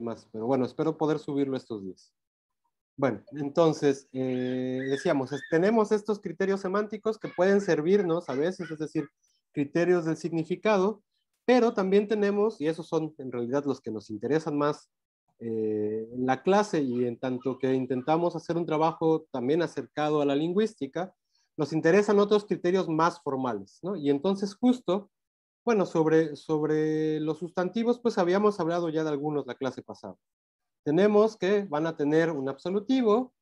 más, pero bueno, espero poder subirlo estos días. Bueno, entonces, eh, decíamos, tenemos estos criterios semánticos que pueden servirnos a veces, es decir, criterios del significado, pero también tenemos, y esos son en realidad los que nos interesan más eh, en la clase y en tanto que intentamos hacer un trabajo también acercado a la lingüística, nos interesan otros criterios más formales, ¿no? Y entonces justo bueno, sobre, sobre los sustantivos, pues habíamos hablado ya de algunos la clase pasada. Tenemos que van a tener un absolutivo,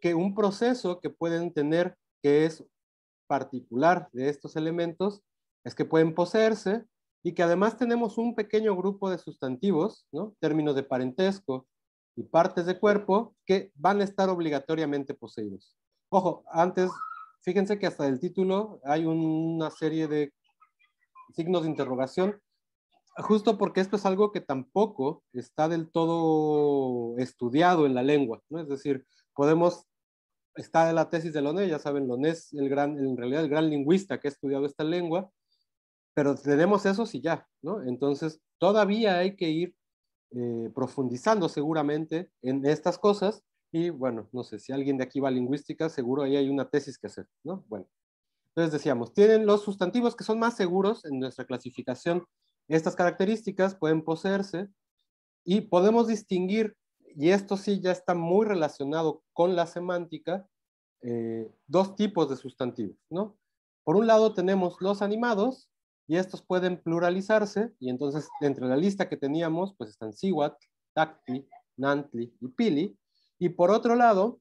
que un proceso que pueden tener que es particular de estos elementos, es que pueden poseerse y que además tenemos un pequeño grupo de sustantivos, ¿no? términos de parentesco y partes de cuerpo que van a estar obligatoriamente poseídos. Ojo, antes, fíjense que hasta el título hay una serie de signos de interrogación, justo porque esto es algo que tampoco está del todo estudiado en la lengua, ¿no? Es decir, podemos, está en la tesis de Loné, ya saben, Loné es el gran, en realidad el gran lingüista que ha estudiado esta lengua, pero tenemos eso si ya, ¿no? Entonces, todavía hay que ir eh, profundizando seguramente en estas cosas y bueno, no sé, si alguien de aquí va a lingüística, seguro ahí hay una tesis que hacer, ¿no? Bueno, entonces decíamos, tienen los sustantivos que son más seguros en nuestra clasificación. Estas características pueden poseerse y podemos distinguir, y esto sí ya está muy relacionado con la semántica, eh, dos tipos de sustantivos, ¿no? Por un lado tenemos los animados, y estos pueden pluralizarse, y entonces entre la lista que teníamos, pues están Siwat, Takti, Nantli y Pili. Y por otro lado,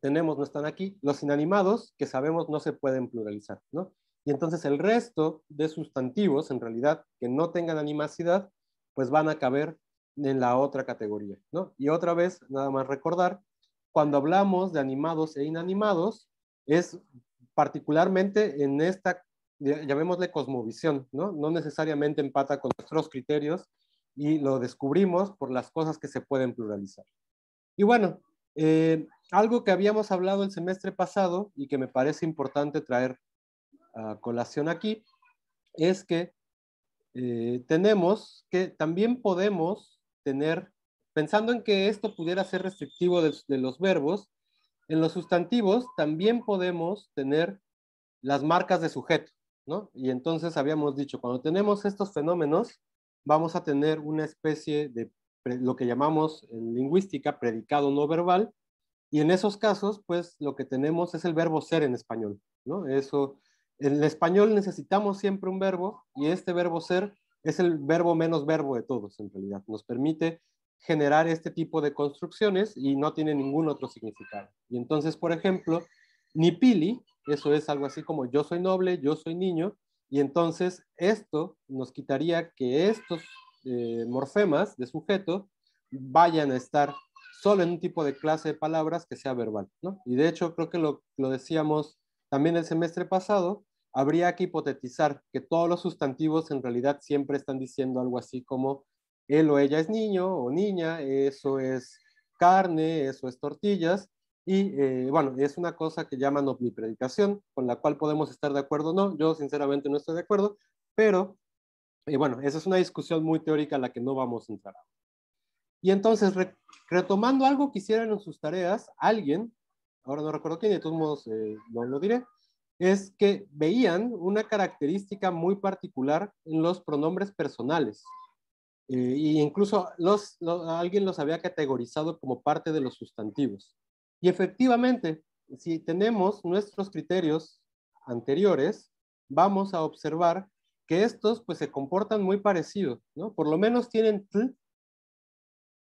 tenemos no están aquí, los inanimados que sabemos no se pueden pluralizar, ¿no? Y entonces el resto de sustantivos, en realidad, que no tengan animacidad, pues van a caber en la otra categoría, ¿no? Y otra vez, nada más recordar, cuando hablamos de animados e inanimados, es particularmente en esta, llamémosle cosmovisión, ¿no? No necesariamente empata con nuestros criterios y lo descubrimos por las cosas que se pueden pluralizar. Y bueno, eh, algo que habíamos hablado el semestre pasado y que me parece importante traer a colación aquí es que eh, tenemos que también podemos tener, pensando en que esto pudiera ser restrictivo de, de los verbos, en los sustantivos también podemos tener las marcas de sujeto, ¿no? Y entonces habíamos dicho, cuando tenemos estos fenómenos, vamos a tener una especie de lo que llamamos en lingüística predicado no verbal, y en esos casos, pues lo que tenemos es el verbo ser en español, ¿no? Eso, en español necesitamos siempre un verbo y este verbo ser es el verbo menos verbo de todos, en realidad. Nos permite generar este tipo de construcciones y no tiene ningún otro significado. Y entonces, por ejemplo, ni pili eso es algo así como yo soy noble, yo soy niño, y entonces esto nos quitaría que estos eh, morfemas de sujeto vayan a estar solo en un tipo de clase de palabras que sea verbal, ¿no? Y de hecho creo que lo, decíamos también el semestre pasado, habría que hipotetizar que todos los sustantivos en realidad siempre están diciendo algo así como él o ella es niño o niña, eso es carne, eso es tortillas, y eh, bueno, es una cosa que llaman omnipredicación, con la cual podemos estar de acuerdo o no, yo sinceramente no estoy de acuerdo, pero eh, bueno, esa es una discusión muy teórica a la que no vamos a entrar ahora. Y entonces, retomando algo que hicieron en sus tareas, alguien, ahora no recuerdo quién, de todos modos eh, no lo diré, es que veían una característica muy particular en los pronombres personales. Eh, incluso alguien los había categorizado como parte de los sustantivos. Y efectivamente, si tenemos nuestros criterios anteriores, vamos a observar que estos pues se comportan muy parecidos. ¿no? Por lo menos tienen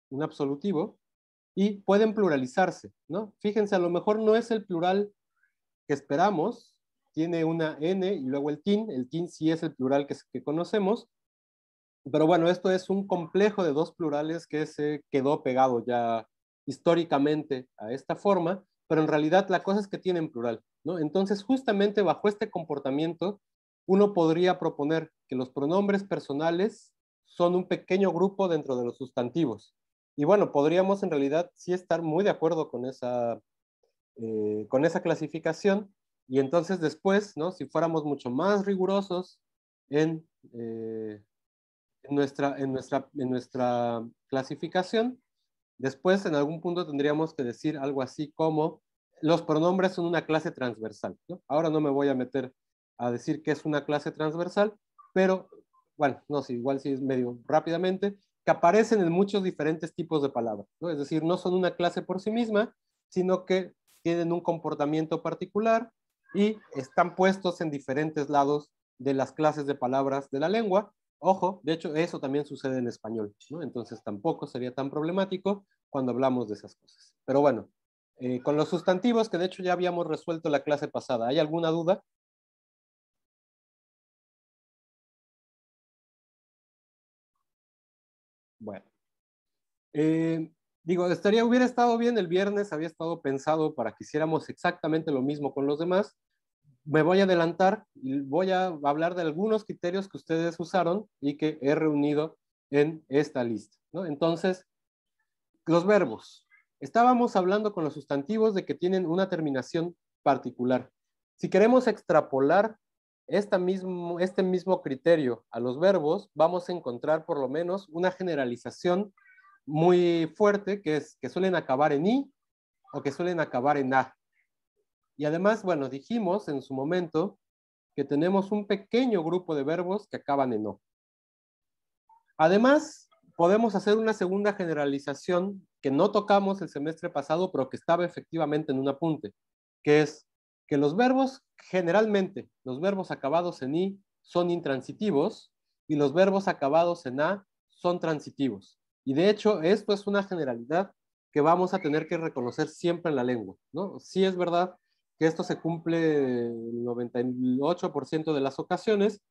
un absolutivo, y pueden pluralizarse, ¿no? Fíjense, a lo mejor no es el plural que esperamos, tiene una n y luego el tin, el tin sí es el plural que, conocemos, pero bueno, esto es un complejo de dos plurales que se quedó pegado ya históricamente a esta forma, pero en realidad la cosa es que tienen plural, ¿no? Entonces, justamente bajo este comportamiento, uno podría proponer que los pronombres personales son un pequeño grupo dentro de los sustantivos, y bueno, podríamos en realidad sí estar muy de acuerdo con esa, eh, con esa clasificación. Y entonces después, ¿no? si fuéramos mucho más rigurosos en, eh, en, nuestra, en, nuestra, en nuestra clasificación, después en algún punto tendríamos que decir algo así como los pronombres son una clase transversal. ¿no? Ahora no me voy a meter a decir que es una clase transversal, pero bueno, no sé, igual sí es medio rápidamente que aparecen en muchos diferentes tipos de palabras, Es decir, no son una clase por sí misma, sino que tienen un comportamiento particular y están puestos en diferentes lados de las clases de palabras de la lengua. Ojo, de hecho, eso también sucede en español, Entonces tampoco sería tan problemático cuando hablamos de esas cosas. Pero bueno, eh, con los sustantivos, que de hecho ya habíamos resuelto la clase pasada, ¿hay alguna duda Eh, digo, estaría, hubiera estado bien el viernes, había estado pensado para que hiciéramos exactamente lo mismo con los demás. Me voy a adelantar y voy a hablar de algunos criterios que ustedes usaron y que he reunido en esta lista. Entonces, los verbos. Estábamos hablando con los sustantivos de que tienen una terminación particular. Si queremos extrapolar esta mismo, este mismo criterio a los verbos, vamos a encontrar por lo menos una generalización muy fuerte, que, es, que suelen acabar en I o que suelen acabar en A. Y además, bueno, dijimos en su momento que tenemos un pequeño grupo de verbos que acaban en O. Además, podemos hacer una segunda generalización que no tocamos el semestre pasado, pero que estaba efectivamente en un apunte, que es que los verbos, generalmente, los verbos acabados en I son intransitivos y los verbos acabados en A son transitivos. Y de hecho, esto es una generalidad que vamos a tener que reconocer siempre en la lengua, ¿no? Sí es verdad que esto se cumple el 98% de las ocasiones.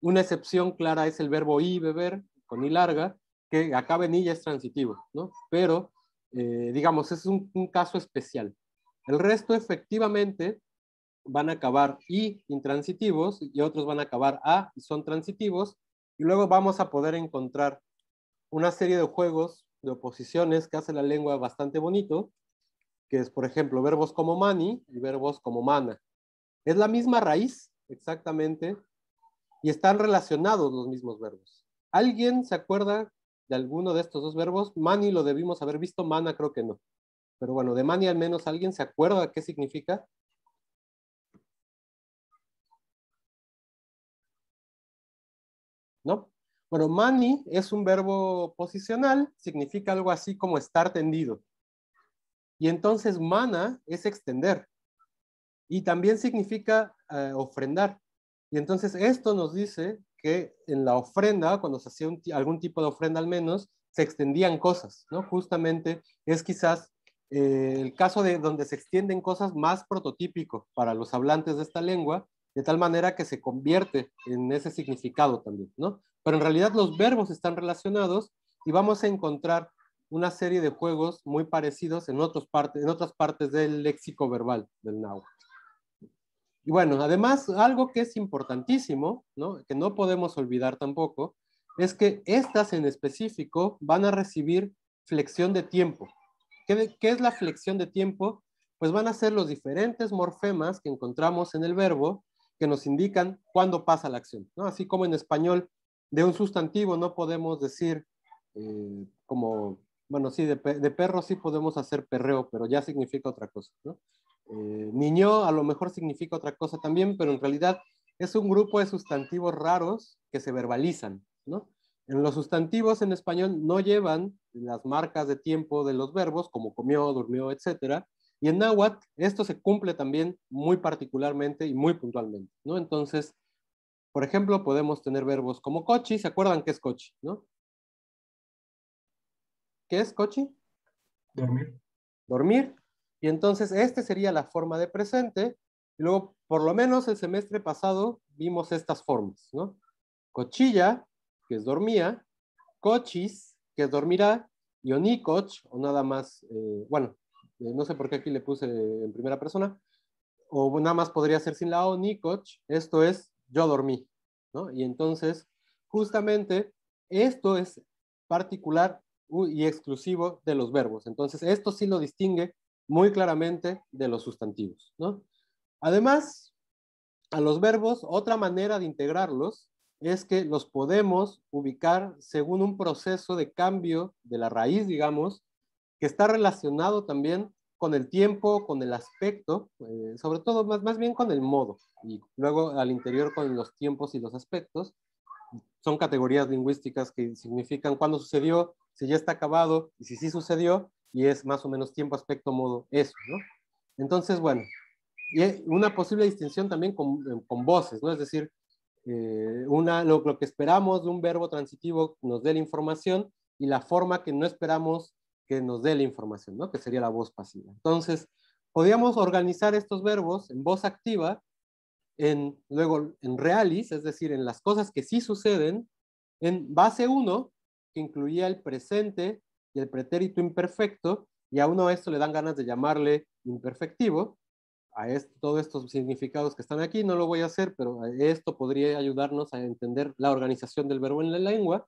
Una excepción clara es el verbo y beber, con i larga, que acaba en i es transitivo, ¿no? Pero, eh, digamos, es un, caso especial. El resto, efectivamente, van a acabar i intransitivos y otros van a acabar a y son transitivos. Y luego vamos a poder encontrar una serie de juegos de oposiciones que hace la lengua bastante bonito, que es, por ejemplo, verbos como mani y verbos como mana. Es la misma raíz, exactamente, y están relacionados los mismos verbos. ¿Alguien se acuerda de alguno de estos dos verbos? Mani lo debimos haber visto, mana creo que no. Pero bueno, de mani al menos alguien se acuerda qué significa. ¿No? Bueno, mani es un verbo posicional, significa algo así como estar tendido. Y entonces mana es extender. Y también significa eh, ofrendar. Y entonces esto nos dice que en la ofrenda, cuando se hacía algún tipo de ofrenda al menos, se extendían cosas, ¿no? Justamente es quizás eh, el caso de donde se extienden cosas más prototípico para los hablantes de esta lengua, de tal manera que se convierte en ese significado también, ¿no? Pero en realidad los verbos están relacionados y vamos a encontrar una serie de juegos muy parecidos en, otros partes en otras partes del léxico verbal del náhuatl. Y bueno, además, algo que es importantísimo, ¿no? que no podemos olvidar tampoco, es que estas en específico van a recibir flexión de tiempo. ¿Qué, ¿Qué, es la flexión de tiempo? Pues van a ser los diferentes morfemas que encontramos en el verbo que nos indican cuándo pasa la acción. ¿no? Así como en español de un sustantivo no podemos decir eh, como, bueno, sí, de, perro sí podemos hacer perreo, pero ya significa otra cosa, eh, niño a lo mejor significa otra cosa también, pero en realidad es un grupo de sustantivos raros que se verbalizan, En los sustantivos en español no llevan las marcas de tiempo de los verbos, como comió, durmió, etcétera, y en náhuatl esto se cumple también muy particularmente y muy puntualmente, ¿no? Entonces, por ejemplo, podemos tener verbos como cochi. ¿Se acuerdan qué es cochi? ¿No? ¿Qué es cochi? Dormir. Dormir. Y entonces, esta sería la forma de presente. Y luego, por lo menos el semestre pasado, vimos estas formas, ¿no? Cochilla, que es dormía, cochis, que es dormirá, y onicoch, o nada más, eh, bueno, eh, no sé por qué aquí le puse en primera persona, o nada más podría ser sin la onicoch, esto es yo dormí, ¿no? Y entonces, justamente, esto es particular y exclusivo de los verbos. Entonces, esto sí lo distingue muy claramente de los sustantivos, ¿no? Además, a los verbos, otra manera de integrarlos es que los podemos ubicar según un proceso de cambio de la raíz, digamos, que está relacionado también con el tiempo, con el aspecto, eh, sobre todo más, más bien con el modo, y luego al interior con los tiempos y los aspectos. Son categorías lingüísticas que significan cuándo sucedió, si ya está acabado y si sí sucedió, y es más o menos tiempo, aspecto, modo, eso, ¿no? Entonces, bueno, y una posible distinción también con, eh, voces, ¿no? Es decir, eh, una, lo, que esperamos de un verbo transitivo nos dé la información y la forma que no esperamos que nos dé la información, ¿no? que sería la voz pasiva. Entonces, podíamos organizar estos verbos en voz activa, en, luego en realis, es decir, en las cosas que sí suceden, en base 1, que incluía el presente y el pretérito imperfecto, y a uno a esto le dan ganas de llamarle imperfectivo, a todos estos significados que están aquí, no lo voy a hacer, pero esto podría ayudarnos a entender la organización del verbo en la lengua,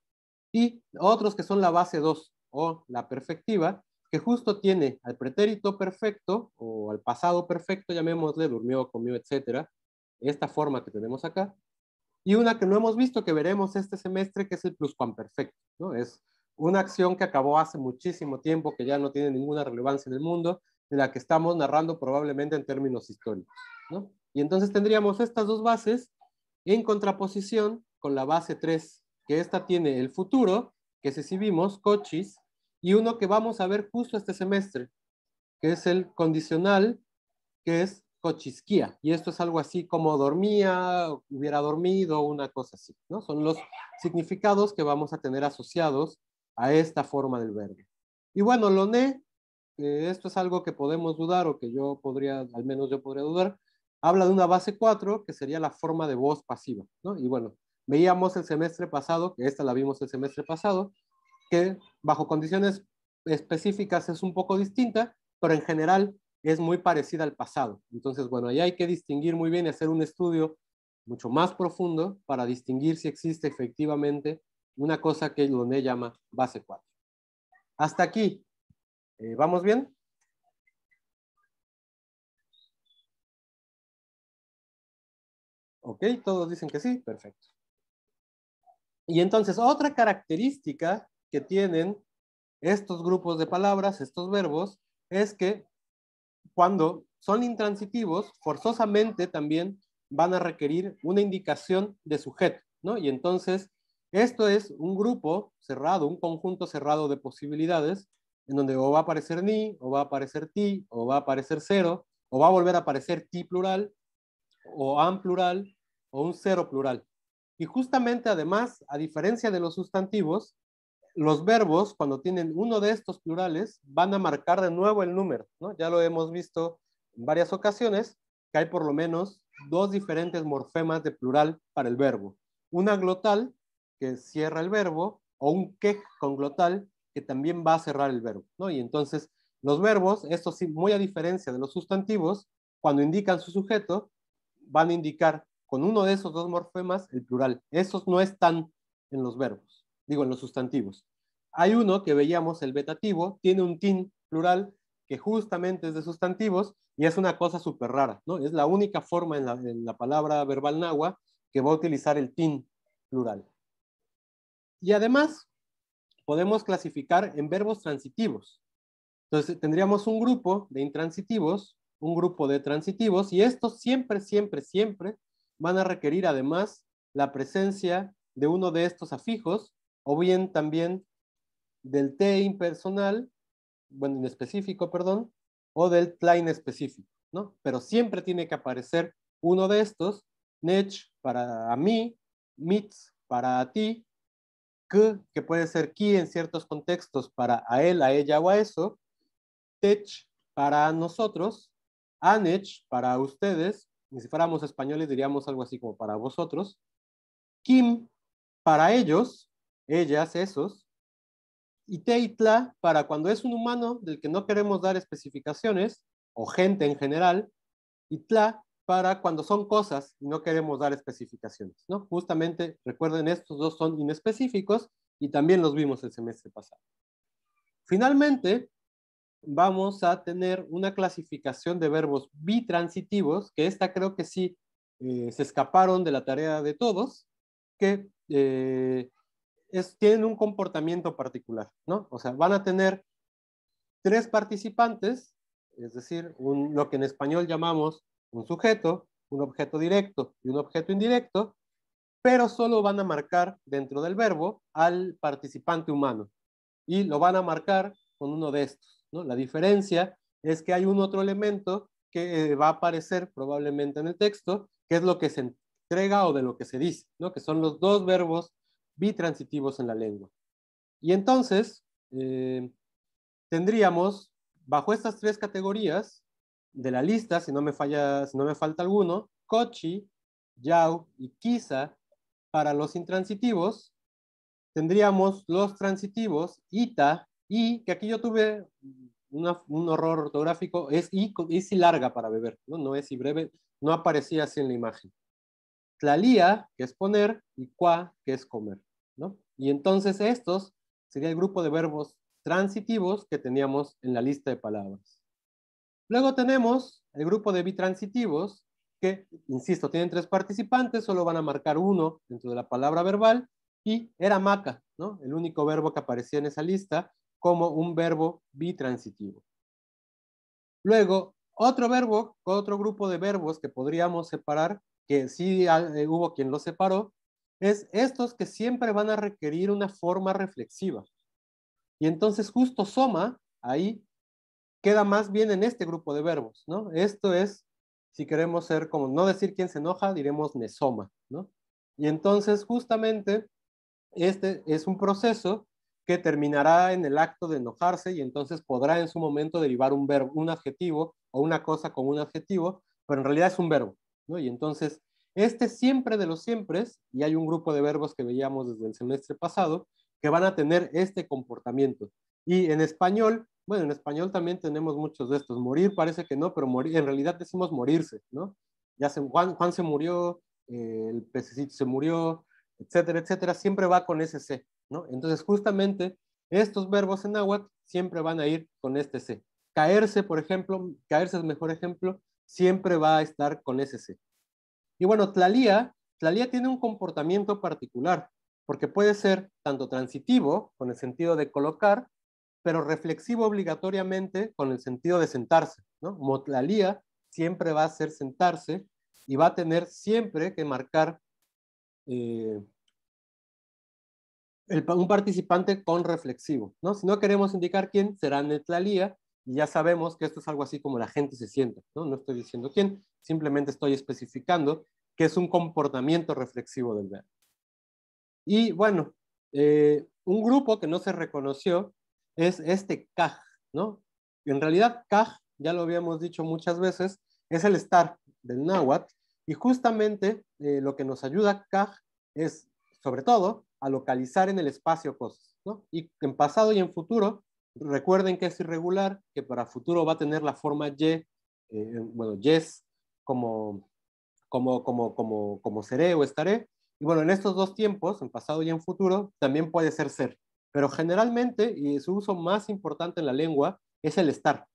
y otros que son la base 2, o la perfectiva, que justo tiene al pretérito perfecto o al pasado perfecto, llamémosle, durmió, comió, etcétera, esta forma que tenemos acá, y una que no hemos visto, que veremos este semestre, que es el pluscuamperfecto, ¿no? Es una acción que acabó hace muchísimo tiempo, que ya no tiene ninguna relevancia en el mundo, de la que estamos narrando probablemente en términos históricos, Y entonces tendríamos estas dos bases en contraposición con la base 3, que esta tiene el futuro, que se subimos Cochis, y uno que vamos a ver justo este semestre, que es el condicional, que es cochisquía. Y esto es algo así como dormía, hubiera dormido, una cosa así. ¿no? Son los significados que vamos a tener asociados a esta forma del verbo. Y bueno, Loné, eh, esto es algo que podemos dudar o que yo podría, al menos yo podría dudar, habla de una base 4 que sería la forma de voz pasiva. ¿no? Y bueno, Veíamos el semestre pasado, que esta la vimos el semestre pasado, que bajo condiciones específicas es un poco distinta, pero en general es muy parecida al pasado. Entonces, bueno, ahí hay que distinguir muy bien y hacer un estudio mucho más profundo para distinguir si existe efectivamente una cosa que Loné llama base 4. Hasta aquí. Eh, ¿Vamos bien? Ok, todos dicen que sí, perfecto. Y entonces otra característica que tienen estos grupos de palabras, estos verbos, es que cuando son intransitivos, forzosamente también van a requerir una indicación de sujeto, ¿no? Y entonces esto es un grupo cerrado, un conjunto cerrado de posibilidades, en donde o va a aparecer ni, o va a aparecer ti, o va a aparecer cero, o va a volver a aparecer ti plural, o am plural, o un cero plural, y justamente además, a diferencia de los sustantivos, los verbos, cuando tienen uno de estos plurales, van a marcar de nuevo el número, Ya lo hemos visto en varias ocasiones, que hay por lo menos dos diferentes morfemas de plural para el verbo. Una glotal, que cierra el verbo, o un que con glotal, que también va a cerrar el verbo, Y entonces, los verbos, esto sí, muy a diferencia de los sustantivos, cuando indican su sujeto, van a indicar con uno de esos dos morfemas el plural. Esos no están en los verbos, digo, en los sustantivos. Hay uno que veíamos, el betativo, tiene un tin plural que justamente es de sustantivos y es una cosa súper rara, ¿no? Es la única forma en la, en la palabra verbal nahua que va a utilizar el tin plural. Y además, podemos clasificar en verbos transitivos. Entonces, tendríamos un grupo de intransitivos, un grupo de transitivos, y estos siempre, siempre, siempre van a requerir además la presencia de uno de estos afijos o bien también del T impersonal, bueno, en específico, perdón, o del Klein específico, ¿no? Pero siempre tiene que aparecer uno de estos, Nech para mí, Mitz para ti, K, que puede ser Ki en ciertos contextos para a él, a ella o a eso, Tech para nosotros, Anech para ustedes si fuéramos españoles diríamos algo así como para vosotros. Kim, para ellos, ellas, esos. Y Teitla, para cuando es un humano del que no queremos dar especificaciones, o gente en general. Y Tla, para cuando son cosas y no queremos dar especificaciones, ¿no? Justamente, recuerden, estos dos son inespecíficos y también los vimos el semestre pasado. Finalmente, vamos a tener una clasificación de verbos bitransitivos, que esta creo que sí eh, se escaparon de la tarea de todos, que eh, tienen un comportamiento particular, ¿no? O sea, van a tener tres participantes, es decir, lo que en español llamamos un sujeto, un objeto directo y un objeto indirecto, pero solo van a marcar dentro del verbo al participante humano y lo van a marcar con uno de estos. La diferencia es que hay un otro elemento que eh, va a aparecer probablemente en el texto, que es lo que se entrega o de lo que se dice, ¿no? que son los dos verbos bitransitivos en la lengua. Y entonces eh, tendríamos, bajo estas tres categorías de la lista, si no me, falla, si no me falta alguno, cochi, yao y kisa, para los intransitivos, tendríamos los transitivos ita, y que aquí yo tuve un horror ortográfico, es y, es larga para beber, ¿no? no es y breve, no aparecía así en la imagen. Tlalía, que es poner, y qua, que es comer. Y entonces estos sería el grupo de verbos transitivos que teníamos en la lista de palabras. Luego tenemos el grupo de bitransitivos, que, insisto, tienen tres participantes, solo van a marcar uno dentro de la palabra verbal, y era maca, el único verbo que aparecía en esa lista, como un verbo bitransitivo. Luego, otro verbo, otro grupo de verbos que podríamos separar, que sí ah, eh, hubo quien los separó, es estos que siempre van a requerir una forma reflexiva. Y entonces justo soma, ahí queda más bien en este grupo de verbos, ¿no? Esto es, si queremos ser como, no decir quién se enoja, diremos soma, ¿no? Y entonces justamente este es un proceso terminará en el acto de enojarse y entonces podrá en su momento derivar un verbo, un adjetivo o una cosa con un adjetivo, pero en realidad es un verbo, Y entonces, este siempre de los siempre, y hay un grupo de verbos que veíamos desde el semestre pasado, que van a tener este comportamiento. Y en español, bueno, en español también tenemos muchos de estos. Morir parece que no, pero morir, en realidad decimos morirse, ¿no? Ya se, Juan, Juan se murió, el pececito se murió, etcétera, etcétera. Siempre va con ese C, entonces, justamente estos verbos en náhuatl siempre van a ir con este C. Caerse, por ejemplo, caerse es mejor ejemplo, siempre va a estar con ese C. Y bueno, tlalía, tlalía tiene un comportamiento particular, porque puede ser tanto transitivo, con el sentido de colocar, pero reflexivo obligatoriamente con el sentido de sentarse. ¿no? Motlalía siempre va a ser sentarse y va a tener siempre que marcar eh, un participante con reflexivo, ¿no? Si no queremos indicar quién, será netlalía, y ya sabemos que esto es algo así como la gente se siente, ¿no? No estoy diciendo quién, simplemente estoy especificando que es un comportamiento reflexivo del verbo. Y bueno, eh, un grupo que no se reconoció es este CAG, ¿no? En realidad, CAG, ya lo habíamos dicho muchas veces, es el estar del náhuatl, y justamente eh, lo que nos ayuda CAG es, sobre todo, a localizar en el espacio cosas. ¿no? Y en pasado y en futuro, recuerden que es irregular, que para futuro va a tener la forma Y, eh, bueno, yes como, como, como, como, como seré o estaré. Y bueno, en estos dos tiempos, en pasado y en futuro, también puede ser ser. Pero generalmente, y su uso más importante en la lengua, es el estar.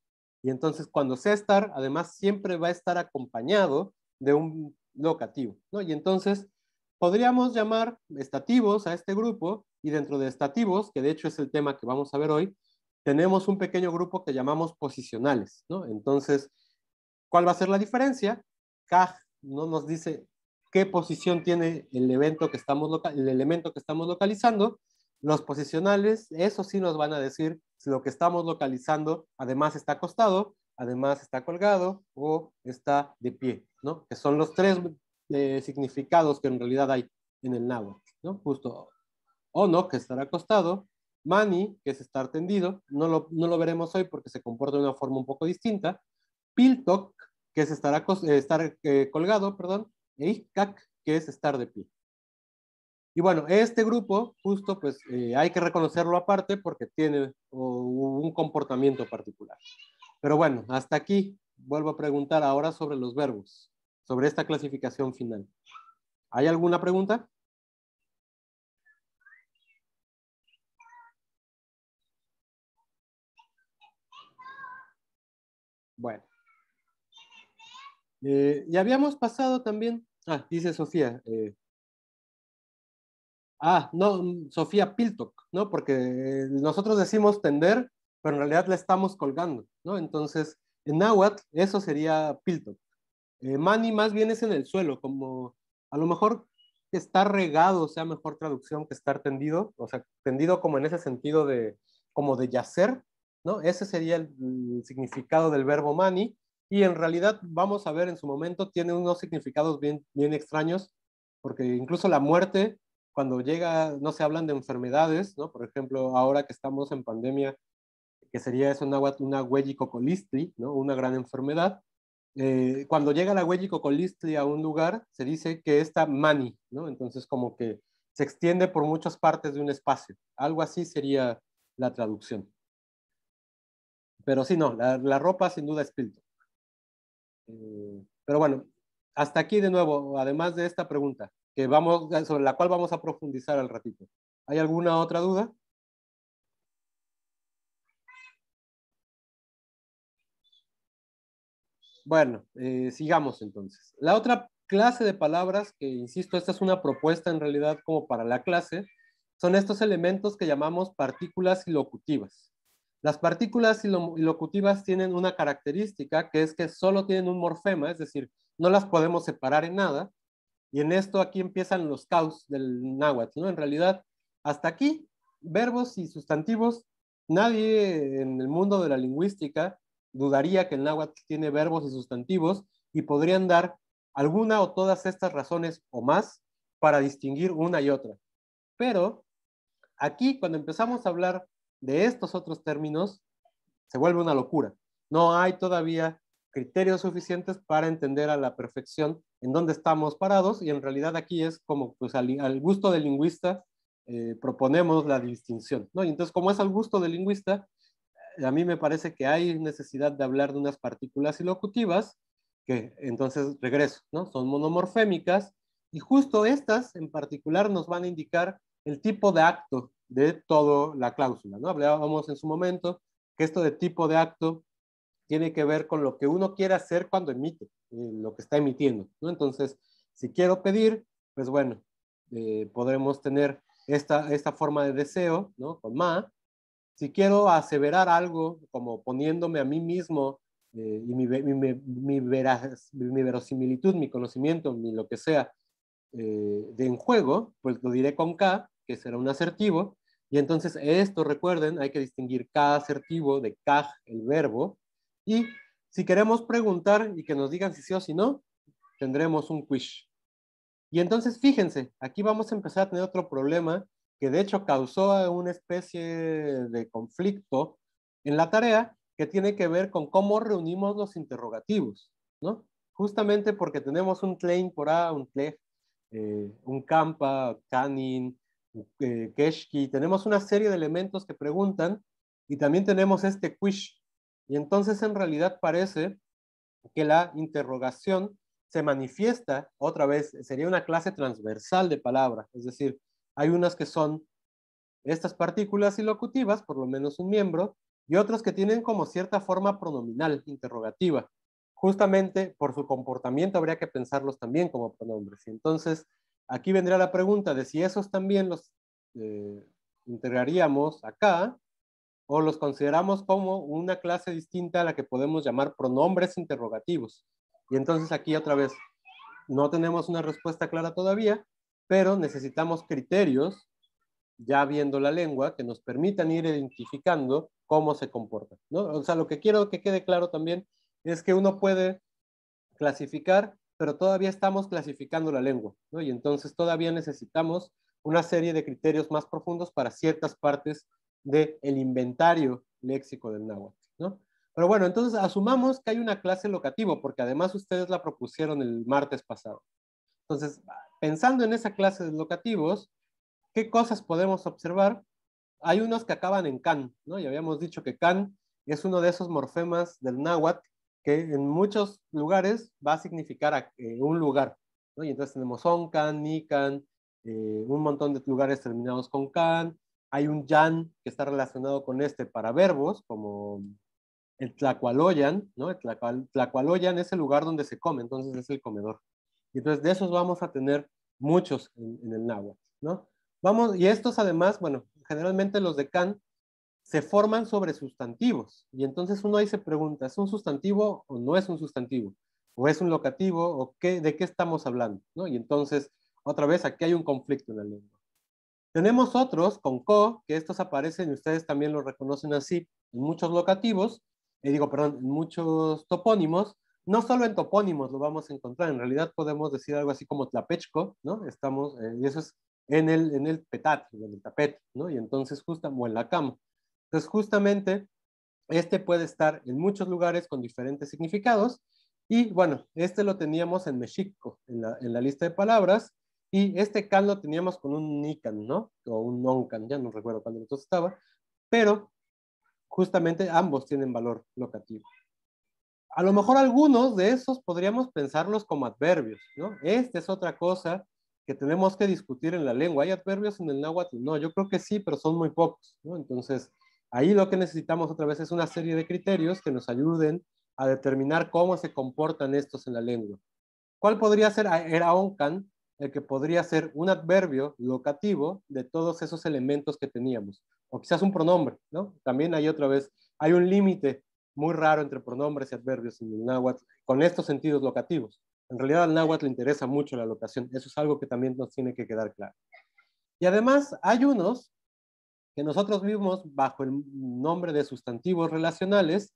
Y entonces cuando sea estar, además siempre va a estar acompañado de un locativo. ¿no? Y entonces Podríamos llamar estativos a este grupo y dentro de estativos, que de hecho es el tema que vamos a ver hoy, tenemos un pequeño grupo que llamamos posicionales. ¿no? Entonces, ¿cuál va a ser la diferencia? Caj no nos dice qué posición tiene el evento que estamos el elemento que estamos localizando. Los posicionales, eso sí nos van a decir si lo que estamos localizando además está acostado, además está colgado o está de pie, ¿no? Que son los tres significados que en realidad hay en el náhuatl, ¿no? Justo ono, que estar acostado, mani, que es estar tendido, no lo, no lo, veremos hoy porque se comporta de una forma un poco distinta, piltok, que es estar, eh, estar eh, colgado, perdón, e ikak, que es estar de pie. Y bueno, este grupo, justo, pues eh, hay que reconocerlo aparte porque tiene un comportamiento particular. Pero bueno, hasta aquí vuelvo a preguntar ahora sobre los verbos sobre esta clasificación final. ¿Hay alguna pregunta? Bueno. Eh, y habíamos pasado también, ah, dice Sofía. Eh, ah, no, Sofía Piltok, ¿no? Porque eh, nosotros decimos tender, pero en realidad la estamos colgando, ¿no? Entonces, en náhuatl, eso sería Piltok. Eh, mani más bien es en el suelo, como a lo mejor estar regado sea mejor traducción que estar tendido, o sea, tendido como en ese sentido de, como de yacer, ¿no? Ese sería el, significado del verbo mani, y en realidad vamos a ver en su momento, tiene unos significados bien, bien extraños, porque incluso la muerte, cuando llega, no se hablan de enfermedades, ¿no? Por ejemplo, ahora que estamos en pandemia, que sería eso una, una huellicocolistri, ¿no? Una gran enfermedad, eh, cuando llega la y listli a un lugar, se dice que está mani, ¿no? Entonces, como que se extiende por muchas partes de un espacio. Algo así sería la traducción. Pero sí, no, la, ropa sin duda es Pilto. Eh, pero bueno, hasta aquí de nuevo, además de esta pregunta, que vamos, sobre la cual vamos a profundizar al ratito. ¿Hay alguna otra duda? Bueno, eh, sigamos entonces. La otra clase de palabras, que insisto, esta es una propuesta en realidad como para la clase, son estos elementos que llamamos partículas ilocutivas. Las partículas ilocutivas tienen una característica que es que solo tienen un morfema, es decir, no las podemos separar en nada. Y en esto aquí empiezan los caos del náhuatl, ¿no? En realidad, hasta aquí, verbos y sustantivos, nadie en el mundo de la lingüística dudaría que el náhuatl tiene verbos y sustantivos y podrían dar alguna o todas estas razones o más para distinguir una y otra. Pero aquí, cuando empezamos a hablar de estos otros términos, se vuelve una locura. No hay todavía criterios suficientes para entender a la perfección en dónde estamos parados y en realidad aquí es como pues al, gusto del lingüista eh, proponemos la distinción, ¿no? Y entonces como es al gusto del lingüista, a mí me parece que hay necesidad de hablar de unas partículas ilocutivas, que entonces regreso, ¿no? Son monomorfémicas y justo estas en particular nos van a indicar el tipo de acto de toda la cláusula, ¿no? Hablábamos en su momento que esto de tipo de acto tiene que ver con lo que uno quiere hacer cuando emite, eh, lo que está emitiendo, ¿no? Entonces, si quiero pedir, pues bueno, eh, podremos tener esta, esta forma de deseo, ¿no? Con más si quiero aseverar algo, como poniéndome a mí mismo eh, y mi, mi, verosimilitud, mi conocimiento, mi lo que sea, eh, de en juego, pues lo diré con K, que será un asertivo. Y entonces esto, recuerden, hay que distinguir K asertivo de K, el verbo. Y si queremos preguntar y que nos digan si sí o si no, tendremos un quiz. Y entonces fíjense, aquí vamos a empezar a tener otro problema que de hecho causó una especie de conflicto en la tarea que tiene que ver con cómo reunimos los interrogativos, ¿no? Justamente porque tenemos un claim por A, un Klej, eh, un Kampa, CANIN, eh, Keshki, tenemos una serie de elementos que preguntan y también tenemos este quish. Y entonces en realidad parece que la interrogación se manifiesta, otra vez, sería una clase transversal de palabras, es decir, hay unas que son estas partículas ilocutivas, por lo menos un miembro, y otros que tienen como cierta forma pronominal, interrogativa. Justamente por su comportamiento habría que pensarlos también como pronombres. Y entonces, aquí vendría la pregunta de si esos también los eh, integraríamos acá o los consideramos como una clase distinta a la que podemos llamar pronombres interrogativos. Y entonces aquí otra vez, no tenemos una respuesta clara todavía, pero necesitamos criterios, ya viendo la lengua, que nos permitan ir identificando cómo se comporta. ¿no? O sea, lo que quiero que quede claro también es que uno puede clasificar, pero todavía estamos clasificando la lengua, ¿no? y entonces todavía necesitamos una serie de criterios más profundos para ciertas partes del el inventario léxico del náhuatl. ¿no? Pero bueno, entonces asumamos que hay una clase locativo, porque además ustedes la propusieron el martes pasado. Entonces, pensando en esa clase de locativos, ¿qué cosas podemos observar? Hay unos que acaban en can, ¿no? Ya habíamos dicho que can es uno de esos morfemas del náhuatl que en muchos lugares va a significar eh, un lugar, ¿no? Y entonces tenemos oncan, nican, eh, un montón de lugares terminados con can. Hay un yan que está relacionado con este para verbos, como el tlacualoyan, ¿no? El tlacualoyan es el lugar donde se come, entonces es el comedor. Y Entonces, de esos vamos a tener muchos en, el náhuatl, ¿no? Vamos, y estos además, bueno, generalmente los de can se forman sobre sustantivos. Y entonces uno ahí se pregunta, ¿es un sustantivo o no es un sustantivo? ¿O es un locativo? ¿O qué, de qué estamos hablando? Y entonces, otra vez, aquí hay un conflicto en la lengua. Tenemos otros con co, que estos aparecen y ustedes también lo reconocen así, en muchos locativos, y eh, digo, perdón, en muchos topónimos, no solo en topónimos lo vamos a encontrar, en realidad podemos decir algo así como Tlapechco, ¿no? Estamos, eh, y eso es en el, en el petat, en el tapete, ¿no? Y entonces justamente, o en la cama. Entonces justamente este puede estar en muchos lugares con diferentes significados. Y bueno, este lo teníamos en México, en la, en la lista de palabras. Y este can lo teníamos con un nican, ¿no? O un noncan, ya no recuerdo cuándo entonces estaba. Pero justamente ambos tienen valor locativo a lo mejor algunos de esos podríamos pensarlos como adverbios, ¿no? Esta es otra cosa que tenemos que discutir en la lengua. ¿Hay adverbios en el náhuatl? No, yo creo que sí, pero son muy pocos, ¿no? Entonces, ahí lo que necesitamos otra vez es una serie de criterios que nos ayuden a determinar cómo se comportan estos en la lengua. ¿Cuál podría ser ah, Era can, el que podría ser un adverbio locativo de todos esos elementos que teníamos? O quizás un pronombre, ¿no? También hay otra vez, hay un límite muy raro entre pronombres y adverbios en el náhuatl, con estos sentidos locativos. En realidad al náhuatl le interesa mucho la locación, eso es algo que también nos tiene que quedar claro. Y además hay unos que nosotros vimos bajo el nombre de sustantivos relacionales,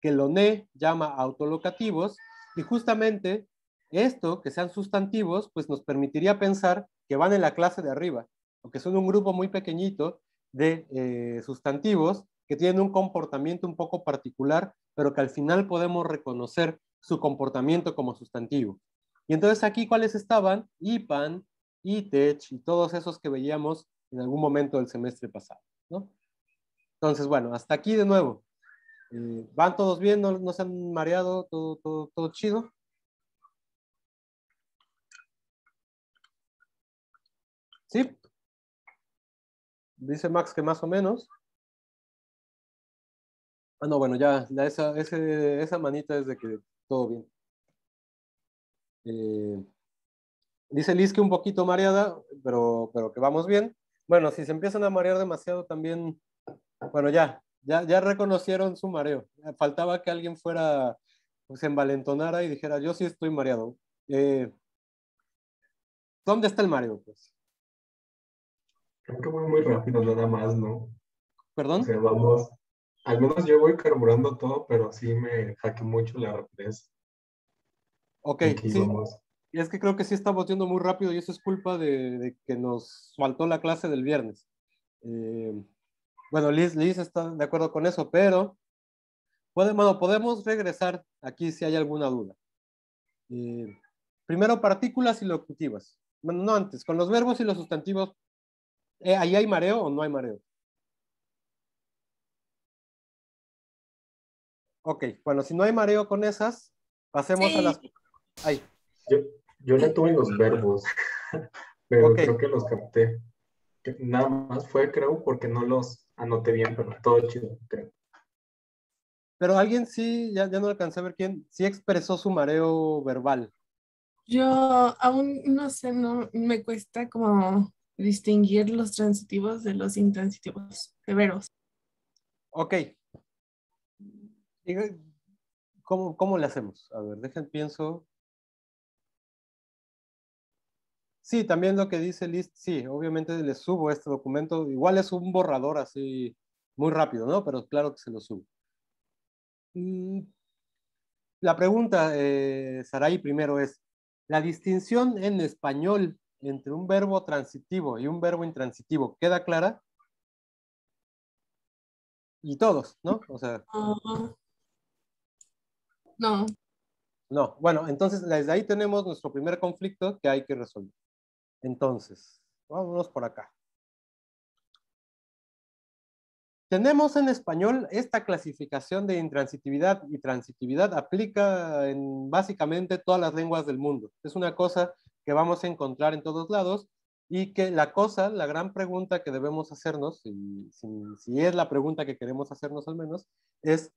que Loné e llama autolocativos, y justamente esto, que sean sustantivos, pues nos permitiría pensar que van en la clase de arriba, o que son un grupo muy pequeñito de eh, sustantivos que tiene un comportamiento un poco particular, pero que al final podemos reconocer su comportamiento como sustantivo. Y entonces aquí, ¿cuáles estaban? IPAN, ITECH y todos esos que veíamos en algún momento del semestre pasado, Entonces, bueno, hasta aquí de nuevo. Eh, ¿Van todos bien? ¿No, se han mareado? ¿Todo, todo, todo chido? ¿Sí? Dice Max que más o menos. Ah, no, bueno, ya, esa, manita es de que todo bien. Eh, dice Liz que un poquito mareada, pero, pero que vamos bien. Bueno, si se empiezan a marear demasiado también, bueno, ya, ya, ya reconocieron su mareo. Faltaba que alguien fuera, pues, envalentonara y dijera, yo sí estoy mareado. Eh, ¿Dónde está el mareo, pues? Creo que voy muy rápido nada más, ¿no? ¿Perdón? vamos, al menos yo voy carburando todo, pero sí me jaque mucho la rapidez. Ok, sí. Y es que creo que sí estamos yendo muy rápido y eso es culpa de, que nos faltó la clase del viernes. Eh, bueno, Liz, está de acuerdo con eso, pero podemos, podemos regresar aquí si hay alguna duda. Eh, primero, partículas y locutivas. Bueno, no antes, con los verbos y los sustantivos, eh, ¿ahí hay mareo o no hay mareo? Ok, bueno, si no hay mareo con esas, pasemos a las... Yo, yo tuve los verbos, pero creo que los capté. Nada más fue, creo, porque no los anoté bien, pero todo chido, creo. Pero alguien sí, ya, ya no alcancé a ver quién, sí expresó su mareo verbal. Yo aún no sé, no me cuesta como distinguir los transitivos de los intransitivos severos. Ok, ¿Cómo, cómo le hacemos? A ver, dejen, pienso. Sí, también lo que dice List, sí, obviamente le subo este documento. Igual es un borrador así muy rápido, ¿no? Pero claro que se lo subo. Mm, la pregunta, eh, Sarai, primero es, la distinción en español entre un verbo transitivo y un verbo intransitivo, ¿queda clara? Y todos, ¿no? O sea... No. No, bueno, entonces desde ahí tenemos nuestro primer conflicto que hay que resolver. Entonces, vámonos por acá. Tenemos en español esta clasificación de intransitividad y transitividad aplica en básicamente todas las lenguas del mundo. Es una cosa que vamos a encontrar en todos lados y que la cosa, la gran pregunta que debemos hacernos, y, si es la pregunta que queremos hacernos al menos, es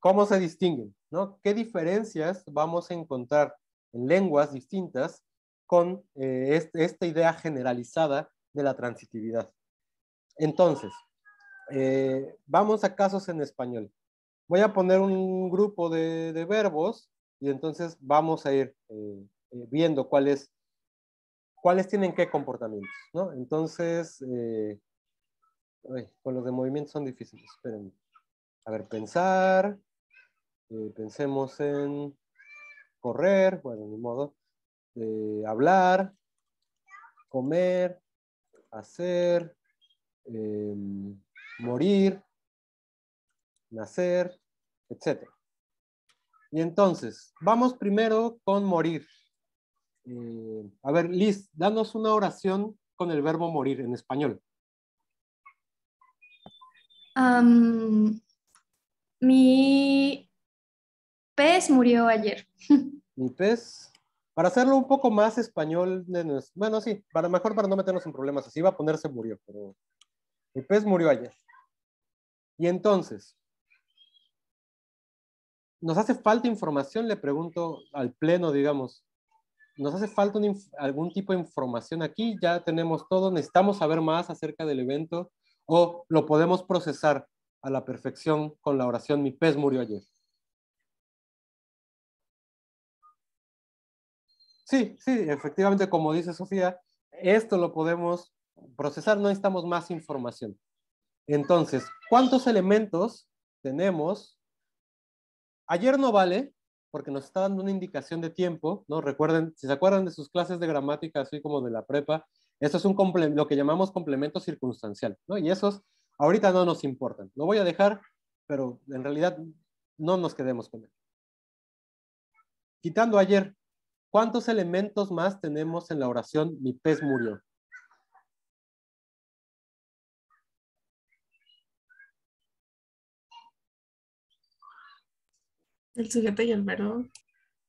¿Cómo se distinguen? ¿Qué diferencias vamos a encontrar en lenguas distintas con eh, esta idea generalizada de la transitividad? Entonces, eh, vamos a casos en español. Voy a poner un grupo de, verbos y entonces vamos a ir eh, viendo cuáles cuáles tienen qué comportamientos, Entonces, con los de movimiento son difíciles, espérenme. A ver, pensar, eh, pensemos en correr, bueno, ni modo, eh, hablar, comer, hacer, em, morir, nacer, etc. Y entonces, vamos primero con morir. Eh, a ver, Liz, danos una oración con el verbo morir en español. mi pez murió ayer. Mi pez. Para hacerlo un poco más español, bueno, sí, para, mejor para no meternos en problemas, así va a ponerse murió, pero mi pez murió ayer. Y entonces, ¿nos hace falta información? Le pregunto al pleno, digamos, nos hace falta algún tipo de información aquí, ya tenemos todo, necesitamos saber más acerca del evento o lo podemos procesar a la perfección con la oración mi pez murió ayer. Sí, sí, efectivamente, como dice Sofía, esto lo podemos procesar, no necesitamos más información. Entonces, ¿cuántos elementos tenemos? Ayer no vale, porque nos está dando una indicación de tiempo, ¿no? Recuerden, si se acuerdan de sus clases de gramática, así como de la prepa, eso es un lo que llamamos complemento circunstancial, ¿no? Y esos ahorita no nos importan. Lo voy a dejar, pero en realidad no nos quedemos con él. Quitando ayer, ¿Cuántos elementos más tenemos en la oración mi pez murió? El sujeto y el verbo.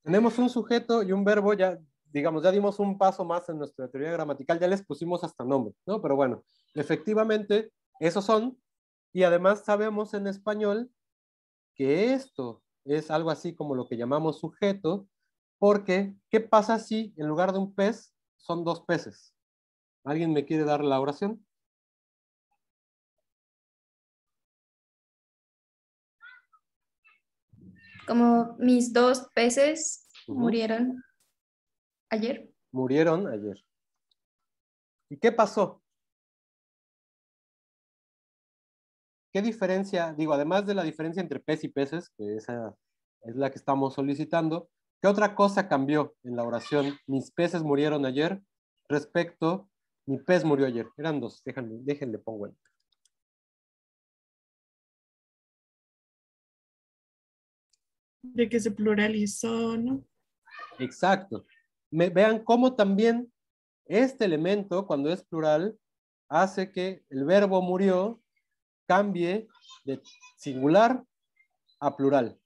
Tenemos un sujeto y un verbo, ya digamos, ya dimos un paso más en nuestra teoría gramatical, ya les pusimos hasta nombre, ¿no? Pero bueno, efectivamente, esos son, y además sabemos en español que esto es algo así como lo que llamamos sujeto, porque, ¿qué pasa si en lugar de un pez son dos peces? ¿Alguien me quiere dar la oración? Como mis dos peces murieron ayer. Murieron ayer. ¿Y qué pasó? ¿Qué diferencia? Digo, además de la diferencia entre pez y peces, que esa es la que estamos solicitando, ¿Qué otra cosa cambió en la oración? Mis peces murieron ayer respecto, mi pez murió ayer. Eran dos, déjenle, déjenle pongo el. De que se pluralizó, ¿no? Exacto. vean cómo también este elemento, cuando es plural, hace que el verbo murió cambie de singular a plural.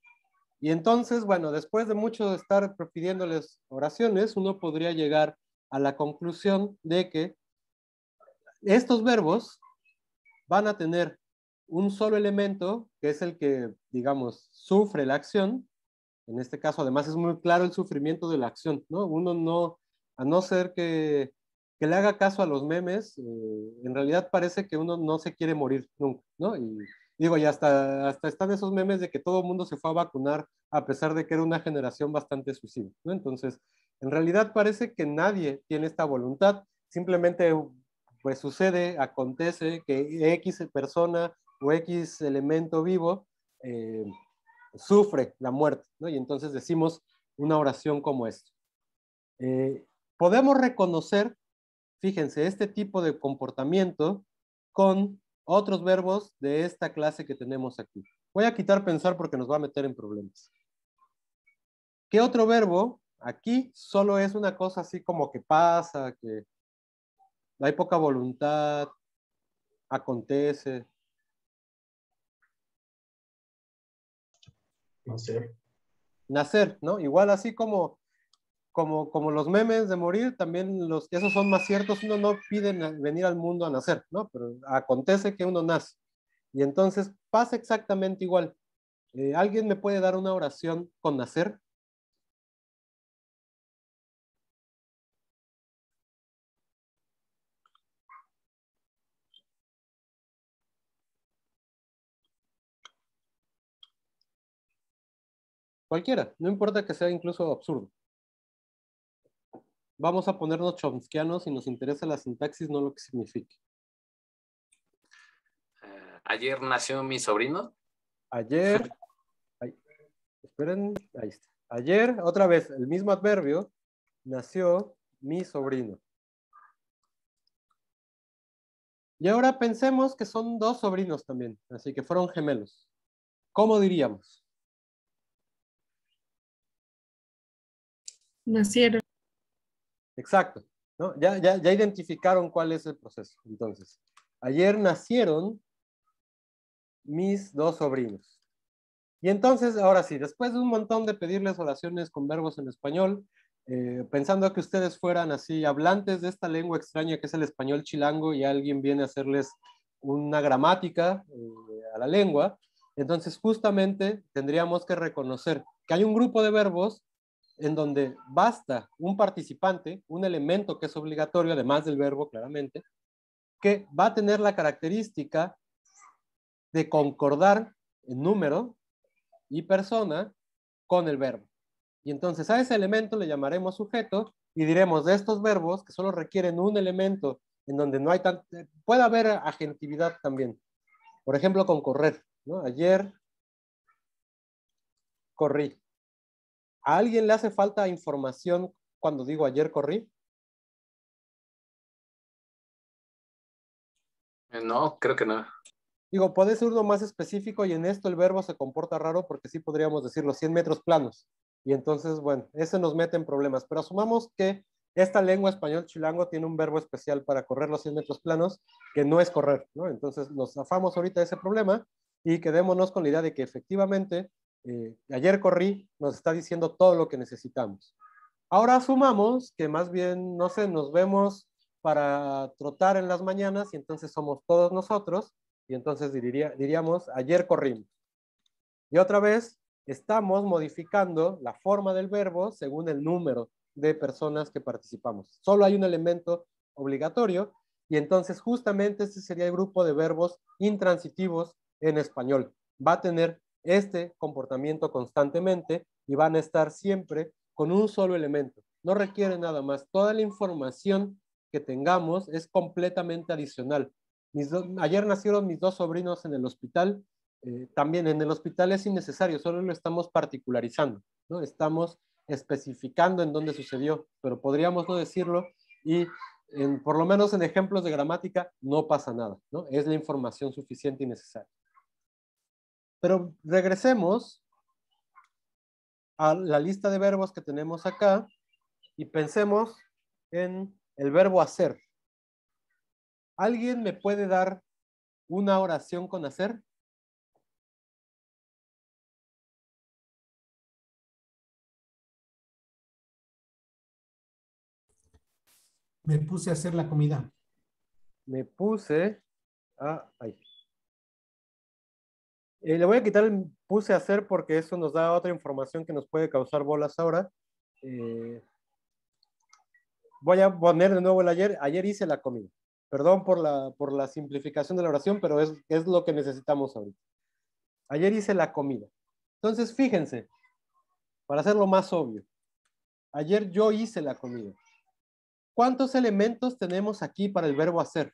Y entonces, bueno, después de mucho estar pidiéndoles oraciones, uno podría llegar a la conclusión de que estos verbos van a tener un solo elemento, que es el que, digamos, sufre la acción. En este caso, además, es muy claro el sufrimiento de la acción, ¿no? Uno no, a no ser que, le haga caso a los memes, eh, en realidad parece que uno no se quiere morir nunca, ¿no? Digo, y hasta, hasta están esos memes de que todo el mundo se fue a vacunar a pesar de que era una generación bastante suicida, Entonces, en realidad parece que nadie tiene esta voluntad, simplemente pues sucede, acontece que X persona o X elemento vivo eh, sufre la muerte, Y entonces decimos una oración como esta. Eh, podemos reconocer, fíjense, este tipo de comportamiento con otros verbos de esta clase que tenemos aquí. Voy a quitar pensar porque nos va a meter en problemas. ¿Qué otro verbo? Aquí solo es una cosa así como que pasa, que hay poca voluntad, acontece. Nacer. Nacer, ¿no? Igual así como como, los memes de morir, también los, esos son más ciertos, uno no pide venir al mundo a nacer, ¿no? Pero acontece que uno nace. Y entonces pasa exactamente igual. Eh, ¿Alguien me puede dar una oración con nacer? Cualquiera, no importa que sea incluso absurdo vamos a ponernos chomskianos y nos interesa la sintaxis, no lo que signifique. Eh, ayer nació mi sobrino. Ayer, esperen, ahí está. Ayer, otra vez, el mismo adverbio, nació mi sobrino. Y ahora pensemos que son dos sobrinos también, así que fueron gemelos. ¿Cómo diríamos? Nacieron. Exacto. ¿no? Ya, identificaron cuál es el proceso. Entonces, ayer nacieron mis dos sobrinos. Y entonces, ahora sí, después de un montón de pedirles oraciones con verbos en español, eh, pensando que ustedes fueran así hablantes de esta lengua extraña que es el español chilango y alguien viene a hacerles una gramática eh, a la lengua, entonces justamente tendríamos que reconocer que hay un grupo de verbos en donde basta un participante, un elemento que es obligatorio, además del verbo claramente, que va a tener la característica de concordar en número y persona con el verbo. Y entonces a ese elemento le llamaremos sujeto y diremos de estos verbos que solo requieren un elemento en donde no hay tanto, eh, Puede haber agentividad también. Por ejemplo, con correr. Ayer corrí. ¿A alguien le hace falta información cuando digo ayer corrí? Eh, no, creo que no. Digo, puede ser uno más específico y en esto el verbo se comporta raro porque sí podríamos decir los 100 metros planos. Y entonces, bueno, ese nos mete en problemas. Pero asumamos que esta lengua español chilango tiene un verbo especial para correr los 100 metros planos que no es correr, Entonces nos afamos ahorita de ese problema y quedémonos con la idea de que efectivamente eh, ayer corrí, nos está diciendo todo lo que necesitamos. Ahora sumamos que más bien, no sé, nos vemos para trotar en las mañanas y entonces somos todos nosotros y entonces diríamos, ayer corrimos. Y otra vez, estamos modificando la forma del verbo según el número de personas que participamos. Solo hay un elemento obligatorio y entonces justamente este sería el grupo de verbos intransitivos en español. Va a tener este comportamiento constantemente y van a estar siempre con un solo elemento. No requiere nada más. Toda la información que tengamos es completamente adicional. ayer nacieron mis dos sobrinos en el hospital. Eh, también en el hospital es innecesario, solo lo estamos particularizando, ¿no? Estamos especificando en dónde sucedió, pero podríamos no decirlo y por lo menos en ejemplos de gramática no pasa nada, ¿no? Es la información suficiente y necesaria. Pero regresemos a la lista de verbos que tenemos acá y pensemos en el verbo hacer. ¿Alguien me puede dar una oración con hacer? Me puse a hacer la comida. Me puse a... Eh, le voy a quitar el puse a hacer porque eso nos da otra información que nos puede causar bolas ahora. Eh, voy a poner de nuevo el ayer. Ayer hice la comida. Perdón por la, por la simplificación de la oración, pero es, es lo que necesitamos ahorita. Ayer hice la comida. Entonces, fíjense, para hacerlo más obvio, ayer yo hice la comida. ¿Cuántos elementos tenemos aquí para el verbo hacer?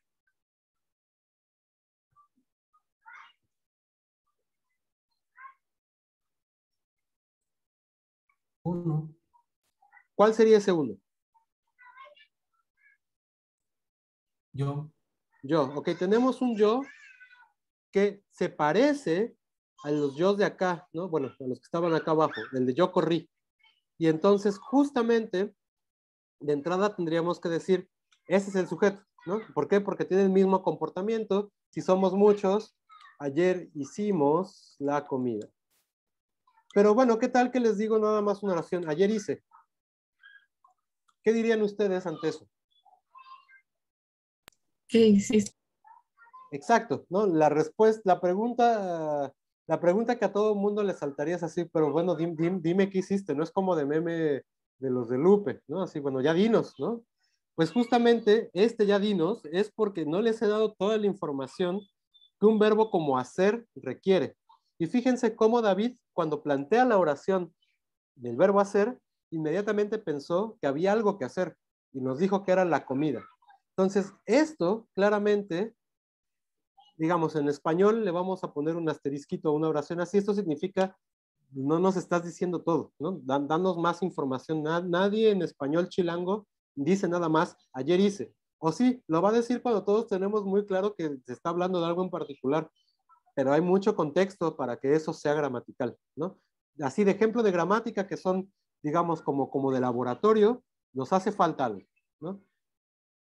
Uno. ¿Cuál sería ese uno? Yo. Yo. Ok, tenemos un yo que se parece a los yo de acá, ¿no? Bueno, a los que estaban acá abajo, el de yo corrí. Y entonces, justamente, de entrada tendríamos que decir, ese es el sujeto, ¿no? ¿Por qué? Porque tiene el mismo comportamiento. Si somos muchos, ayer hicimos la comida. Pero bueno, ¿qué tal que les digo nada más una oración? Ayer hice. ¿Qué dirían ustedes ante eso? ¿Qué hiciste? Exacto, ¿no? La respuesta, la pregunta, la pregunta que a todo mundo le saltaría es así, pero bueno, dime qué hiciste, no es como de meme de los de Lupe, ¿no? Así, bueno, ya dinos, ¿no? Pues justamente este ya dinos es porque no les he dado toda la información que un verbo como hacer requiere. Y fíjense cómo David, cuando plantea la oración del verbo hacer, inmediatamente pensó que había algo que hacer y nos dijo que era la comida. Entonces, esto claramente, digamos, en español le vamos a poner un asterisquito a una oración así. Esto significa, no nos estás diciendo todo, ¿no? danos más información. nadie en español chilango dice nada más, ayer hice. O sí, lo va a decir cuando todos tenemos muy claro que se está hablando de algo en particular pero hay mucho contexto para que eso sea gramatical, ¿no? Así de ejemplo de gramática que son, digamos, como, como de laboratorio, nos hace falta algo, ¿no?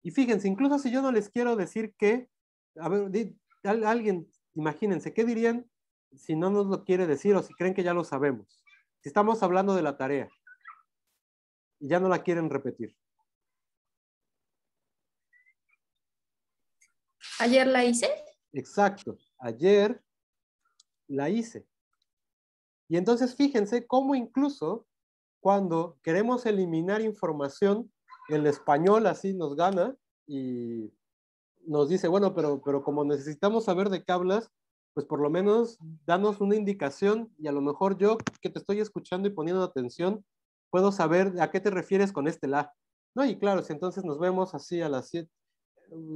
Y fíjense, incluso si yo no les quiero decir que, a ver, alguien, imagínense, ¿qué dirían si no nos lo quiere decir o si creen que ya lo sabemos? Si estamos hablando de la tarea y ya no la quieren repetir. Ayer la hice. Exacto ayer la hice. Y entonces fíjense cómo incluso cuando queremos eliminar información, el español así nos gana y nos dice, bueno, pero, pero como necesitamos saber de qué hablas, pues por lo menos danos una indicación y a lo mejor yo que te estoy escuchando y poniendo atención, puedo saber a qué te refieres con este la. No, y claro, si entonces nos vemos así a las 7,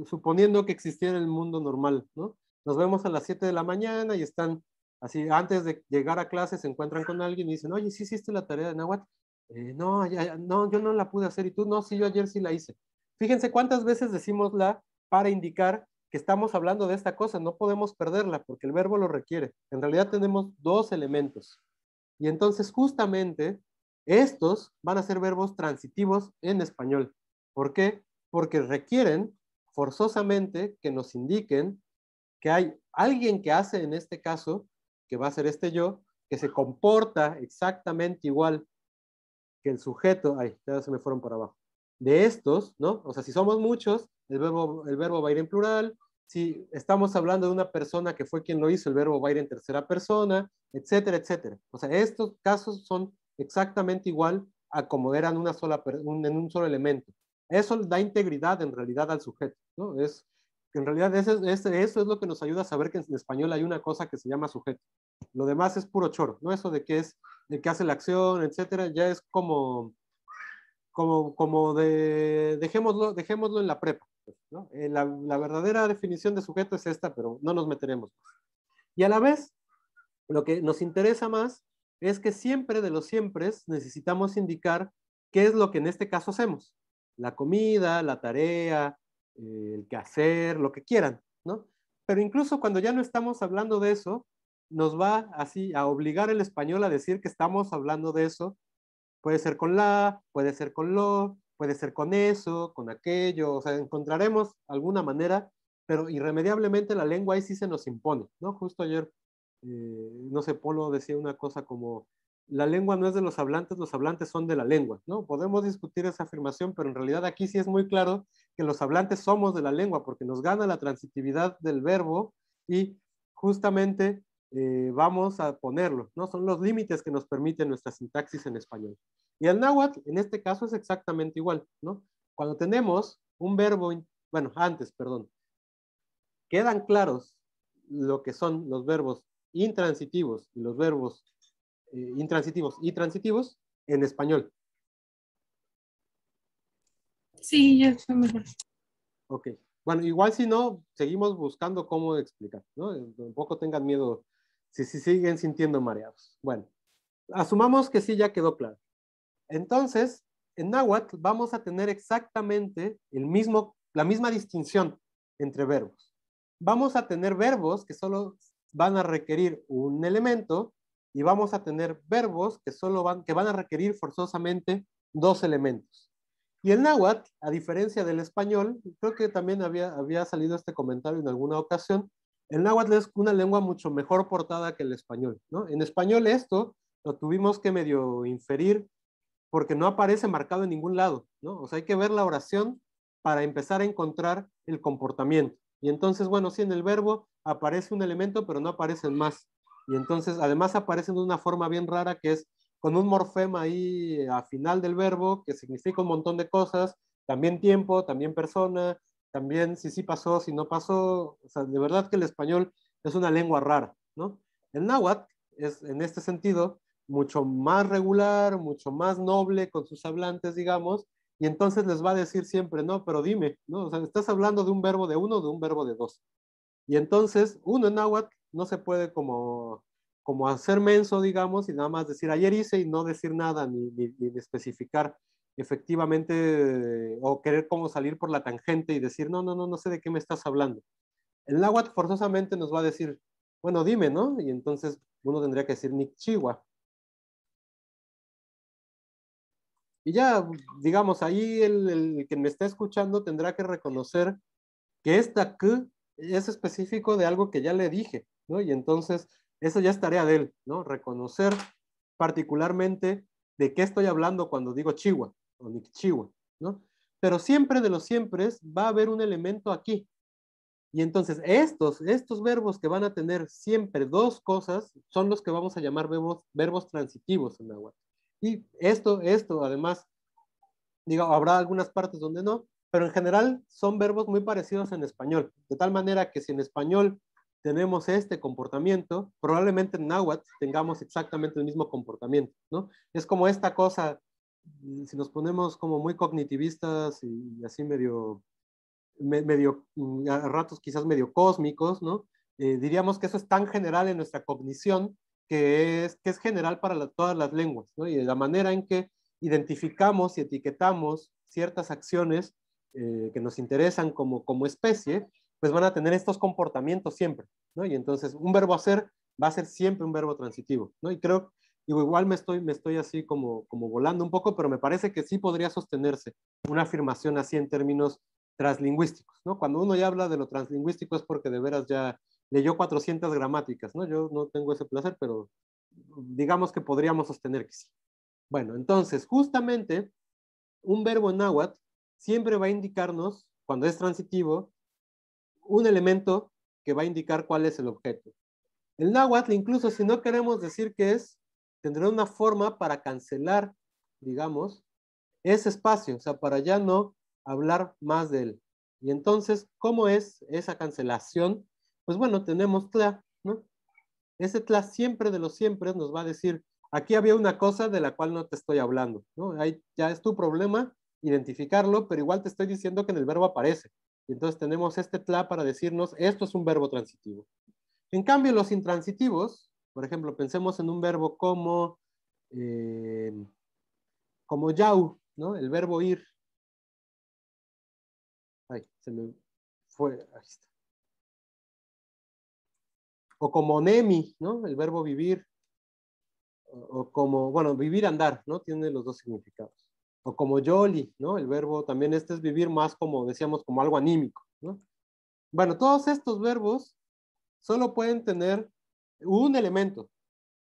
suponiendo que existiera el mundo normal, ¿no? nos vemos a las 7 de la mañana y están así, antes de llegar a clase se encuentran con alguien y dicen, oye, ¿sí hiciste la tarea de Nahuatl? Eh, no, no, yo no la pude hacer y tú no, sí, yo ayer sí la hice. Fíjense cuántas veces decimos la para indicar que estamos hablando de esta cosa, no podemos perderla porque el verbo lo requiere. En realidad tenemos dos elementos. Y entonces justamente estos van a ser verbos transitivos en español. ¿Por qué? Porque requieren forzosamente que nos indiquen que hay alguien que hace en este caso, que va a ser este yo, que se comporta exactamente igual que el sujeto. Ay, ya se me fueron por abajo. De estos, ¿no? O sea, si somos muchos, el verbo, el verbo va a ir en plural. Si estamos hablando de una persona que fue quien lo hizo, el verbo va a ir en tercera persona, etcétera, etcétera. O sea, estos casos son exactamente igual a como eran una sola, en un solo elemento. Eso da integridad en realidad al sujeto, ¿no? Es en realidad eso es lo que nos ayuda a saber que en español hay una cosa que se llama sujeto. Lo demás es puro choro, ¿no? Eso de que es de qué hace la acción, etcétera, ya es como, como, como de, dejémoslo, dejémoslo en la prepa. Eh, la, la, verdadera definición de sujeto es esta, pero no nos meteremos. Y a la vez, lo que nos interesa más es que siempre de los siempre necesitamos indicar qué es lo que en este caso hacemos. La comida, la tarea, eh, el hacer, lo que quieran, ¿no? Pero incluso cuando ya no estamos hablando de eso, nos va así a obligar el español a decir que estamos hablando de eso. Puede ser con la, puede ser con lo, puede ser con eso, con aquello, o sea, encontraremos alguna manera, pero irremediablemente la lengua ahí sí se nos impone, ¿no? Justo ayer, eh, no sé, Polo decía una cosa como, la lengua no es de los hablantes, los hablantes son de la lengua, ¿no? Podemos discutir esa afirmación, pero en realidad aquí sí es muy claro que los hablantes somos de la lengua, porque nos gana la transitividad del verbo y justamente eh, vamos a ponerlo, ¿no? Son los límites que nos permiten nuestra sintaxis en español. Y el náhuatl, en este caso, es exactamente igual, ¿no? Cuando tenemos un verbo, bueno, antes, perdón, quedan claros lo que son los verbos intransitivos y los verbos eh, intransitivos y transitivos en español. Sí, ya está mejor. Ok. Bueno, igual si no, seguimos buscando cómo explicar, ¿no? Tampoco tengan miedo si, si siguen sintiendo mareados. Bueno, asumamos que sí ya quedó claro. Entonces, en náhuatl vamos a tener exactamente el mismo, la misma distinción entre verbos. Vamos a tener verbos que solo van a requerir un elemento y vamos a tener verbos que solo van, que van a requerir forzosamente dos elementos. Y el náhuatl, a diferencia del español, creo que también había, había salido este comentario en alguna ocasión, el náhuatl es una lengua mucho mejor portada que el español, ¿no? En español esto lo tuvimos que medio inferir porque no aparece marcado en ningún lado, ¿no? O sea, hay que ver la oración para empezar a encontrar el comportamiento. Y entonces, bueno, sí, en el verbo aparece un elemento, pero no aparecen más. Y entonces, además aparecen de una forma bien rara que es con un morfema ahí a final del verbo que significa un montón de cosas, también tiempo, también persona, también si sí pasó, si no pasó. O sea, de verdad que el español es una lengua rara, ¿no? El náhuatl es, en este sentido, mucho más regular, mucho más noble con sus hablantes, digamos, y entonces les va a decir siempre, no, pero dime, ¿no? O sea, estás hablando de un verbo de uno de un verbo de dos. Y entonces, uno en náhuatl no se puede como como hacer menso, digamos, y nada más decir ayer hice y no decir nada, ni, especificar efectivamente, o querer como salir por la tangente y decir, no, no, no, no sé de qué me estás hablando. El náhuatl forzosamente nos va a decir, bueno, dime, ¿no? Y entonces uno tendría que decir chihua. Y ya, digamos, ahí el, que me está escuchando tendrá que reconocer que esta que es específico de algo que ya le dije, ¿no? Y entonces eso ya es tarea de él, ¿no? Reconocer particularmente de qué estoy hablando cuando digo Chihuahua o Nikchihuahua, ¿no? Pero siempre de los siempre va a haber un elemento aquí. Y entonces estos, estos verbos que van a tener siempre dos cosas son los que vamos a llamar verbos, verbos transitivos en agua. Y esto, esto además, digo, habrá algunas partes donde no, pero en general son verbos muy parecidos en español. De tal manera que si en español tenemos este comportamiento, probablemente en náhuatl tengamos exactamente el mismo comportamiento, ¿no? Es como esta cosa, mm, si nos ponemos como muy cognitivistas y así medio, medio mm, a ratos quizás medio cósmicos, ¿no? Eh, diríamos que eso es tan general en nuestra cognición que es, que es general para todas las lenguas, ¿no? Y de la manera en que identificamos y etiquetamos ciertas acciones eh, que nos interesan como, como especie, pues van a tener estos comportamientos siempre, ¿no? Y entonces un verbo hacer va a ser siempre un verbo transitivo, ¿no? Y creo, igual me estoy, me estoy así como, como volando un poco, pero me parece que sí podría sostenerse una afirmación así en términos translingüísticos, ¿no? Cuando uno ya habla de lo translingüístico es porque de veras ya leyó 400 gramáticas, ¿no? Yo no tengo ese placer, pero digamos que podríamos sostener que sí. Bueno, entonces, justamente, un verbo en náhuatl siempre va a indicarnos, cuando es transitivo, un elemento que va a indicar cuál es el objeto. El náhuatl, incluso si no queremos decir que es, tendrá una forma para cancelar, digamos, ese espacio, o sea, para ya no hablar más de él. Y entonces, ¿cómo es esa cancelación? Pues bueno, tenemos tla, ¿no? Ese tla siempre de los siempre nos va a decir, aquí había una cosa de la cual no te estoy hablando, ¿no? Ahí ya es tu problema identificarlo, pero igual te estoy diciendo que en el verbo aparece. Y entonces tenemos este tla para decirnos, esto es un verbo transitivo. En cambio, los intransitivos, por ejemplo, pensemos en un verbo como, eh, como yau, ¿no? El verbo ir. Ay, se me fue. Ahí está. O como nemi, ¿no? El verbo vivir. o como, bueno, vivir, andar, ¿no? Tiene los dos significados o como YOLI, ¿no? El verbo también este es vivir más como decíamos, como algo anímico, ¿no? Bueno, todos estos verbos solo pueden tener un elemento,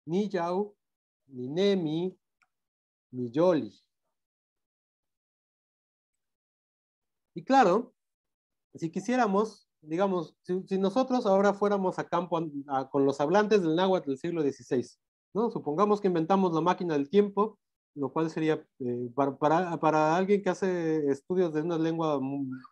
ni yao ni nemi, ni YOLI. Y claro, si quisiéramos, digamos, si, nosotros ahora fuéramos a campo con los hablantes del náhuatl del siglo XVI, ¿no? Supongamos que inventamos la máquina del tiempo lo cual sería, eh, para, para, alguien que hace estudios de una lengua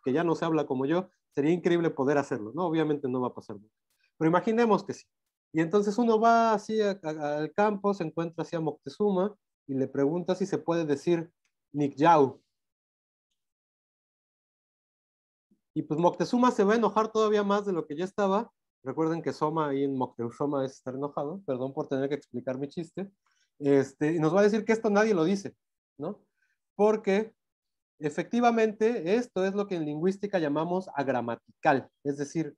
que ya no se habla como yo, sería increíble poder hacerlo, ¿no? Obviamente no va a pasar nunca. Pero imaginemos que sí. Y entonces uno va así al campo, se encuentra así a Moctezuma y le pregunta si se puede decir Yao Y pues Moctezuma se va a enojar todavía más de lo que ya estaba. Recuerden que Soma y en Moctezuma es estar enojado. Perdón por tener que explicar mi chiste. Este, y nos va a decir que esto nadie lo dice, ¿no? Porque efectivamente esto es lo que en lingüística llamamos agramatical, es decir,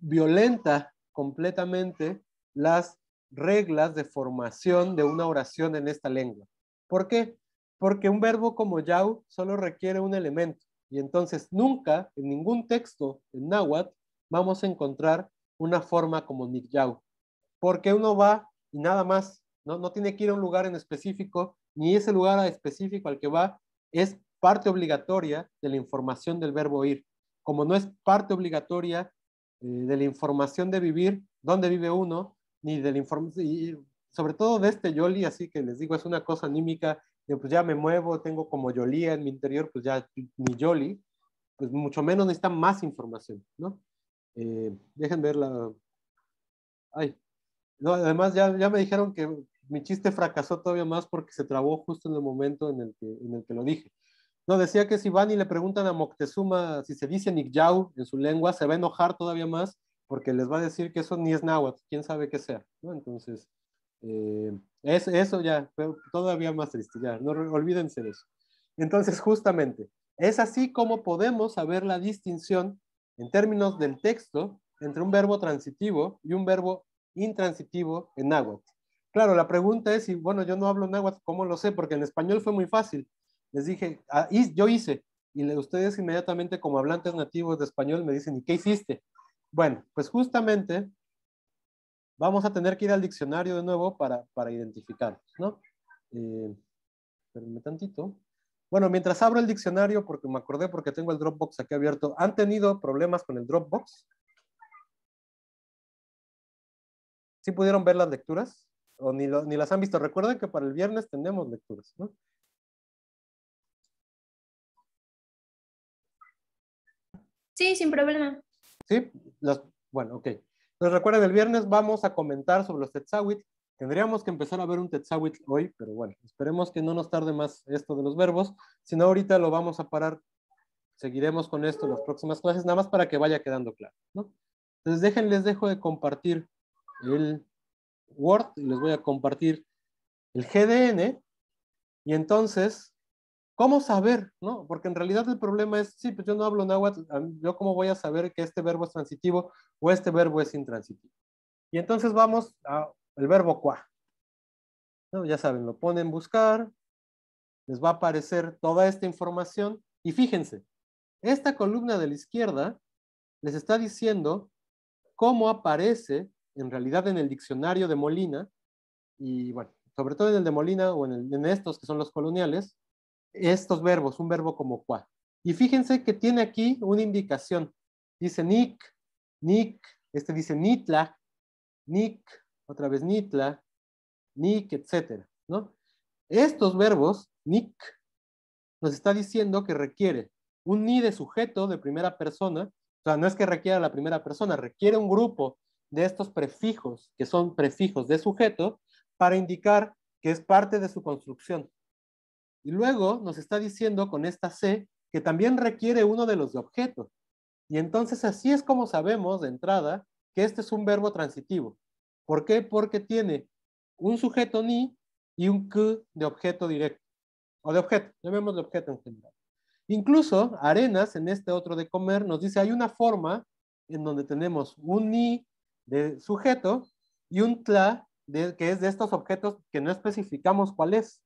violenta completamente las reglas de formación de una oración en esta lengua. ¿Por qué? Porque un verbo como yau solo requiere un elemento y entonces nunca en ningún texto en náhuatl vamos a encontrar una forma como yau porque uno va y nada más ¿no? tiene que ir a un lugar en específico, ni ese lugar específico al que va es parte obligatoria de la información del verbo ir. Como no es parte obligatoria eh, de la información de vivir, dónde vive uno, ni de la información, sobre todo de este Yoli, así que les digo, es una cosa anímica, de pues ya me muevo, tengo como Yolía en mi interior, pues ya mi Yoli, pues mucho menos necesita más información, ¿no? Eh, dejen ver la... Ay, además ya, ya me dijeron que mi chiste fracasó todavía más porque se trabó justo en el momento en el que, en el que lo dije. No, decía que si van y le preguntan a Moctezuma si se dice Nikyau en su lengua, se va a enojar todavía más porque les va a decir que eso ni es náhuatl, quién sabe qué sea, Entonces, eh, es, eso ya, todavía más triste, no olvídense de eso. Entonces, justamente, es así como podemos saber la distinción en términos del texto entre un verbo transitivo y un verbo intransitivo en náhuatl. Claro, la pregunta es, si, bueno, yo no hablo náhuatl, ¿cómo lo sé? Porque en español fue muy fácil. Les dije, ah, yo hice, y ustedes inmediatamente como hablantes nativos de español me dicen, ¿y qué hiciste? Bueno, pues justamente vamos a tener que ir al diccionario de nuevo para, para ¿no? Eh, espérenme tantito. Bueno, mientras abro el diccionario, porque me acordé porque tengo el Dropbox aquí abierto, ¿han tenido problemas con el Dropbox? ¿Sí pudieron ver las lecturas? o ni, las han visto. Recuerden que para el viernes tenemos lecturas, ¿no? Sí, sin problema. Sí, las. bueno, ok. Entonces recuerden, el viernes vamos a comentar sobre los Tetzawit. Tendríamos que empezar a ver un Tetzawit hoy, pero bueno, esperemos que no nos tarde más esto de los verbos. Si no, ahorita lo vamos a parar. Seguiremos con esto en las próximas clases, nada más para que vaya quedando claro, ¿no? Entonces les dejo de compartir el Word y les voy a compartir el GDN. Y entonces, ¿cómo saber? ¿no? Porque en realidad el problema es, sí, pues yo no hablo náhuatl, yo cómo voy a saber que este verbo es transitivo o este verbo es intransitivo. Y entonces vamos al verbo qua. Ya saben, lo ponen buscar, les va a aparecer toda esta información. Y fíjense, esta columna de la izquierda les está diciendo cómo aparece en realidad en el diccionario de Molina, y bueno, sobre todo en el de Molina o en, estos que son los coloniales, estos verbos, un verbo como cuá. Y fíjense que tiene aquí una indicación. Dice Nick, Nick, este dice Nitla, Nick, otra vez Nitla, Nick, etcétera, ¿no? Estos verbos, Nick, nos está diciendo que requiere un ni de sujeto de primera persona, o sea, no es que requiera la primera persona, requiere un grupo de estos prefijos, que son prefijos de sujeto, para indicar que es parte de su construcción. Y luego nos está diciendo con esta C que también requiere uno de los de objeto. Y entonces así es como sabemos de entrada que este es un verbo transitivo. ¿Por qué? Porque tiene un sujeto ni y un que de objeto directo. O de objeto, vemos de objeto en general. Incluso Arenas en este otro de comer nos dice hay una forma en donde tenemos un ni de sujeto y un tla que es de estos objetos que no especificamos cuál es.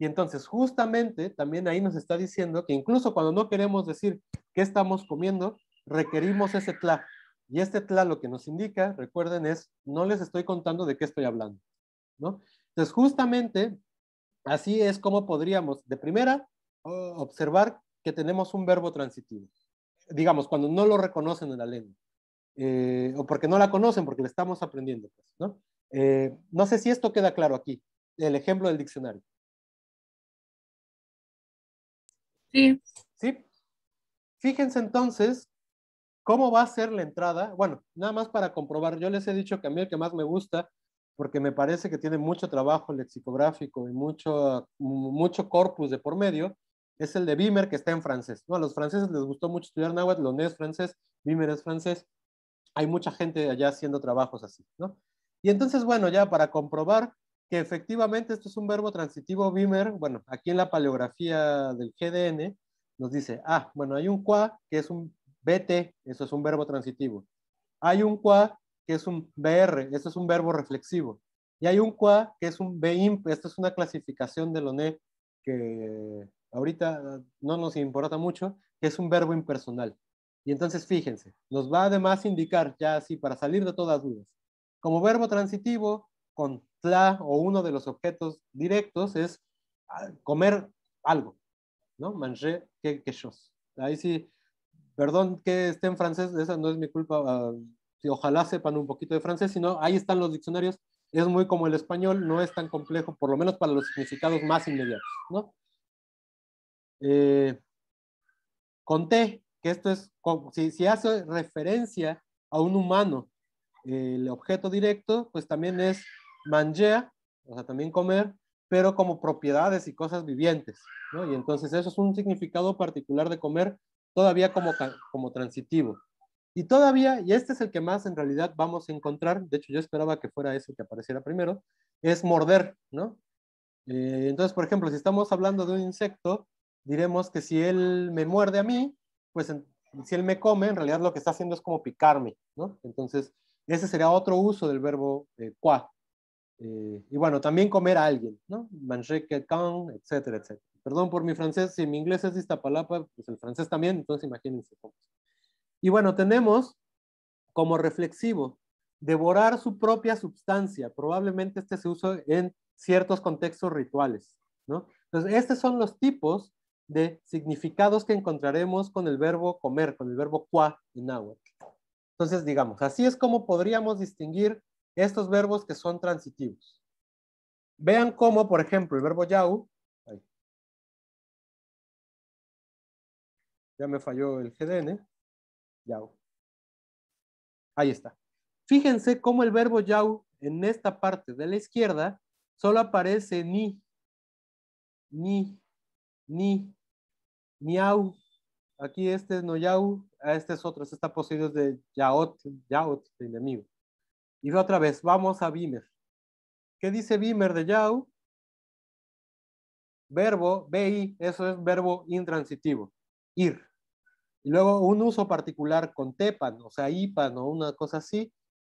Y entonces justamente también ahí nos está diciendo que incluso cuando no queremos decir qué estamos comiendo, requerimos ese tla. Y este tla lo que nos indica, recuerden, es no les estoy contando de qué estoy hablando. ¿no? Entonces justamente así es como podríamos de primera observar que tenemos un verbo transitivo. Digamos, cuando no lo reconocen en la lengua. Eh, o porque no la conocen, porque la estamos aprendiendo. Pues, ¿no? Eh, no sé si esto queda claro aquí, el ejemplo del diccionario. Sí. Sí. Fíjense entonces cómo va a ser la entrada. Bueno, nada más para comprobar, yo les he dicho que a mí el que más me gusta, porque me parece que tiene mucho trabajo lexicográfico y mucho, mucho corpus de por medio, es el de Bimer que está en francés. No, a los franceses les gustó mucho estudiar náhuatl, Loné es francés, Bimer es francés hay mucha gente allá haciendo trabajos así, ¿no? Y entonces, bueno, ya para comprobar que efectivamente esto es un verbo transitivo bimer, bueno, aquí en la paleografía del GDN nos dice, ah, bueno, hay un qua que es un BT, eso es un verbo transitivo. Hay un qua que es un BR, eso es un verbo reflexivo. Y hay un qua que es un BIMP, esto es una clasificación de ne que ahorita no nos importa mucho, que es un verbo impersonal. Y entonces fíjense, nos va además a indicar ya así para salir de todas dudas. Como verbo transitivo, con la o uno de los objetos directos es ah, comer algo, ¿no? Manger quelque chose. Ahí sí, perdón que esté en francés, esa no es mi culpa, ah, si ojalá sepan un poquito de francés, sino ahí están los diccionarios, es muy como el español, no es tan complejo, por lo menos para los significados más inmediatos, ¿no? Eh, conté que esto es, si, hace referencia a un humano, el objeto directo, pues también es manjea o sea, también comer, pero como propiedades y cosas vivientes, ¿no? Y entonces eso es un significado particular de comer, todavía como, como transitivo. Y todavía, y este es el que más en realidad vamos a encontrar, de hecho yo esperaba que fuera ese que apareciera primero, es morder, ¿no? Eh, entonces, por ejemplo, si estamos hablando de un insecto, diremos que si él me muerde a mí, pues si él me come, en realidad lo que está haciendo es como picarme, ¿no? Entonces, ese sería otro uso del verbo eh, qua. Eh, y bueno, también comer a alguien, ¿no? Manger quelqu'un, etcétera, etcétera. Perdón por mi francés, si mi inglés es palabra, pues el francés también, entonces imagínense cómo. Y bueno, tenemos como reflexivo, devorar su propia sustancia. Probablemente este se usa en ciertos contextos rituales, ¿no? Entonces, estos son los tipos de significados que encontraremos con el verbo comer, con el verbo qua en náhuatl. Entonces, digamos, así es como podríamos distinguir estos verbos que son transitivos. Vean cómo, por ejemplo, el verbo yau, ya me falló el GDN, ¿eh? yau, ahí está. Fíjense cómo el verbo yau en esta parte de la izquierda solo aparece ni, ni, ni, Miau. Aquí este no yau, este es otro, este está poseído de Yaot, Yaot, el enemigo. Y otra vez, vamos a Bimer. ¿Qué dice Bimer de Yau? Verbo, BI, eso es verbo intransitivo, ir. Y luego un uso particular con tepan, o sea, ipan o una cosa así,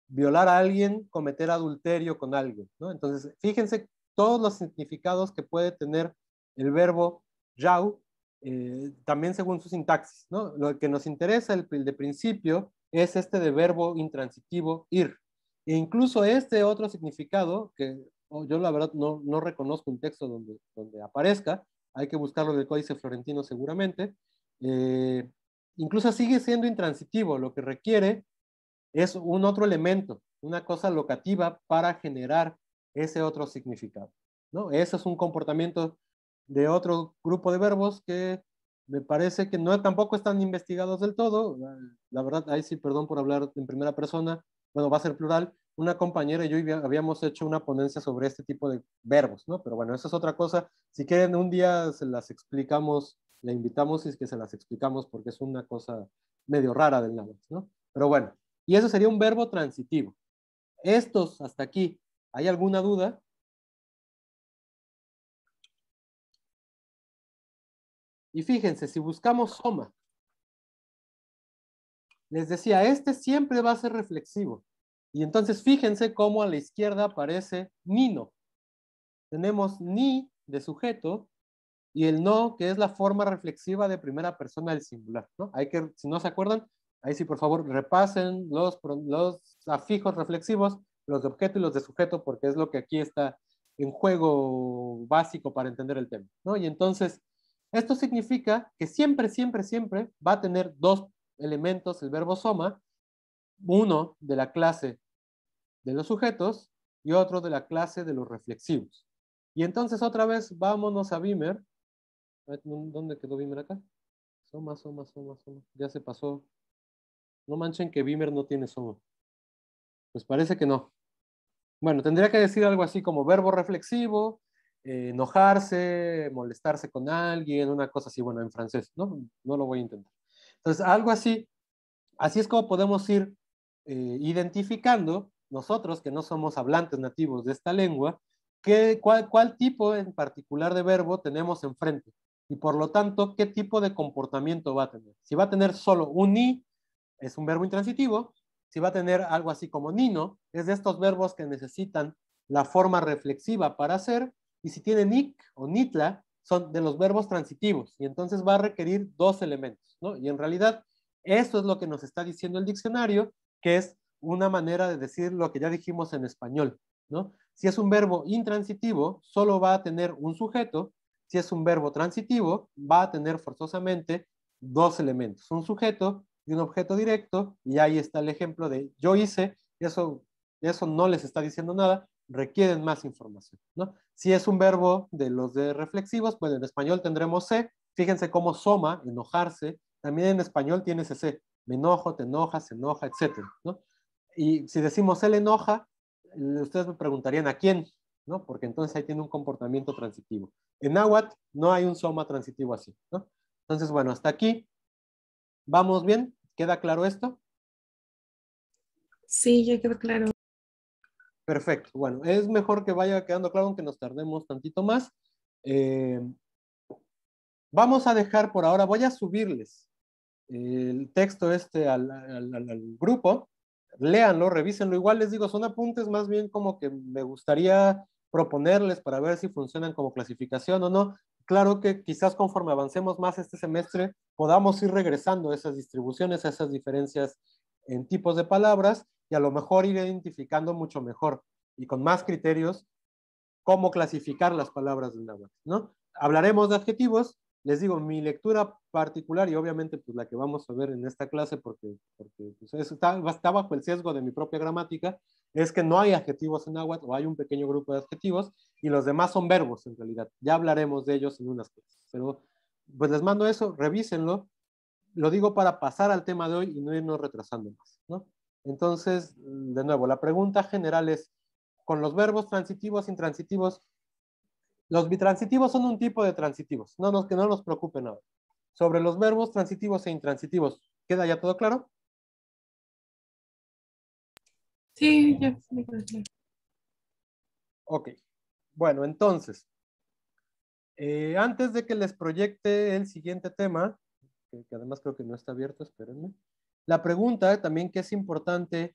violar a alguien, cometer adulterio con alguien. ¿no? Entonces, fíjense todos los significados que puede tener el verbo yau eh, también según su sintaxis. Lo que nos interesa, el, de principio, es este de verbo intransitivo ir. E incluso este otro significado, que oh, yo la verdad no, reconozco un texto donde, donde aparezca, hay que buscarlo del el Códice Florentino seguramente, eh, incluso sigue siendo intransitivo, lo que requiere es un otro elemento, una cosa locativa para generar ese otro significado. ¿no? Ese es un comportamiento de otro grupo de verbos que me parece que no tampoco están investigados del todo. La verdad, ahí sí, perdón por hablar en primera persona, bueno, va a ser plural. Una compañera y yo habíamos hecho una ponencia sobre este tipo de verbos, ¿no? Pero bueno, esa es otra cosa. Si quieren, un día se las explicamos, la invitamos y es que se las explicamos porque es una cosa medio rara del náhuatl, ¿no? Pero bueno, y eso sería un verbo transitivo. Estos hasta aquí, ¿hay alguna duda? Y fíjense, si buscamos soma, les decía, este siempre va a ser reflexivo. Y entonces fíjense cómo a la izquierda aparece nino. Tenemos ni de sujeto y el no, que es la forma reflexiva de primera persona del singular. ¿no? Hay que, si no se acuerdan, ahí sí, por favor, repasen los, los afijos reflexivos, los de objeto y los de sujeto, porque es lo que aquí está en juego básico para entender el tema. Y entonces, esto significa que siempre, siempre, siempre va a tener dos elementos el verbo soma, uno de la clase de los sujetos y otro de la clase de los reflexivos. Y entonces otra vez vámonos a Bimer. ¿Dónde quedó Bimer acá? Soma, soma, soma, soma. Ya se pasó. No manchen que Bimer no tiene soma. Pues parece que no. Bueno, tendría que decir algo así como verbo reflexivo, eh, enojarse, molestarse con alguien, una cosa así, bueno, en francés, ¿no? No lo voy a intentar. Entonces, algo así, así es como podemos ir eh, identificando nosotros que no somos hablantes nativos de esta lengua, qué, cuál, cuál tipo en particular de verbo tenemos enfrente y por lo tanto qué tipo de comportamiento va a tener. Si va a tener solo un ni, es un verbo intransitivo, si va a tener algo así como nino, es de estos verbos que necesitan la forma reflexiva para ser, y si tiene nick o nitla, son de los verbos transitivos y entonces va a requerir dos elementos, Y en realidad, eso es lo que nos está diciendo el diccionario, que es una manera de decir lo que ya dijimos en español, Si es un verbo intransitivo, solo va a tener un sujeto. Si es un verbo transitivo, va a tener forzosamente dos elementos, un sujeto y un objeto directo. Y ahí está el ejemplo de yo hice, eso, eso no les está diciendo nada, requieren más información. ¿no? Si es un verbo de los de reflexivos, bueno, en español tendremos se. Fíjense cómo soma, enojarse. También en español tiene ese se. Me enojo, te enojas, se enoja, etc. ¿no? Y si decimos él enoja, eh, ustedes me preguntarían a quién, ¿no? porque entonces ahí tiene un comportamiento transitivo. En náhuatl no hay un soma transitivo así. ¿no? Entonces, bueno, hasta aquí. ¿Vamos bien? ¿Queda claro esto? Sí, ya quedó claro. Perfecto. Bueno, es mejor que vaya quedando claro aunque nos tardemos tantito más. Eh, vamos a dejar por ahora, voy a subirles el texto este al, grupo. Léanlo, revísenlo. Igual les digo, son apuntes más bien como que me gustaría proponerles para ver si funcionan como clasificación o no. Claro que quizás conforme avancemos más este semestre podamos ir regresando esas distribuciones, esas diferencias en tipos de palabras y a lo mejor ir identificando mucho mejor y con más criterios cómo clasificar las palabras en ¿no? Hablaremos de adjetivos, les digo, mi lectura particular y obviamente pues la que vamos a ver en esta clase porque, porque pues, está, bajo el sesgo de mi propia gramática, es que no hay adjetivos en náhuatl o hay un pequeño grupo de adjetivos y los demás son verbos en realidad. Ya hablaremos de ellos en unas clases, pero pues les mando eso, revísenlo. Lo digo para pasar al tema de hoy y no irnos retrasando más. Entonces, de nuevo, la pregunta general es, con los verbos transitivos, intransitivos, los bitransitivos son un tipo de transitivos, no nos, que no nos preocupen nada. Sobre los verbos transitivos e intransitivos, ¿queda ya todo claro? Sí, ya. Ok, bueno, entonces, eh, antes de que les proyecte el siguiente tema, que además creo que no está abierto, espérenme la pregunta también que es importante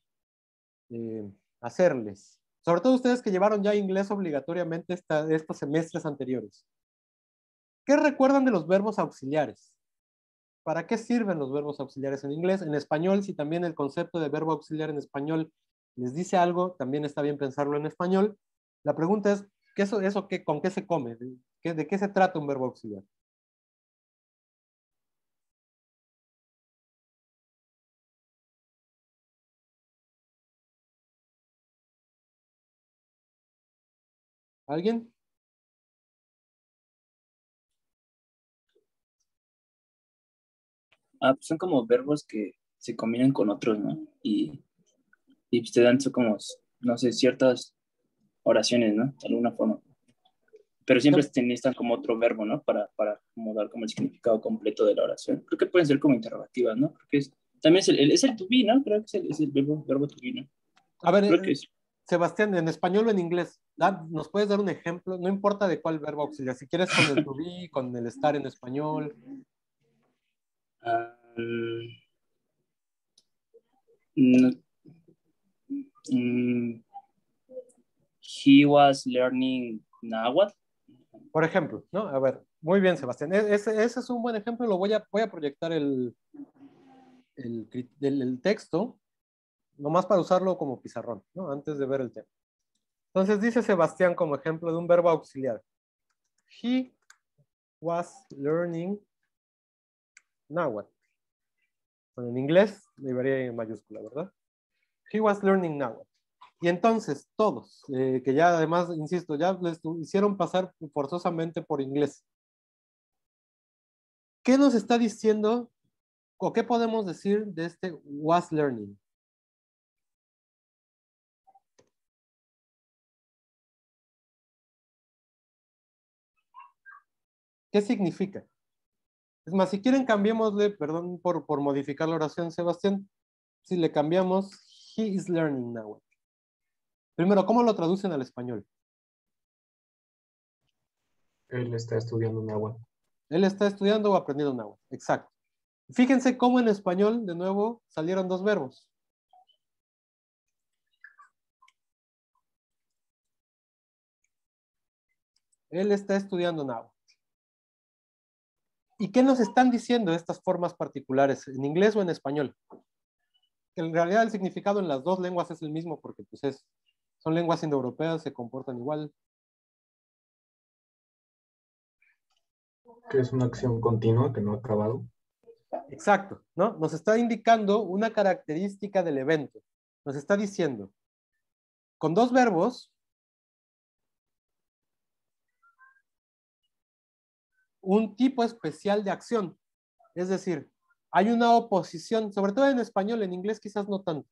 eh, hacerles, sobre todo ustedes que llevaron ya inglés obligatoriamente esta, estos semestres anteriores. ¿Qué recuerdan de los verbos auxiliares? ¿Para qué sirven los verbos auxiliares en inglés? En español, si también el concepto de verbo auxiliar en español les dice algo, también está bien pensarlo en español. La pregunta es, ¿qué eso, eso qué, ¿con qué se come? ¿De qué se trata un verbo auxiliar? ¿Alguien? Ah, pues son como verbos que se combinan con otros, ¿no? Y, y pues, dan son como, no sé, ciertas oraciones, ¿no? De alguna forma. Pero siempre se necesitan como otro verbo, ¿no? Para, para como dar como el significado completo de la oración. Creo que pueden ser como interrogativas, ¿no? Porque también es el, el, ¿no? Creo que es el, es el verbo, verbo ¿no? A ver, Creo eh, Sebastián, en español o en inglés, ¿nos puedes dar un ejemplo? No importa de cuál verbo auxiliar, si quieres con el to be, con el estar en español. Mm, mm, he was learning Nahuatl. Por ejemplo, ¿no? A ver, muy bien, Sebastián. E-, ese, es un buen ejemplo, lo voy a, voy a proyectar el texto nomás para usarlo como pizarrón, ¿no? antes de ver el tema. Entonces dice Sebastián como ejemplo de un verbo auxiliar. He was learning what. Bueno, en inglés debería ir en mayúscula, ¿verdad? He was learning nahuatl. Y entonces todos, eh, que ya además, insisto, ya les hicieron pasar forzosamente por inglés. ¿Qué nos está diciendo o qué podemos decir de este was learning? ¿Qué significa? Es más, si quieren cambiémosle, perdón por, modificar la oración, Sebastián, si le cambiamos, he is learning now. Primero, ¿cómo lo traducen al español? Él está estudiando náhuatl. Él está estudiando o aprendiendo náhuatl, exacto. Fíjense cómo en español, de nuevo, salieron dos verbos. Él está estudiando náhuatl. ¿Y qué nos están diciendo estas formas particulares, en inglés o en español? En realidad el significado en las dos lenguas es el mismo porque pues, son lenguas indoeuropeas, se comportan igual. Que es una acción continua que no ha acabado. Exacto, ¿no? Nos está indicando una característica del evento. Nos está diciendo, con dos verbos, un tipo especial de acción. Es decir, hay una oposición, sobre todo en español, en inglés quizás no tanto,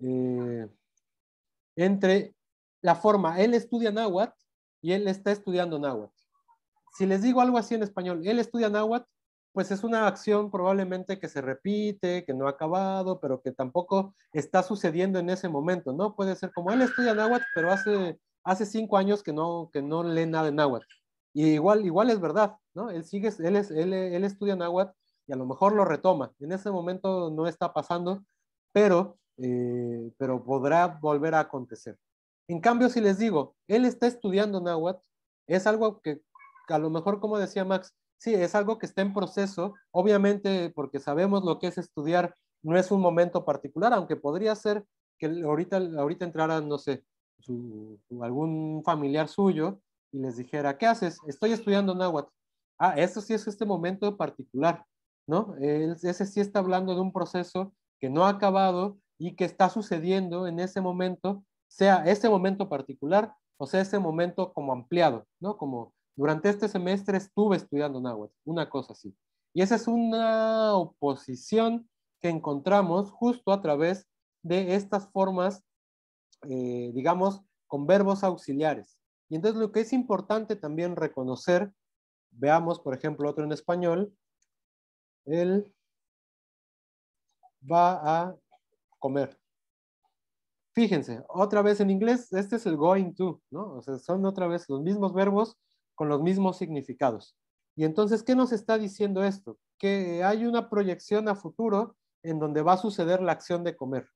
eh, entre la forma, él estudia náhuatl y él está estudiando náhuatl. Si les digo algo así en español, él estudia náhuatl, pues es una acción probablemente que se repite, que no ha acabado, pero que tampoco está sucediendo en ese momento, ¿no? Puede ser como él estudia náhuatl, pero hace, hace cinco años que no, que no lee nada en náhuatl. Y igual, igual es verdad, él sigue, él, estudia náhuatl y a lo mejor lo retoma. En ese momento no está pasando, pero, eh, pero podrá volver a acontecer. En cambio, si les digo, él está estudiando náhuatl, es algo que a lo mejor, como decía Max, sí, es algo que está en proceso, obviamente porque sabemos lo que es estudiar, no es un momento particular, aunque podría ser que ahorita, ahorita entrara, no sé, algún familiar suyo y les dijera, ¿qué haces? Estoy estudiando náhuatl ah, eso sí es este momento particular, ¿no? Ese sí está hablando de un proceso que no ha acabado y que está sucediendo en ese momento, sea ese momento particular o sea ese momento como ampliado, ¿no? Como durante este semestre estuve estudiando náhuatl, una cosa así. Y esa es una oposición que encontramos justo a través de estas formas, eh, digamos, con verbos auxiliares. Y entonces lo que es importante también reconocer Veamos, por ejemplo, otro en español. Él va a comer. Fíjense, otra vez en inglés, este es el going to, ¿no? O sea, son otra vez los mismos verbos con los mismos significados. Y entonces, ¿qué nos está diciendo esto? Que hay una proyección a futuro en donde va a suceder la acción de comer.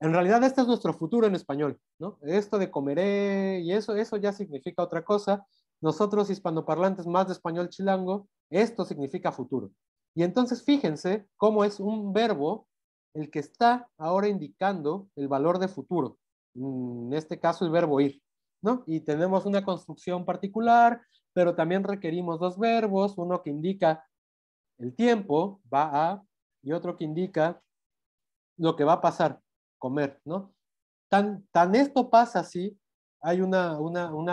En realidad, este es nuestro futuro en español, ¿no? Esto de comeré y eso, eso ya significa otra cosa, nosotros hispanoparlantes más de español chilango, esto significa futuro. Y entonces fíjense cómo es un verbo el que está ahora indicando el valor de futuro. Mm, en este caso el verbo ir, ¿no? Y tenemos una construcción particular, pero también requerimos dos verbos, uno que indica el tiempo, va a, y otro que indica lo que va a pasar, comer, ¿no? Tan, tan esto pasa así hay una,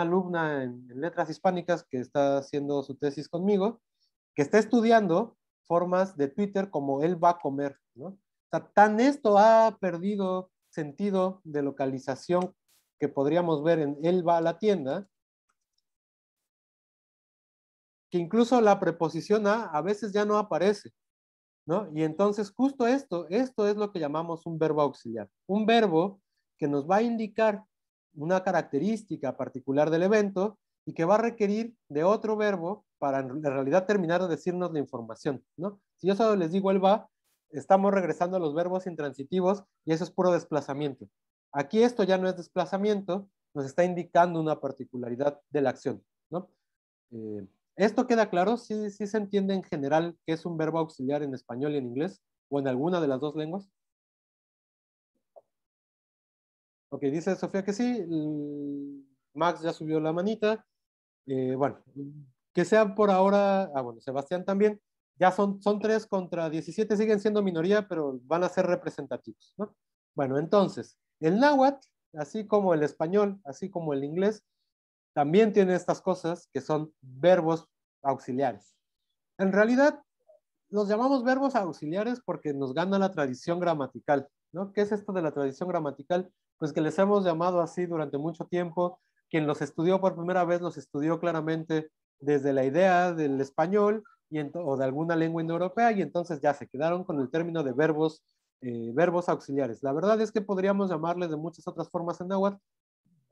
alumna en, letras hispánicas que está haciendo su tesis conmigo, que está estudiando formas de Twitter como él va a comer, ¿no? O sea, tan esto ha perdido sentido de localización que podríamos ver en él va a la tienda, que incluso la preposición a a veces ya no aparece, ¿no? Y entonces justo esto, esto es lo que llamamos un verbo auxiliar, un verbo que nos va a indicar una característica particular del evento y que va a requerir de otro verbo para en realidad terminar de decirnos la información, ¿no? Si yo solo les digo el va, estamos regresando a los verbos intransitivos y eso es puro desplazamiento. Aquí esto ya no es desplazamiento, nos está indicando una particularidad de la acción, eh, ¿Esto queda claro? si ¿Sí se entiende en general que es un verbo auxiliar en español y en inglés? ¿O en alguna de las dos lenguas? Ok, dice Sofía que sí. Max ya subió la manita. Eh, bueno, que sea por ahora. Ah, bueno, Sebastián también. Ya son, son tres contra 17, siguen siendo minoría, pero van a ser representativos, ¿no? Bueno, entonces, el náhuatl, así como el español, así como el inglés, también tiene estas cosas que son verbos auxiliares. En realidad, los llamamos verbos auxiliares porque nos gana la tradición gramatical, ¿no? ¿Qué es esto de la tradición gramatical? pues que les hemos llamado así durante mucho tiempo. Quien los estudió por primera vez los estudió claramente desde la idea del español y o de alguna lengua indoeuropea y entonces ya se quedaron con el término de verbos, eh, verbos auxiliares. La verdad es que podríamos llamarles de muchas otras formas en náhuatl,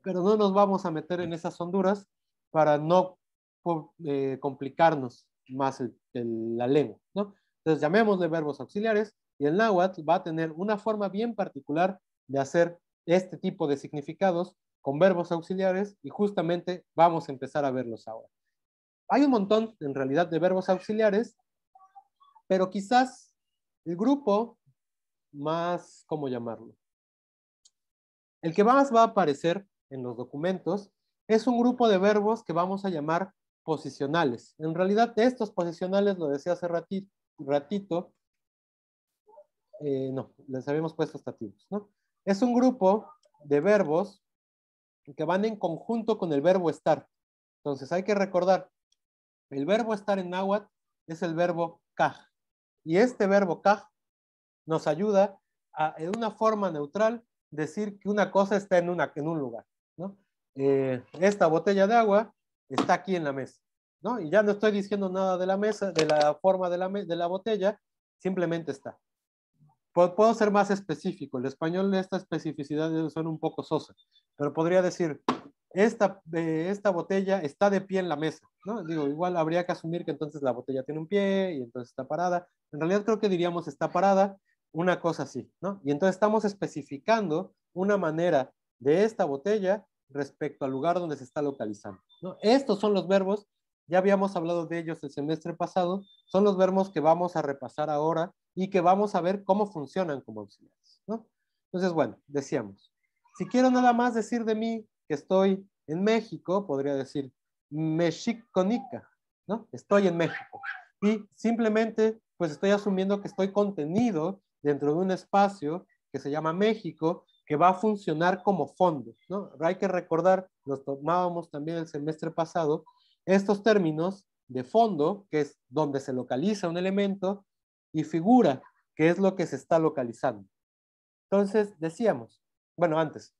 pero no nos vamos a meter en esas honduras para no eh, complicarnos más la lengua, ¿no? Entonces llamémosle verbos auxiliares y el náhuatl va a tener una forma bien particular de hacer este tipo de significados con verbos auxiliares y justamente vamos a empezar a verlos ahora. Hay un montón en realidad de verbos auxiliares, pero quizás el grupo más, ¿cómo llamarlo? El que más va a aparecer en los documentos es un grupo de verbos que vamos a llamar posicionales. En realidad, estos posicionales, lo decía hace ratito, eh, no, les habíamos puesto estativos, ¿no? Es un grupo de verbos que van en conjunto con el verbo estar. Entonces hay que recordar, el verbo estar en náhuatl es el verbo caj. Y este verbo caj nos ayuda a, en una forma neutral, decir que una cosa está en, una, en un lugar. Eh, esta botella de agua está aquí en la mesa. Y ya no estoy diciendo nada de la mesa, de la forma de la botella, simplemente está puedo ser más específico. El español, esta especificidad son un poco sosa, pero podría decir, esta, eh, esta botella está de pie en la mesa, ¿no? Digo, igual habría que asumir que entonces la botella tiene un pie y entonces está parada. En realidad creo que diríamos está parada, una cosa así, ¿no? Y entonces estamos especificando una manera de esta botella respecto al lugar donde se está localizando, Estos son los verbos, ya habíamos hablado de ellos el semestre pasado, son los verbos que vamos a repasar ahora y que vamos a ver cómo funcionan como auxiliares. ¿no? Entonces, bueno, decíamos, si quiero nada más decir de mí que estoy en México, podría decir Mexiconica, ¿no? Estoy en México. Y simplemente, pues estoy asumiendo que estoy contenido dentro de un espacio que se llama México, que va a funcionar como fondo, ¿no? Hay que recordar, nos tomábamos también el semestre pasado, estos términos de fondo, que es donde se localiza un elemento, y figura, que es lo que se está localizando. Entonces, decíamos, bueno, antes,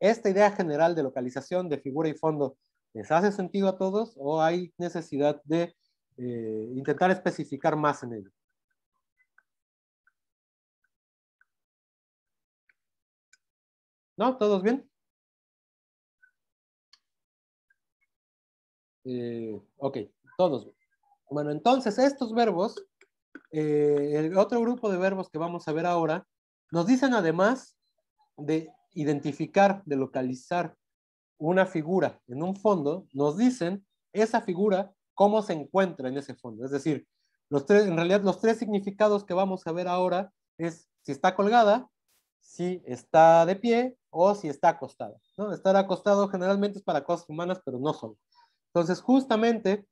esta idea general de localización de figura y fondo, ¿les hace sentido a todos o hay necesidad de eh, intentar especificar más en ello? ¿No? ¿Todos bien? Eh, ok, todos. Bueno, entonces estos verbos eh, el otro grupo de verbos que vamos a ver ahora, nos dicen además de identificar, de localizar una figura en un fondo, nos dicen esa figura, cómo se encuentra en ese fondo. Es decir, los tres, en realidad los tres significados que vamos a ver ahora es si está colgada, si está de pie o si está acostada. ¿no? Estar acostado generalmente es para cosas humanas, pero no solo. Entonces, justamente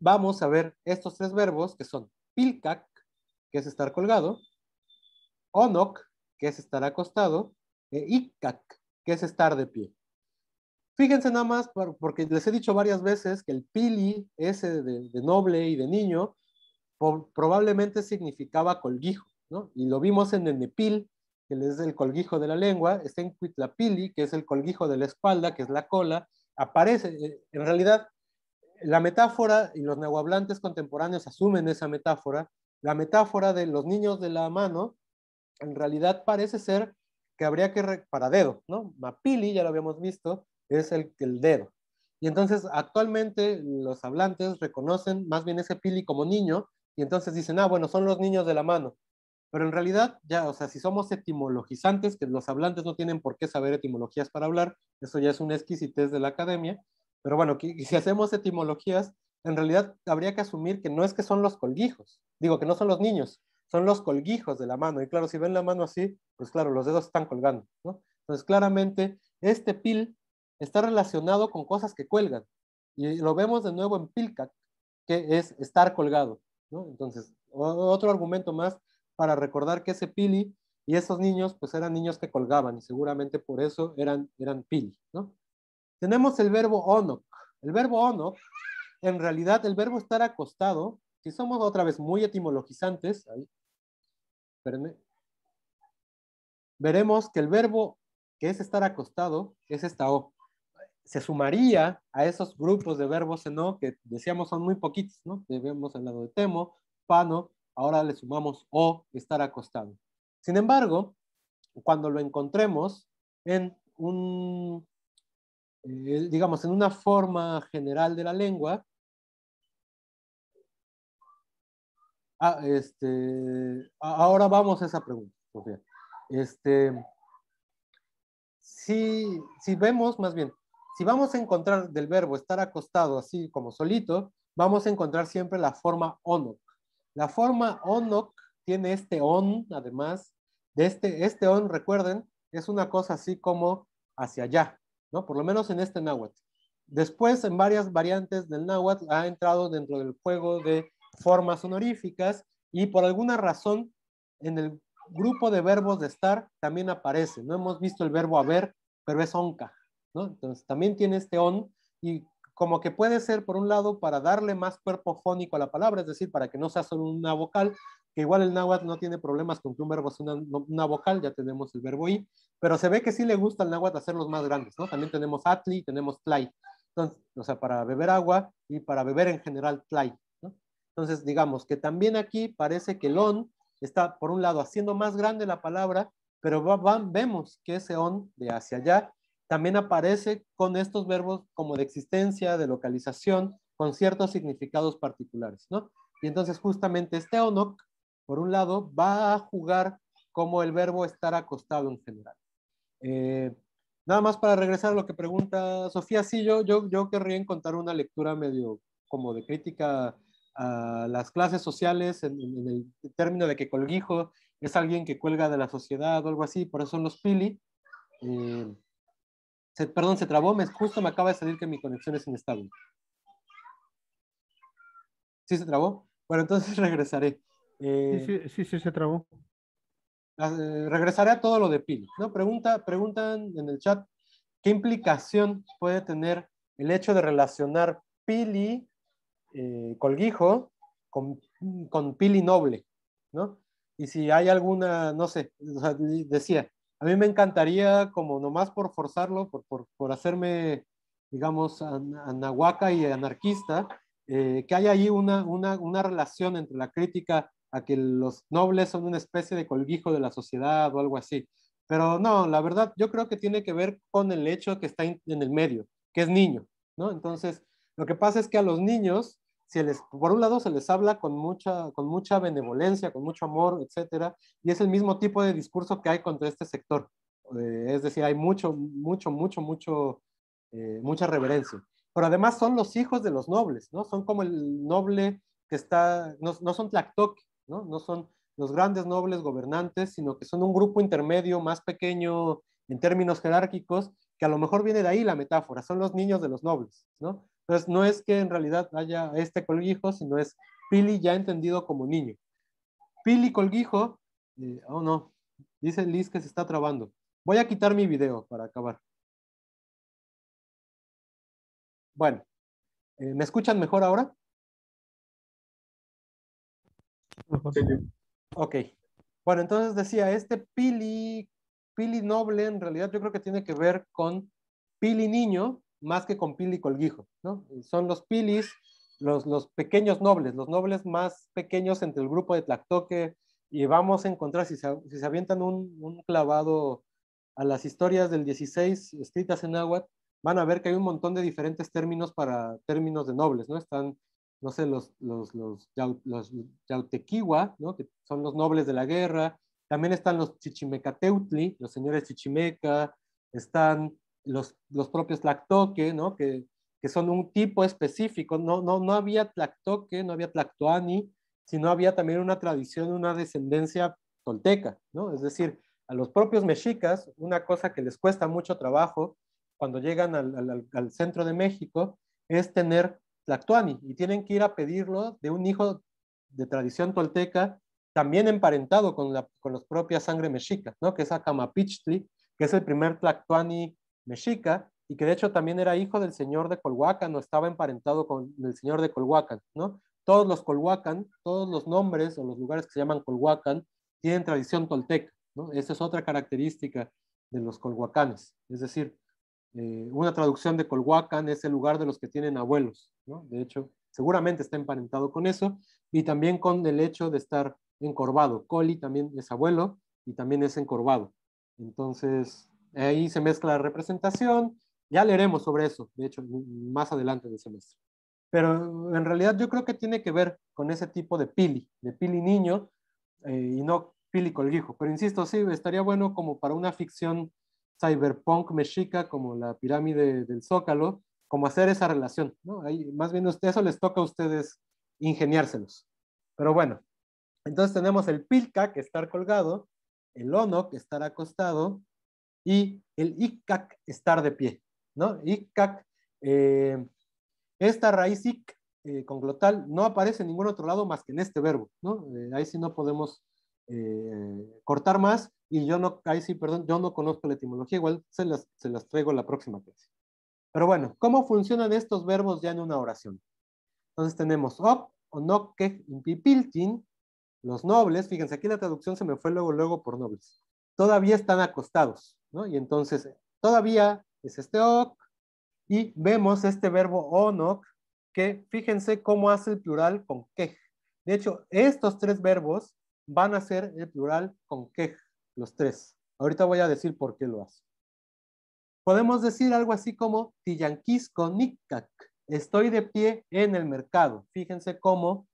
vamos a ver estos tres verbos que son Pilcac, que es estar colgado, onok, que es estar acostado, e ikkak, que es estar de pie. Fíjense nada más, porque les he dicho varias veces que el pili, ese de, noble y de niño, probablemente significaba colguijo, ¿no? Y lo vimos en el nepil, que es el colguijo de la lengua, está en cuitlapili, que es el colguijo de la espalda, que es la cola, aparece, eh, en realidad la metáfora, y los neohablantes contemporáneos asumen esa metáfora, la metáfora de los niños de la mano, en realidad parece ser que habría que, para dedo, ¿no? Mapili, ya lo habíamos visto, es el, el dedo. Y entonces actualmente los hablantes reconocen más bien ese pili como niño, y entonces dicen, ah, bueno, son los niños de la mano. Pero en realidad, ya, o sea, si somos etimologizantes, que los hablantes no tienen por qué saber etimologías para hablar, eso ya es una exquisitez de la academia, pero bueno, si hacemos etimologías, en realidad habría que asumir que no es que son los colguijos, digo que no son los niños, son los colguijos de la mano. Y claro, si ven la mano así, pues claro, los dedos están colgando, ¿no? Entonces, claramente, este pil está relacionado con cosas que cuelgan. Y lo vemos de nuevo en pilcac, que es estar colgado, Entonces, otro argumento más para recordar que ese pili y esos niños, pues eran niños que colgaban y seguramente por eso eran, eran pili, ¿no? Tenemos el verbo onok. El verbo onok, en realidad, el verbo estar acostado, si somos otra vez muy etimologizantes, espérenme, veremos que el verbo que es estar acostado es esta O. Se sumaría a esos grupos de verbos en O que decíamos son muy poquitos, ¿no? Debemos al lado de temo, pano, ahora le sumamos O, estar acostado. Sin embargo, cuando lo encontremos en un eh, digamos, en una forma general de la lengua, ah, este, ahora vamos a esa pregunta, Este, si, vemos, más bien, si vamos a encontrar del verbo estar acostado así como solito, vamos a encontrar siempre la forma onok. La forma onok tiene este on, además, de este, este on, recuerden, es una cosa así como hacia allá. ¿no? Por lo menos en este náhuatl. Después, en varias variantes del náhuatl, ha entrado dentro del juego de formas honoríficas y por alguna razón en el grupo de verbos de estar también aparece. No hemos visto el verbo haber, pero es onca, ¿no? Entonces también tiene este on y como que puede ser, por un lado, para darle más cuerpo fónico a la palabra, es decir, para que no sea solo una vocal, igual el náhuatl no tiene problemas con que un verbo sea una, vocal, ya tenemos el verbo i, pero se ve que sí le gusta al náhuatl hacerlos más grandes, ¿no? También tenemos atli, tenemos tlay, entonces, o sea, para beber agua y para beber en general tlay, ¿no? Entonces, digamos que también aquí parece que el on está, por un lado, haciendo más grande la palabra, pero va, vemos que ese on de hacia allá también aparece con estos verbos como de existencia, de localización, con ciertos significados particulares, ¿no? Y entonces justamente este onok por un lado, va a jugar como el verbo estar acostado en general. Eh, nada más para regresar a lo que pregunta Sofía, sí, yo, yo, querría encontrar una lectura medio como de crítica a las clases sociales en, el término de que colguijo es alguien que cuelga de la sociedad o algo así, por eso son los pili. Eh, perdón, se trabó, me, justo me acaba de salir que mi conexión es inestable. ¿Sí se trabó? Bueno, entonces regresaré. Eh, sí, sí, se trabó. Eh, regresaré a todo lo de Pili ¿no? Pregunta, preguntan en el chat, ¿qué implicación puede tener el hecho de relacionar Pili eh, Colguijo con, Pili Noble? Y si hay alguna, no sé, decía, a mí me encantaría como nomás por forzarlo, por, hacerme, digamos, anahuaca y anarquista, que haya ahí una, una, una relación entre la crítica a que los nobles son una especie de colguijo de la sociedad o algo así. Pero no, la verdad, yo creo que tiene que ver con el hecho que está en el medio, que es niño, ¿no? Entonces, lo que pasa es que a los niños, si les, por un lado se les habla con mucha, con mucha benevolencia, con mucho amor, etcétera, y es el mismo tipo de discurso que hay contra este sector. Eh, es decir, hay mucho, mucho, mucho, mucho, eh, mucha reverencia. Pero además son los hijos de los nobles, ¿no? Son como el noble que está, no, no son tlactoc, ¿no? son los grandes nobles gobernantes, sino que son un grupo intermedio más pequeño en términos jerárquicos, que a lo mejor viene de ahí la metáfora, son los niños de los nobles, ¿no? Entonces, no es que en realidad haya este colguijo, sino es Pili ya entendido como niño. Pili colguijo, eh, oh no, dice Liz que se está trabando. Voy a quitar mi video para acabar. Bueno, eh, ¿me escuchan mejor ahora? Ok. Bueno, entonces decía, este Pili, Pili noble en realidad yo creo que tiene que ver con Pili niño más que con Pili colguijo, ¿no? Son los Pilis, los, los pequeños nobles, los nobles más pequeños entre el grupo de Tlactoque y vamos a encontrar, si se, si se avientan un, un, clavado a las historias del 16 escritas en agua van a ver que hay un montón de diferentes términos para términos de nobles, ¿no? Están no sé, los, los, yautequiwa, que son los nobles de la guerra, también están los chichimecateutli, los señores chichimeca, están los, los propios tlactoque, ¿no? que, son un tipo específico, no, no, no había tlactoque, no había tlactoani, sino había también una tradición, una descendencia tolteca, ¿no? es decir, a los propios mexicas, una cosa que les cuesta mucho trabajo cuando llegan al, al centro de México es tener Tlactuani y tienen que ir a pedirlo de un hijo de tradición tolteca, también emparentado con la, propia propias sangre mexica, ¿no? que es Acamapichtli, que es el primer Tlactuani mexica y que de hecho también era hijo del señor de Colhuacan o estaba emparentado con el señor de Colhuacan. ¿no? Todos los Colhuacan, todos los nombres o los lugares que se llaman Colhuacan tienen tradición tolteca. ¿no? Esa es otra característica de los colhuacanes. Es decir, eh, una traducción de Colhuacan es el lugar de los que tienen abuelos. De hecho, seguramente está emparentado con eso, y también con el hecho de estar encorvado. Coli también es abuelo y también es encorvado. Entonces, ahí se mezcla la representación. Ya leeremos sobre eso, de hecho, más adelante del semestre. Pero en realidad yo creo que tiene que ver con ese tipo de pili, de pili niño eh, y no pili colguijo. Pero insisto, sí, estaría bueno como para una ficción cyberpunk mexica como la pirámide del Zócalo, como hacer esa relación, ¿no? más bien eso les toca a ustedes ingeniárselos. Pero bueno, entonces tenemos el que estar colgado, el que estar acostado, y el icac, estar de pie, ¿no? Icac, eh, esta raíz ic, eh, conglotal, no aparece en ningún otro lado más que en este verbo, ¿no? Eh, ahí sí no podemos cortar más, y yo no, ahí sí, perdón, yo no conozco la etimología, igual se las, se las traigo la próxima clase. Pero bueno, ¿cómo funcionan estos verbos ya en una oración? Entonces tenemos op, onokke, impipiltin, los nobles, fíjense, aquí la traducción se me fue luego, luego por nobles. Todavía están acostados, ¿no? Y entonces, todavía es este ok, y vemos este verbo onok, que fíjense cómo hace el plural con kej. De hecho, estos tres verbos van a ser el plural con kej, los tres. Ahorita voy a decir por qué lo hace. Podemos decir algo así como Tillanquisco Nikkak, estoy de pie en el mercado. Fíjense cómo,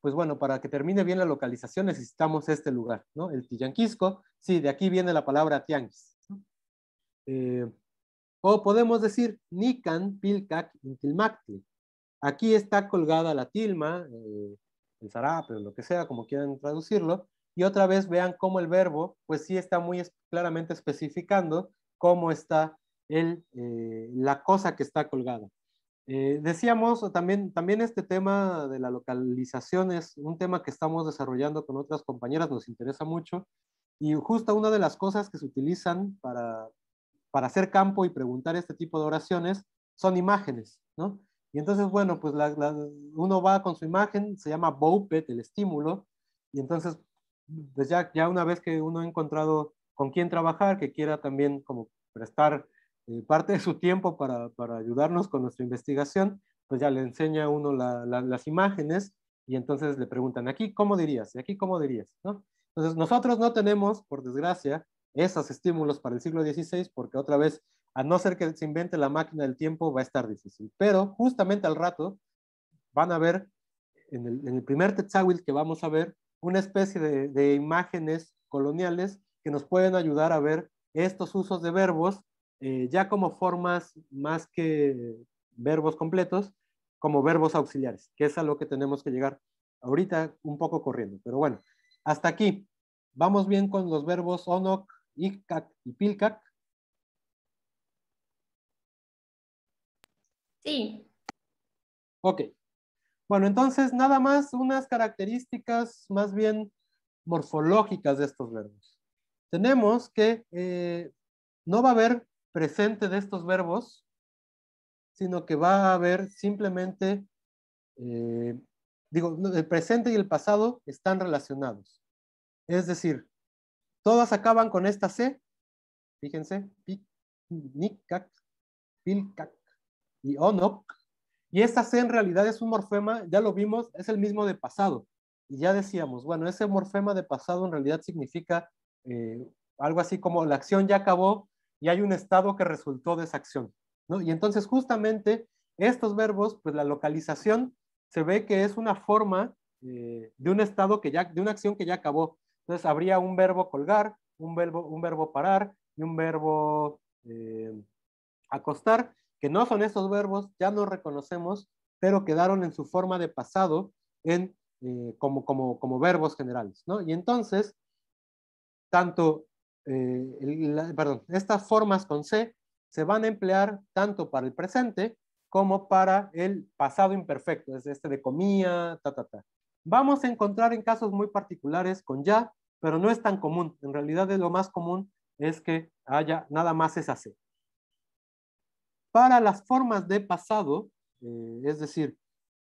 pues bueno, para que termine bien la localización necesitamos este lugar, ¿no? El Tillanquisco, sí, de aquí viene la palabra tianguis. Eh, o podemos decir Nikan Pilkak Intilmactli. Aquí está colgada la tilma, eh, el zarape o lo que sea, como quieran traducirlo. Y otra vez vean cómo el verbo, pues sí está muy claramente especificando cómo está eh, la cosa que está colgada. Eh, decíamos también, también este tema de la localización es un tema que estamos desarrollando con otras compañeras, nos interesa mucho. Y justo una de las cosas que se utilizan para, para hacer campo y preguntar este tipo de oraciones son imágenes, ¿no? Y entonces, bueno, pues uno va con su imagen, se llama BOPET, el estímulo, y entonces, pues ya, ya una vez que uno ha encontrado con quién trabajar, que quiera también como prestar eh, parte de su tiempo para, ayudarnos con nuestra investigación, pues ya le enseña a uno las imágenes y entonces le preguntan, aquí cómo dirías, y aquí cómo dirías, ¿no? Entonces nosotros no tenemos, por desgracia, esos estímulos para el siglo XVI porque otra vez, a no ser que se invente la máquina del tiempo, va a estar difícil. Pero justamente al rato van a ver, en el, primer Tetzawil que vamos a ver, una especie de imágenes coloniales que nos pueden ayudar a ver estos usos de verbos eh, ya como formas más que verbos completos, como verbos auxiliares, que es a lo que tenemos que llegar ahorita un poco corriendo. Pero bueno, hasta aquí. Vamos bien con los verbos onok, icac y pilkak. Sí. Ok. Bueno, entonces nada más unas características más bien morfológicas de estos verbos. Tenemos que eh, no va a haber presente de estos verbos, sino que va a haber simplemente, eh, digo, el presente y el pasado están relacionados. Es decir, todas acaban con esta C, fíjense, y onok, y esta C en realidad es un morfema, ya lo vimos, es el mismo de pasado. Y ya decíamos, bueno, ese morfema de pasado en realidad significa eh, algo así como la acción ya acabó, y hay un estado que resultó de esa acción. Y entonces justamente estos verbos, pues la localización se ve que es una forma eh, de un estado que ya, de una acción que ya acabó. Entonces habría un verbo colgar, un verbo, un verbo parar y un verbo eh, acostar, que no son esos verbos, ya no reconocemos, pero quedaron en su forma de pasado en, eh, como, como, como verbos generales. ¿no? Y entonces, tanto eh, estas formas con C se van a emplear tanto para el presente como para el pasado imperfecto, es este de comía, ta, ta, ta. Vamos a encontrar en casos muy particulares con ya, pero no es tan común. En realidad lo más común es que haya nada más esa C. Para las formas de pasado, eh, es decir,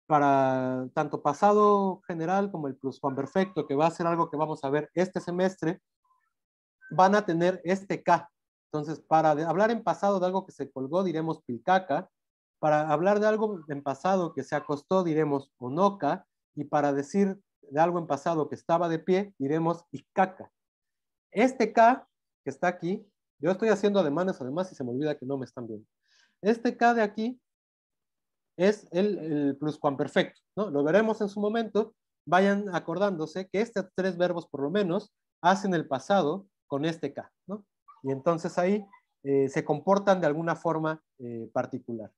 para tanto pasado general como el pluscuamperfecto, que va a ser algo que vamos a ver este semestre, van a tener este K. Entonces, para hablar en pasado de algo que se colgó, diremos pilcaca. Para hablar de algo en pasado que se acostó, diremos onoka. Y para decir de algo en pasado que estaba de pie, diremos icaca. Este K que está aquí, yo estoy haciendo ademanes además y se me olvida que no me están viendo. Este K de aquí es el, el pluscuamperfecto, ¿no? Lo veremos en su momento. Vayan acordándose que estos tres verbos, por lo menos, hacen el pasado con este K, ¿no? Y entonces ahí eh, se comportan de alguna forma eh, particular.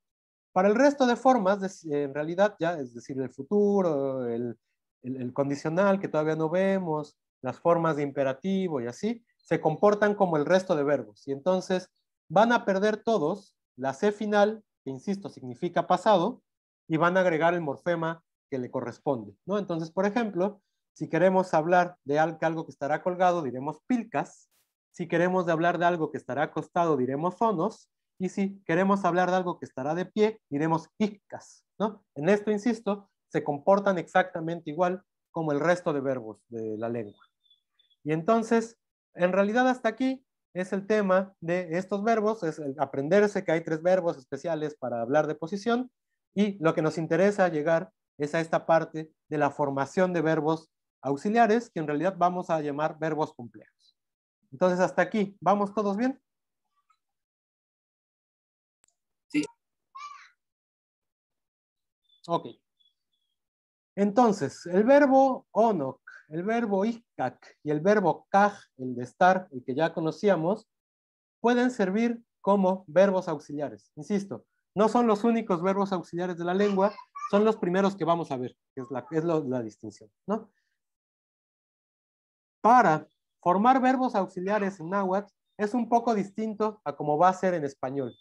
Para el resto de formas, en realidad ya, es decir, el futuro, el, el condicional que todavía no vemos, las formas de imperativo y así, se comportan como el resto de verbos. Y entonces van a perder todos la C final, que insisto, significa pasado, y van a agregar el morfema que le corresponde. ¿no? Entonces, por ejemplo, si queremos hablar de algo que estará colgado, diremos pilcas. Si queremos hablar de algo que estará acostado, diremos onos. Y si queremos hablar de algo que estará de pie, diremos ikkas. ¿no? En esto, insisto, se comportan exactamente igual como el resto de verbos de la lengua. Y entonces, en realidad hasta aquí es el tema de estos verbos, es aprenderse que hay tres verbos especiales para hablar de posición y lo que nos interesa llegar es a esta parte de la formación de verbos auxiliares que en realidad vamos a llamar verbos complejos. Entonces, hasta aquí, ¿vamos todos bien? Sí. Ok. Entonces, el verbo onok, el verbo ikak y el verbo kaj, el de estar, el que ya conocíamos, pueden servir como verbos auxiliares. Insisto, no son los únicos verbos auxiliares de la lengua, son los primeros que vamos a ver, que es la, es la distinción. ¿no? Para formar verbos auxiliares en náhuatl es un poco distinto a como va a ser en español.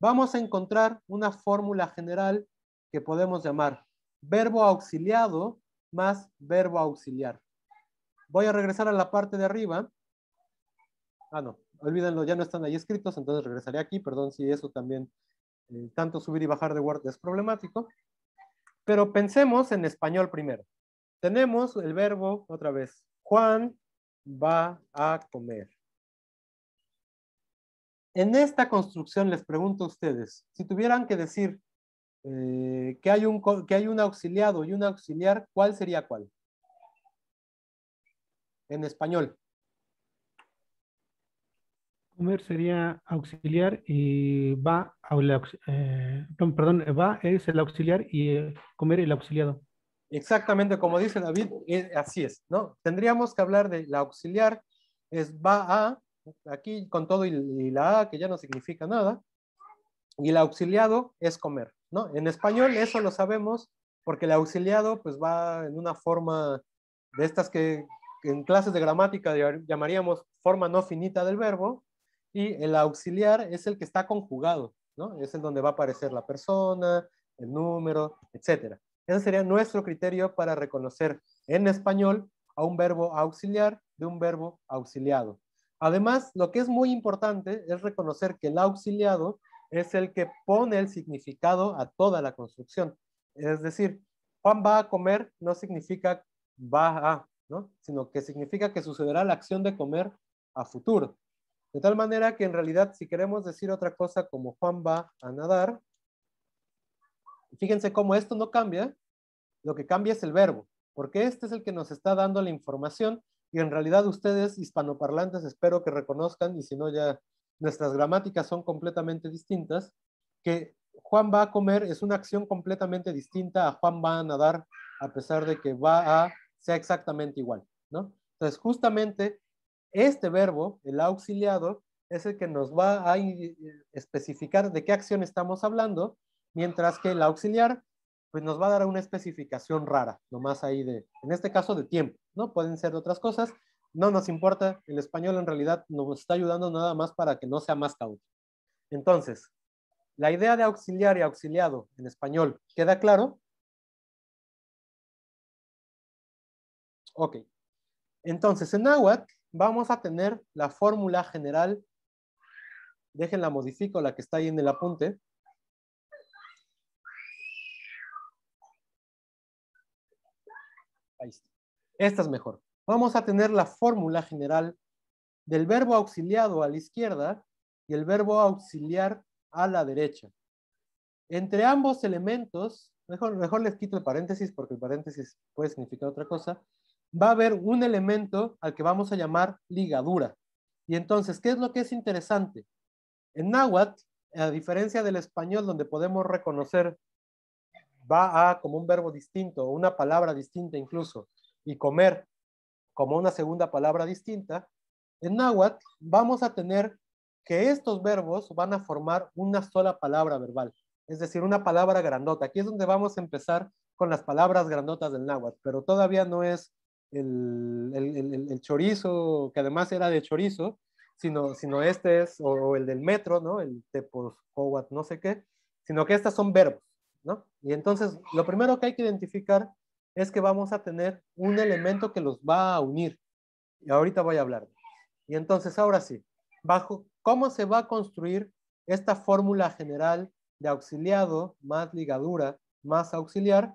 Vamos a encontrar una fórmula general que podemos llamar verbo auxiliado más verbo auxiliar. Voy a regresar a la parte de arriba. Ah, no, olvídenlo, ya no están ahí escritos, entonces regresaré aquí. Perdón si eso también, eh, tanto subir y bajar de Word es problemático. Pero pensemos en español primero. Tenemos el verbo, otra vez, Juan va a comer. En esta construcción les pregunto a ustedes, si tuvieran que decir eh, que, hay un, hay un auxiliado y un auxiliar, ¿cuál sería cuál? En español. Comer sería auxiliar y va, a eh, perdón, va es el auxiliar y eh, comer el auxiliado. Exactamente, como dice David, así es, ¿no? Tendríamos que hablar de la auxiliar, es va a, aquí con todo y, la a, que ya no significa nada, y el auxiliado es comer, ¿no? En español eso lo sabemos porque el auxiliado pues va en una forma de estas que en clases de gramática llamaríamos forma no finita del verbo, y el auxiliar es el que está conjugado, ¿no? Es el donde va a aparecer la persona, el número, etcétera. Ese sería nuestro criterio para reconocer en español a un verbo auxiliar de un verbo auxiliado. Además, lo que es muy importante es reconocer que el auxiliado es el que pone el significado a toda la construcción. Es decir, Juan va a comer no significa va a, sino que significa que sucederá la acción de comer a futuro. De tal manera que en realidad si queremos decir otra cosa como Juan va a nadar, fíjense cómo esto no cambia, lo que cambia es el verbo, porque este es el que nos está dando la información y en realidad ustedes hispanoparlantes espero que reconozcan, y si no ya nuestras gramáticas son completamente distintas, que Juan va a comer es una acción completamente distinta a Juan va a nadar, a pesar de que va a sea exactamente igual, ¿no? Entonces, justamente este verbo, el auxiliado, es el que nos va a eh, especificar de qué acción estamos hablando mientras que la auxiliar pues nos va a dar una especificación rara, más ahí de, en este caso de tiempo, ¿no? Pueden ser otras cosas, no nos importa, el español en realidad nos está ayudando nada más para que no sea más caótico. Entonces, la idea de auxiliar y auxiliado en español, ¿queda claro? Ok. Entonces, en náhuatl vamos a tener la fórmula general, déjenla modifico, la que está ahí en el apunte, Esta es mejor. Vamos a tener la fórmula general del verbo auxiliado a la izquierda y el verbo auxiliar a la derecha. Entre ambos elementos, mejor, mejor les quito el paréntesis porque el paréntesis puede significar otra cosa, va a haber un elemento al que vamos a llamar ligadura. Y entonces, ¿qué es lo que es interesante? En náhuatl, a diferencia del español donde podemos reconocer va a como un verbo distinto, una palabra distinta incluso, y comer como una segunda palabra distinta, en náhuatl vamos a tener que estos verbos van a formar una sola palabra verbal, es decir, una palabra grandota. Aquí es donde vamos a empezar con las palabras grandotas del náhuatl, pero todavía no es el, chorizo, que además era de chorizo, sino, sino este es, o, el del metro, ¿no? El teposcohuatl, no sé qué, sino que estas son verbos. Y entonces, lo primero que hay que identificar es que vamos a tener un elemento que los va a unir. Y ahorita voy a hablar. Y entonces, ahora sí, bajo cómo se va a construir esta fórmula general de auxiliado más ligadura más auxiliar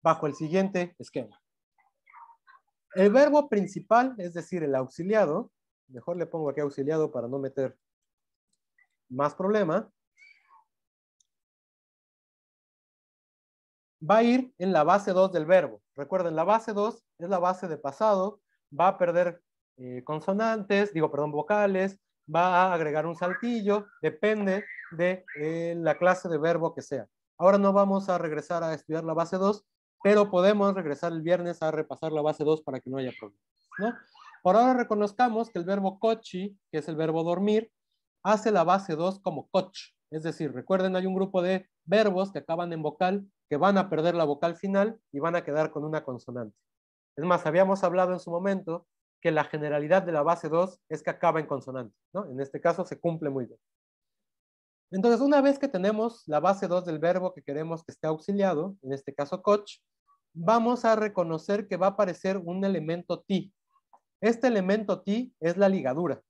bajo el siguiente esquema. El verbo principal, es decir, el auxiliado, mejor le pongo aquí auxiliado para no meter más problema, va a ir en la base 2 del verbo. Recuerden, la base 2 es la base de pasado, va a perder eh, consonantes, digo, perdón, vocales, va a agregar un saltillo, depende de eh, la clase de verbo que sea. Ahora no vamos a regresar a estudiar la base 2, pero podemos regresar el viernes a repasar la base 2 para que no haya problemas. Por ahora reconozcamos que el verbo cochi, que es el verbo dormir, hace la base 2 como coch. Es decir, recuerden, hay un grupo de verbos que acaban en vocal van a perder la vocal final y van a quedar con una consonante. Es más, habíamos hablado en su momento que la generalidad de la base 2 es que acaba en consonante, En este caso se cumple muy bien. Entonces, una vez que tenemos la base 2 del verbo que queremos que esté auxiliado, en este caso coach, vamos a reconocer que va a aparecer un elemento ti. Este elemento ti es la ligadura.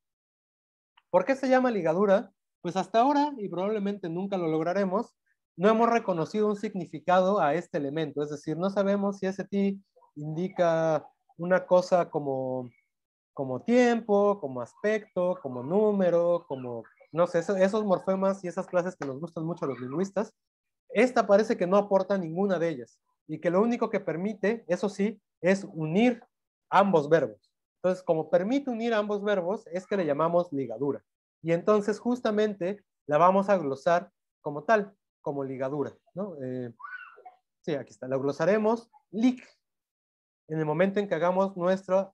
¿Por qué se llama ligadura? Pues hasta ahora, y probablemente nunca lo lograremos, no hemos reconocido un significado a este elemento, es decir, no sabemos si ese ti indica una cosa como, como tiempo, como aspecto, como número, como, no sé, esos, morfemas y esas clases que nos gustan mucho a los lingüistas, esta parece que no aporta ninguna de ellas y que lo único que permite, eso sí, es unir ambos verbos. Entonces, como permite unir ambos verbos, es que le llamamos ligadura. Y entonces justamente la vamos a glosar como tal como ligadura. ¿no? Eh, sí, aquí está, Lo glosaremos, lic, en el momento en que hagamos nuestros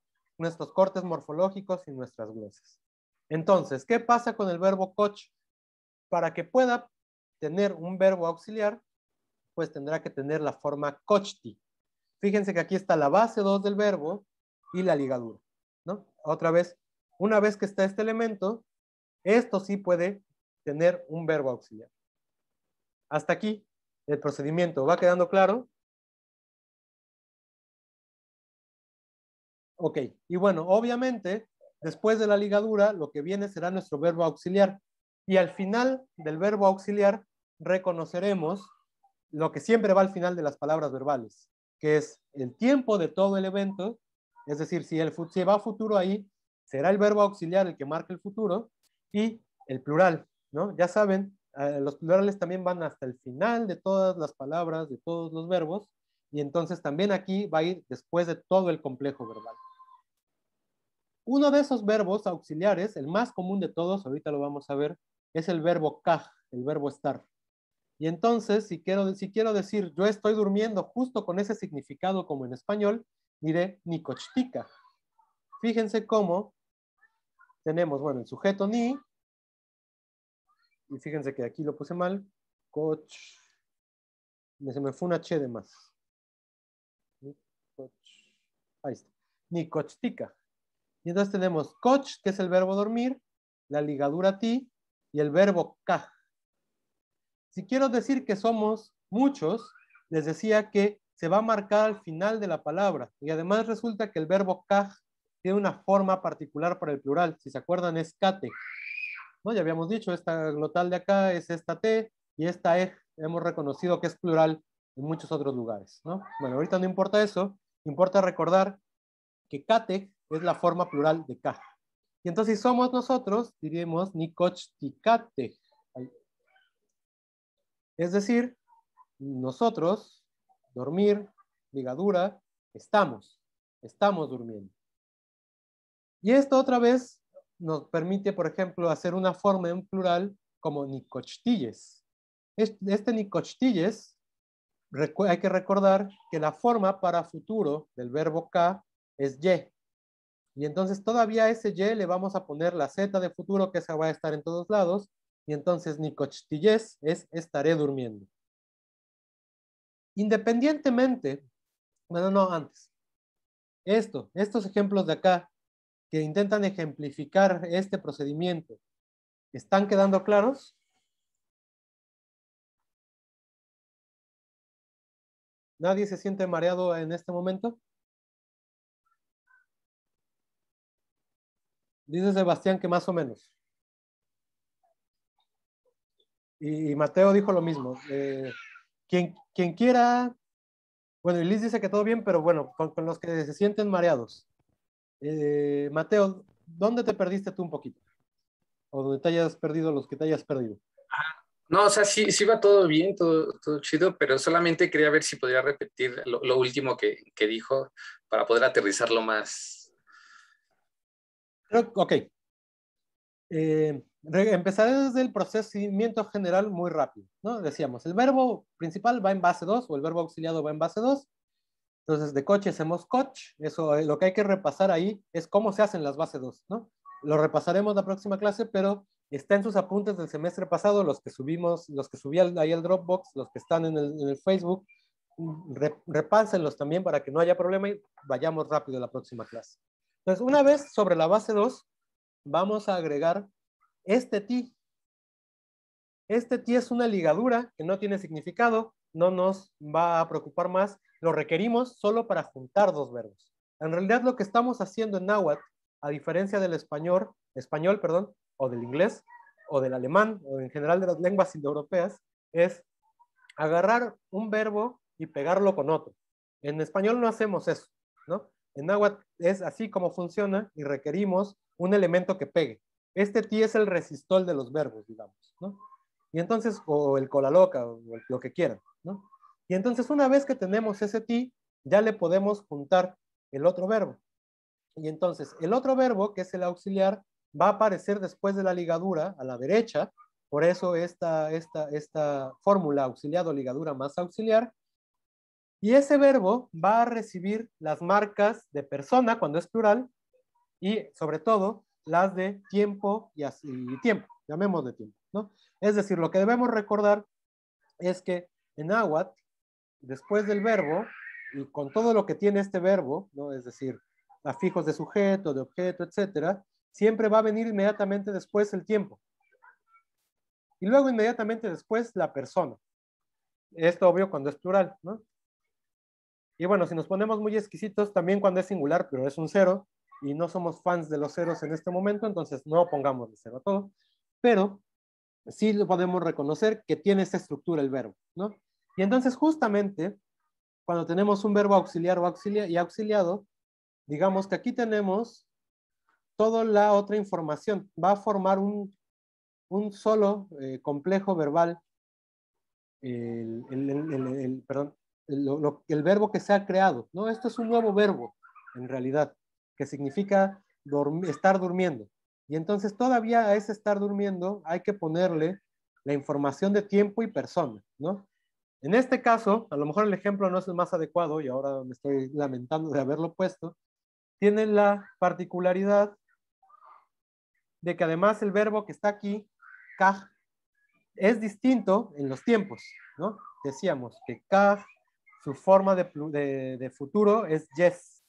cortes morfológicos y nuestras glosas. Entonces, ¿qué pasa con el verbo coach? Para que pueda tener un verbo auxiliar, pues tendrá que tener la forma cochti. Fíjense que aquí está la base 2 del verbo y la ligadura. ¿no? Otra vez, una vez que está este elemento, esto sí puede tener un verbo auxiliar. Hasta aquí el procedimiento. ¿Va quedando claro? Ok, y bueno, obviamente, después de la ligadura, lo que viene será nuestro verbo auxiliar. Y al final del verbo auxiliar, reconoceremos lo que siempre va al final de las palabras verbales, que es el tiempo de todo el evento, es decir, si, el, va a futuro ahí, será el verbo auxiliar el que marque el futuro y el plural, ¿no? Ya saben eh, los plurales también van hasta el final de todas las palabras, de todos los verbos, y entonces también aquí va a ir después de todo el complejo verbal. Uno de esos verbos auxiliares, el más común de todos, ahorita lo vamos a ver, es el verbo caj, el verbo estar. Y entonces, si quiero, si quiero decir yo estoy durmiendo justo con ese significado como en español, diré nikochtika. Fíjense cómo tenemos, bueno, el sujeto ni, y fíjense que aquí lo puse mal, coach, se me fue una H de más. Ahí está. Nicochtica. Y entonces tenemos coach, que es el verbo dormir, la ligadura ti y el verbo ka. Si quiero decir que somos muchos, les decía que se va a marcar al final de la palabra. Y además resulta que el verbo ka tiene una forma particular para el plural. Si se acuerdan, es kate. ¿no? Ya habíamos dicho, esta glotal de acá es esta T y esta E hemos reconocido que es plural en muchos otros lugares, ¿no? Bueno, ahorita no importa eso, importa recordar que kate es la forma plural de K. Y entonces si somos nosotros, diríamos nikochtikate. Es decir, nosotros, dormir, ligadura, estamos, estamos durmiendo. Y esto otra vez nos permite, por ejemplo, hacer una forma en plural como nicochtilles. Este nicochtilles, hay que recordar que la forma para futuro del verbo K es Y. Y entonces todavía ese Y le vamos a poner la Z de futuro que se va a estar en todos lados. Y entonces nicochtilles es estaré durmiendo. Independientemente, bueno, no, antes. Esto, estos ejemplos de acá, que intentan ejemplificar este procedimiento, ¿están quedando claros? ¿Nadie se siente mareado en este momento? Dice Sebastián que más o menos. Y, Mateo dijo lo mismo. Eh, quien, quien, quiera, bueno, y dice que todo bien, pero bueno, con los que se sienten mareados. Eh, Mateo, ¿dónde te perdiste tú un poquito? O dónde te hayas perdido los que te hayas perdido. Ah, no, o sea, sí, sí va todo bien, todo, chido, pero solamente quería ver si podría repetir lo, último que, que, dijo para poder aterrizarlo más. ok. Eh, empezaré desde el procesamiento general muy rápido, ¿no? Decíamos, el verbo principal va en base 2 o el verbo auxiliado va en base 2 entonces, de coche hacemos coach. Eso, eh, lo que hay que repasar ahí es cómo se hacen las bases 2, ¿no? Lo repasaremos la próxima clase, pero está en sus apuntes del semestre pasado, los que subimos, los que subí ahí al Dropbox, los que están en el, en el Facebook. repásenlos también para que no haya problema y vayamos rápido a la próxima clase. Entonces, una vez sobre la base 2, vamos a agregar este ti. Este ti es una ligadura que no tiene significado, no nos va a preocupar más, lo requerimos solo para juntar dos verbos. En realidad lo que estamos haciendo en náhuatl, a diferencia del español, español, perdón, o del inglés, o del alemán, o en general de las lenguas indoeuropeas, es agarrar un verbo y pegarlo con otro. En español no hacemos eso, ¿no? En náhuatl es así como funciona y requerimos un elemento que pegue. Este ti es el resistol de los verbos, digamos, ¿no? Y entonces, o el cola loca, o lo que quieran, ¿no? Y entonces, una vez que tenemos ese ti, ya le podemos juntar el otro verbo. Y entonces, el otro verbo, que es el auxiliar, va a aparecer después de la ligadura, a la derecha, por eso esta, esta, esta fórmula auxiliado ligadura más auxiliar. Y ese verbo va a recibir las marcas de persona cuando es plural y sobre todo las de tiempo y, así, y tiempo, llamemos de tiempo. ¿no? Es decir, lo que debemos recordar es que en AWAT, después del verbo, y con todo lo que tiene este verbo, ¿no? es decir, afijos de sujeto, de objeto, etcétera, siempre va a venir inmediatamente después el tiempo. Y luego inmediatamente después la persona. Esto obvio cuando es plural, ¿no? Y bueno, si nos ponemos muy exquisitos, también cuando es singular, pero es un cero, y no somos fans de los ceros en este momento, entonces no pongamos de cero todo. Pero sí lo podemos reconocer que tiene esa estructura el verbo, ¿no? Y entonces justamente cuando tenemos un verbo auxiliar o y auxiliado, digamos que aquí tenemos toda la otra información. Va a formar un, solo eh, complejo verbal, el, el, verbo que se ha creado. ¿no? Esto es un nuevo verbo, en realidad, que significa estar durmiendo. Y entonces todavía a ese estar durmiendo hay que ponerle la información de tiempo y persona, ¿no? En este caso, a lo mejor el ejemplo no es el más adecuado y ahora me estoy lamentando de haberlo puesto, tiene la particularidad de que además el verbo que está aquí, kaj, es distinto en los tiempos, ¿no? Decíamos que kaj, su forma de futuro es yes.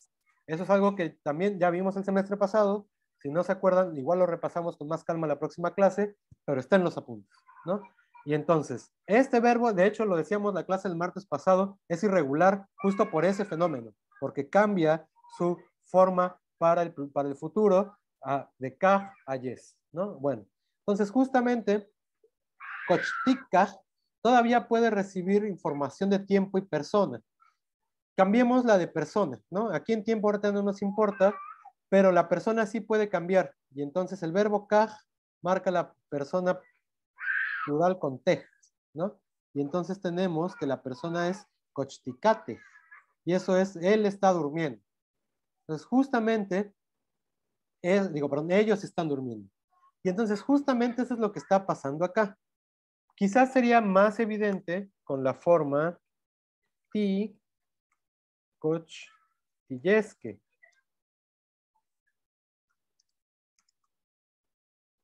Eso es algo que también ya vimos el semestre pasado, si no se acuerdan, igual lo repasamos con más calma la próxima clase, pero está en los apuntes, ¿no? Y entonces, este verbo, de hecho lo decíamos la clase del martes pasado, es irregular justo por ese fenómeno, porque cambia su forma para el, para el futuro de K a yes, ¿no? Bueno, entonces justamente kochtika todavía puede recibir información de tiempo y persona. Cambiemos la de persona, ¿no? Aquí en tiempo ahorita no nos importa, pero la persona sí puede cambiar. Y entonces el verbo kaj marca la persona plural con te, ¿no? Y entonces tenemos que la persona es cochticate. Y eso es, él está durmiendo. Entonces justamente, digo, perdón, ellos están durmiendo. Y entonces justamente eso es lo que está pasando acá. Quizás sería más evidente con la forma ti, coch,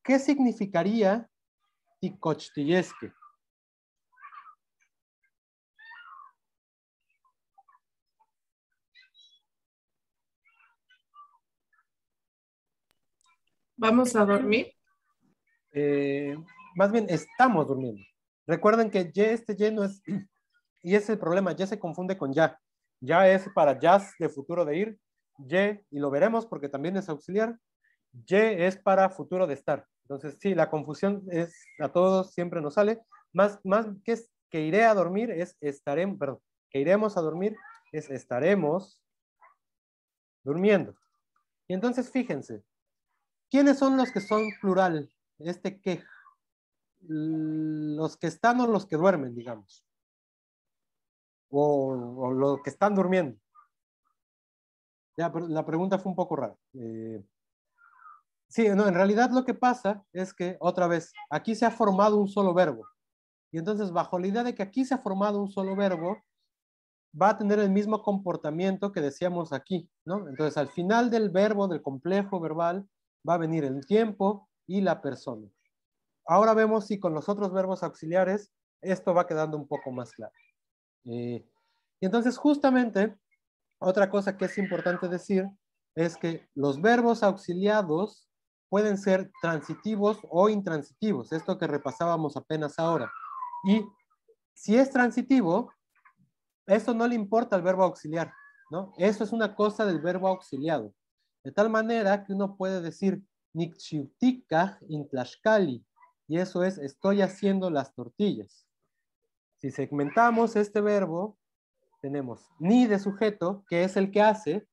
¿Qué significaría Ticochtillesque? ¿Vamos a dormir? Eh, más bien, estamos durmiendo. Recuerden que ya este no es, y es el problema, ya se confunde con ya. Ya es para jazz de futuro de ir, ye, y lo veremos porque también es auxiliar, ye es para futuro de estar. Entonces, sí, la confusión es a todos siempre nos sale. Más, más que, es, que iré a dormir es estaremos, perdón, que iremos a dormir es estaremos durmiendo. Y entonces fíjense, ¿quiénes son los que son plural? Este que, los que están o los que duermen, digamos. O, los que están durmiendo. Ya, pero la pregunta fue un poco rara. Eh, Sí, no, en realidad lo que pasa es que, otra vez, aquí se ha formado un solo verbo. Y entonces, bajo la idea de que aquí se ha formado un solo verbo, va a tener el mismo comportamiento que decíamos aquí, ¿no? Entonces, al final del verbo, del complejo verbal, va a venir el tiempo y la persona. Ahora vemos si con los otros verbos auxiliares esto va quedando un poco más claro. Eh, y entonces, justamente, otra cosa que es importante decir es que los verbos auxiliados pueden ser transitivos o intransitivos, esto que repasábamos apenas ahora. Y si es transitivo, eso no le importa al verbo auxiliar, ¿no? Eso es una cosa del verbo auxiliado. De tal manera que uno puede decir nixiutikaj in y eso es estoy haciendo las tortillas. Si segmentamos este verbo, tenemos ni de sujeto, que es el que hace,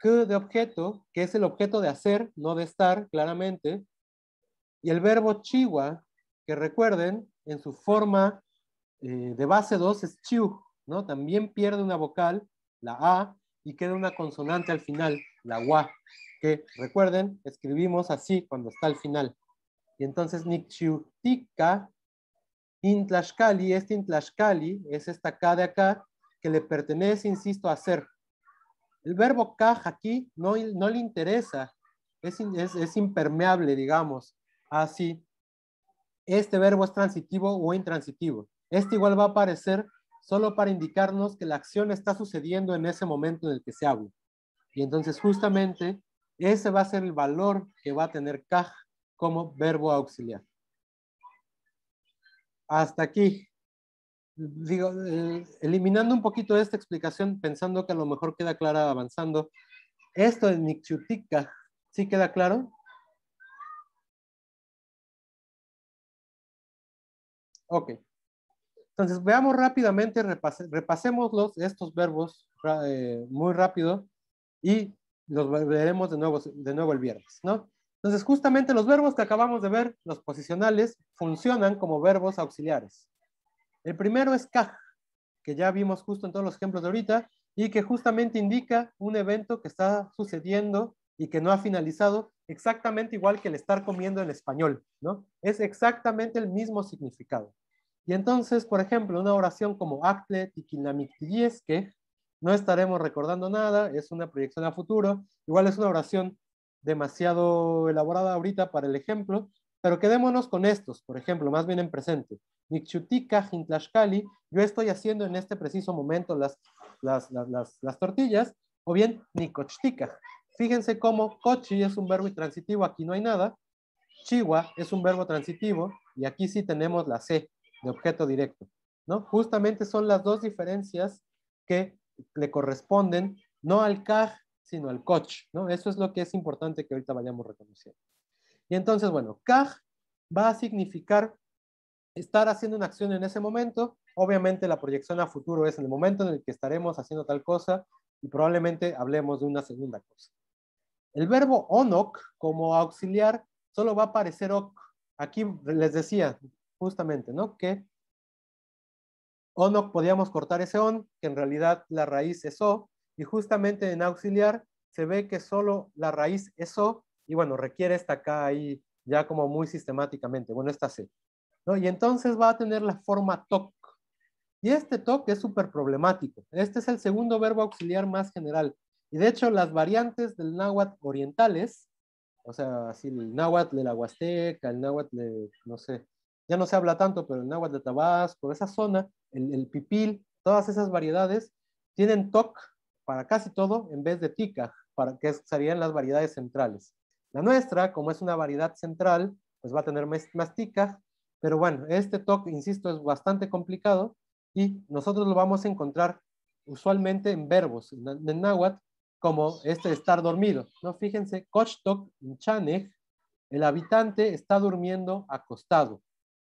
que de objeto, que es el objeto de hacer, no de estar, claramente. Y el verbo chiwa, que recuerden, en su forma eh, de base 2 es chiu, ¿no? También pierde una vocal, la a, y queda una consonante al final, la wa, que recuerden, escribimos así cuando está al final. Y entonces tika intlashkali, este intlashkali es esta K de acá, que le pertenece, insisto, a ser. El verbo caja aquí no, no le interesa, es, impermeable, digamos, así. Este verbo es transitivo o intransitivo. Este igual va a aparecer solo para indicarnos que la acción está sucediendo en ese momento en el que se habla. Y entonces justamente ese va a ser el valor que va a tener caja como verbo auxiliar. Hasta aquí digo, eh, eliminando un poquito esta explicación, pensando que a lo mejor queda clara avanzando, esto en Nixutica, ¿sí queda claro? Ok. Entonces, veamos rápidamente, repasemos estos verbos eh, muy rápido y los veremos de nuevo, de nuevo el viernes, ¿no? Entonces, justamente los verbos que acabamos de ver, los posicionales, funcionan como verbos auxiliares. El primero es Kaj, que ya vimos justo en todos los ejemplos de ahorita, y que justamente indica un evento que está sucediendo y que no ha finalizado, exactamente igual que el estar comiendo en español, ¿no? Es exactamente el mismo significado. Y entonces, por ejemplo, una oración como Actle que no estaremos recordando nada, es una proyección a futuro, igual es una oración demasiado elaborada ahorita para el ejemplo, pero quedémonos con estos, por ejemplo, más bien en presente. Nikchutika yo estoy haciendo en este preciso momento las, las, tortillas, o bien Nicochtica. Fíjense cómo cochi es un verbo intransitivo, aquí no hay nada. Chihuahua es un verbo transitivo y aquí sí tenemos la C de objeto directo. ¿no? Justamente son las dos diferencias que le corresponden no al kaj, sino al coch. ¿no? Eso es lo que es importante que ahorita vayamos reconociendo. Y entonces, bueno, kaj va a significar estar haciendo una acción en ese momento. Obviamente la proyección a futuro es en el momento en el que estaremos haciendo tal cosa y probablemente hablemos de una segunda cosa. El verbo onok como auxiliar solo va a aparecer ok. Aquí les decía justamente, ¿no? Que onok podíamos cortar ese on, que en realidad la raíz es o, y justamente en auxiliar se ve que solo la raíz es o, y bueno, requiere esta acá ahí ya como muy sistemáticamente. Bueno, esta C. Y entonces va a tener la forma toc. Y este toc es súper problemático. Este es el segundo verbo auxiliar más general. Y de hecho, las variantes del náhuatl orientales, o sea, así el náhuatl de la Huasteca, el náhuatl de, no sé, ya no se habla tanto, pero el náhuatl de Tabasco, esa zona, el, pipil, todas esas variedades tienen toc para casi todo en vez de tica, para que serían las variedades centrales. La nuestra, como es una variedad central, pues va a tener más, más tica pero bueno, este TOC, insisto, es bastante complicado y nosotros lo vamos a encontrar usualmente en verbos, en, náhuatl, como este estar dormido. ¿no? Fíjense, en Chaneg, el habitante está durmiendo acostado.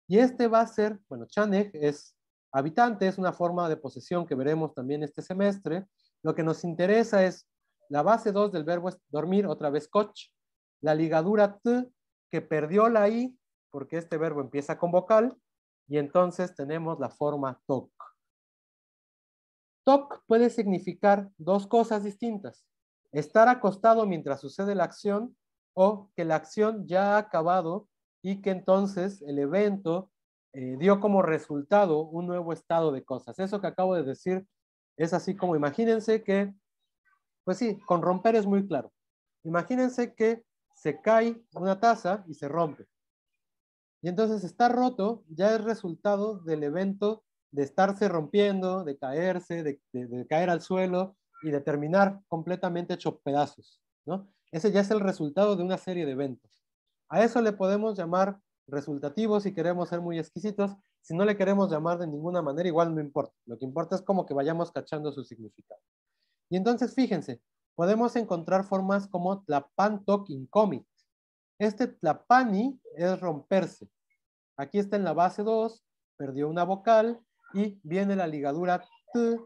Y este va a ser, bueno, Chaneg es habitante, es una forma de posesión que veremos también este semestre. Lo que nos interesa es la base 2 del verbo es dormir, otra vez Koch, la ligadura T que perdió la I porque este verbo empieza con vocal y entonces tenemos la forma toc. Toc puede significar dos cosas distintas. Estar acostado mientras sucede la acción o que la acción ya ha acabado y que entonces el evento eh, dio como resultado un nuevo estado de cosas. Eso que acabo de decir es así como imagínense que, pues sí, con romper es muy claro. Imagínense que se cae una taza y se rompe. Y entonces está roto, ya es resultado del evento de estarse rompiendo, de caerse, de, caer al suelo y de terminar completamente hecho pedazos. ¿no? Ese ya es el resultado de una serie de eventos. A eso le podemos llamar resultativo si queremos ser muy exquisitos. Si no le queremos llamar de ninguna manera, igual no importa. Lo que importa es como que vayamos cachando su significado. Y entonces, fíjense, podemos encontrar formas como la Tlapantok Incomit, este tlapani es romperse. Aquí está en la base 2, perdió una vocal y viene la ligadura T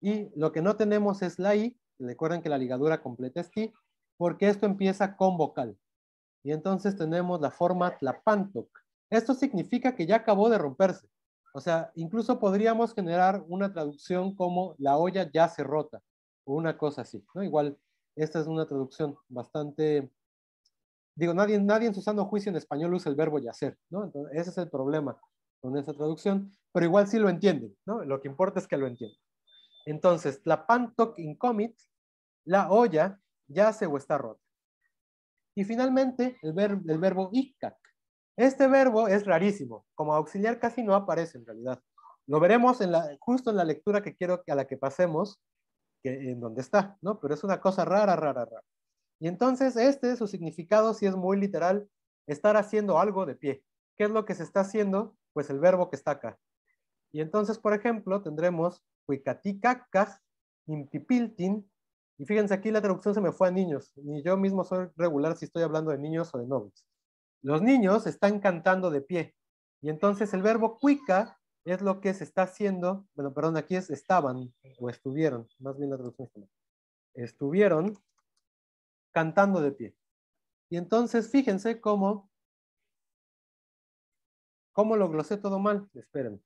y lo que no tenemos es la I. Recuerden que la ligadura completa es ti, porque esto empieza con vocal. Y entonces tenemos la forma tlapantoc. Esto significa que ya acabó de romperse. O sea, incluso podríamos generar una traducción como la olla ya se rota o una cosa así. ¿no? Igual, esta es una traducción bastante digo, nadie, nadie en su sano juicio en español usa el verbo yacer, ¿no? ese es el problema con esa traducción, pero igual sí lo entienden, ¿no? Lo que importa es que lo entiendan. Entonces, la pantoc incomit, la olla yace o está rota. Y finalmente, el, verbo ikak. Este verbo es rarísimo, como auxiliar casi no aparece en realidad. Lo veremos en la, justo en la lectura que quiero a la que pasemos, que, en donde está, ¿no? Pero es una cosa rara, rara, rara. Y entonces este, su significado, si es muy literal, estar haciendo algo de pie. ¿Qué es lo que se está haciendo? Pues el verbo que está acá. Y entonces, por ejemplo, tendremos cacas, intipiltin. Y fíjense, aquí la traducción se me fue a niños. Ni yo mismo soy regular si estoy hablando de niños o de nobles. Los niños están cantando de pie. Y entonces el verbo cuica es lo que se está haciendo. Bueno, perdón, aquí es estaban o estuvieron. Más bien la traducción. Estuvieron cantando de pie. Y entonces fíjense cómo, cómo lo glosé todo mal. Espérenme.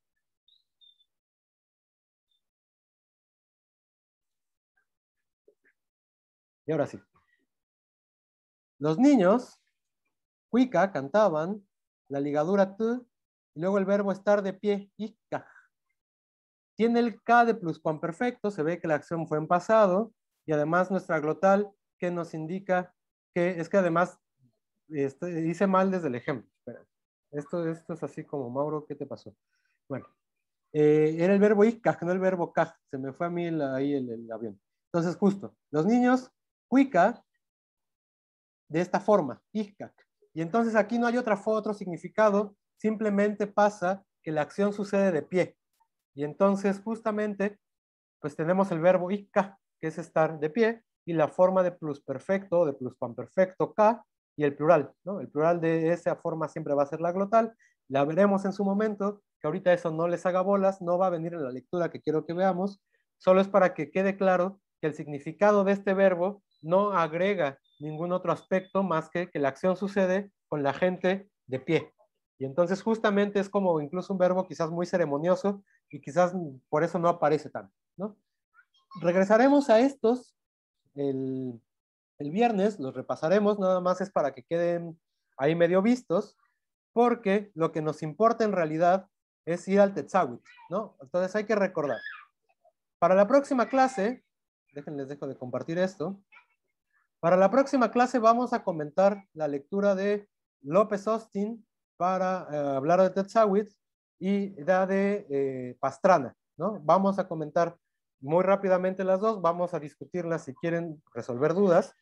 Y ahora sí. Los niños, cuica, cantaban la ligadura t y luego el verbo estar de pie, ica. Tiene el k de pluscuamperfecto, se ve que la acción fue en pasado y además nuestra glotal que nos indica que es que además este, hice mal desde el ejemplo. Esto, esto es así como, Mauro, ¿qué te pasó? Bueno, eh, era el verbo ikaj, no el verbo kaj. Se me fue a mí ahí el, avión. Entonces, justo, los niños, cuica, de esta forma, ikak. Y entonces aquí no hay otra, otro significado, simplemente pasa que la acción sucede de pie. Y entonces, justamente, pues tenemos el verbo ikka, que es estar de pie, y la forma de plus perfecto, de plus pan perfecto, K y el plural. ¿no? El plural de esa forma siempre va a ser la glotal. La veremos en su momento, que ahorita eso no les haga bolas, no va a venir en la lectura que quiero que veamos, solo es para que quede claro que el significado de este verbo no agrega ningún otro aspecto más que que la acción sucede con la gente de pie. Y entonces justamente es como incluso un verbo quizás muy ceremonioso y quizás por eso no aparece tanto. ¿no? Regresaremos a estos el, el viernes, los repasaremos, nada más es para que queden ahí medio vistos, porque lo que nos importa en realidad es ir al Tetzawit, ¿no? Entonces hay que recordar. Para la próxima clase, déjenles dejo de compartir esto, para la próxima clase vamos a comentar la lectura de López Austin para eh, hablar de Tetzawit y la de eh, Pastrana, ¿no? Vamos a comentar muy rápidamente las dos, vamos a discutirlas si quieren resolver dudas.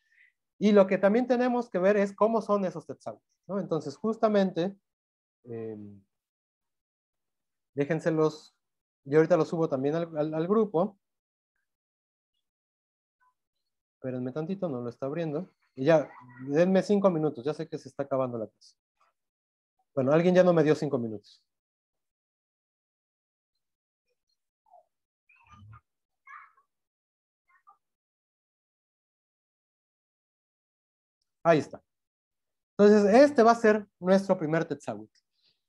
Y lo que también tenemos que ver es cómo son esos tetsanos. Entonces, justamente, em, déjenselos, yo ahorita los subo también al, al grupo. Espérenme tantito, no lo está abriendo. Y ya, denme cinco minutos, ya sé que se está acabando la clase. Bueno, alguien ya no me dio cinco minutos. Ahí está. Entonces, este va a ser nuestro primer Tetzawit.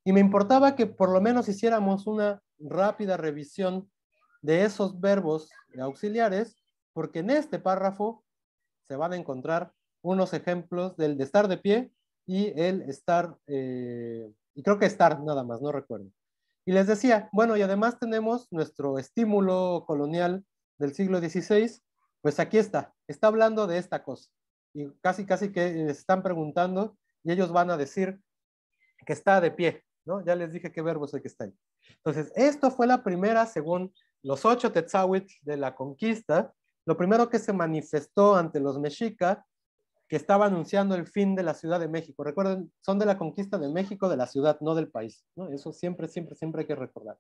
Y me importaba que por lo menos hiciéramos una rápida revisión de esos verbos auxiliares, porque en este párrafo se van a encontrar unos ejemplos del de estar de pie y el estar, eh, y creo que estar nada más, no recuerdo. Y les decía, bueno, y además tenemos nuestro estímulo colonial del siglo XVI, pues aquí está, está hablando de esta cosa y casi, casi que les eh, están preguntando y ellos van a decir que está de pie, ¿no? Ya les dije qué verbo hay que está ahí. Entonces, esto fue la primera, según los ocho Tetzawit de la conquista, lo primero que se manifestó ante los mexicas que estaba anunciando el fin de la Ciudad de México. Recuerden, son de la conquista de México, de la ciudad, no del país. ¿no? Eso siempre, siempre, siempre hay que recordar.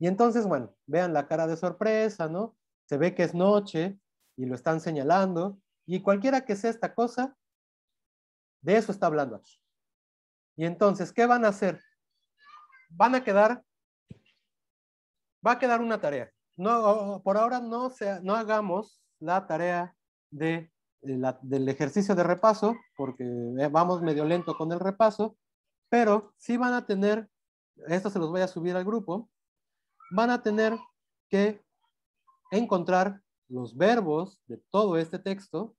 Y entonces, bueno, vean la cara de sorpresa, ¿no? Se ve que es noche y lo están señalando. Y cualquiera que sea esta cosa, de eso está hablando aquí. Y entonces, ¿qué van a hacer? Van a quedar, va a quedar una tarea. No, por ahora no, no hagamos la tarea del ejercicio de repaso, porque eh, vamos medio lento con el repaso, pero sí van a tener, esto se los voy a subir al grupo, van a tener que encontrar los verbos de todo este texto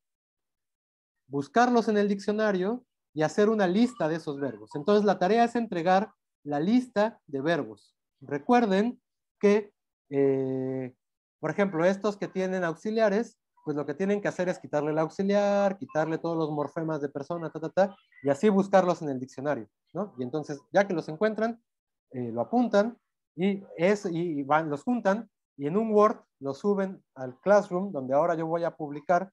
buscarlos en el diccionario y hacer una lista de esos verbos. Entonces la tarea es entregar la lista de verbos. Recuerden que, eh, por ejemplo, estos que tienen auxiliares, pues lo que tienen que hacer es quitarle el auxiliar, quitarle todos los morfemas de persona, ta, y así buscarlos en el diccionario, ¿no? Y entonces, ya que los encuentran, eh, lo apuntan y, es, y van, los juntan y en un Word lo suben al Classroom, donde ahora yo voy a publicar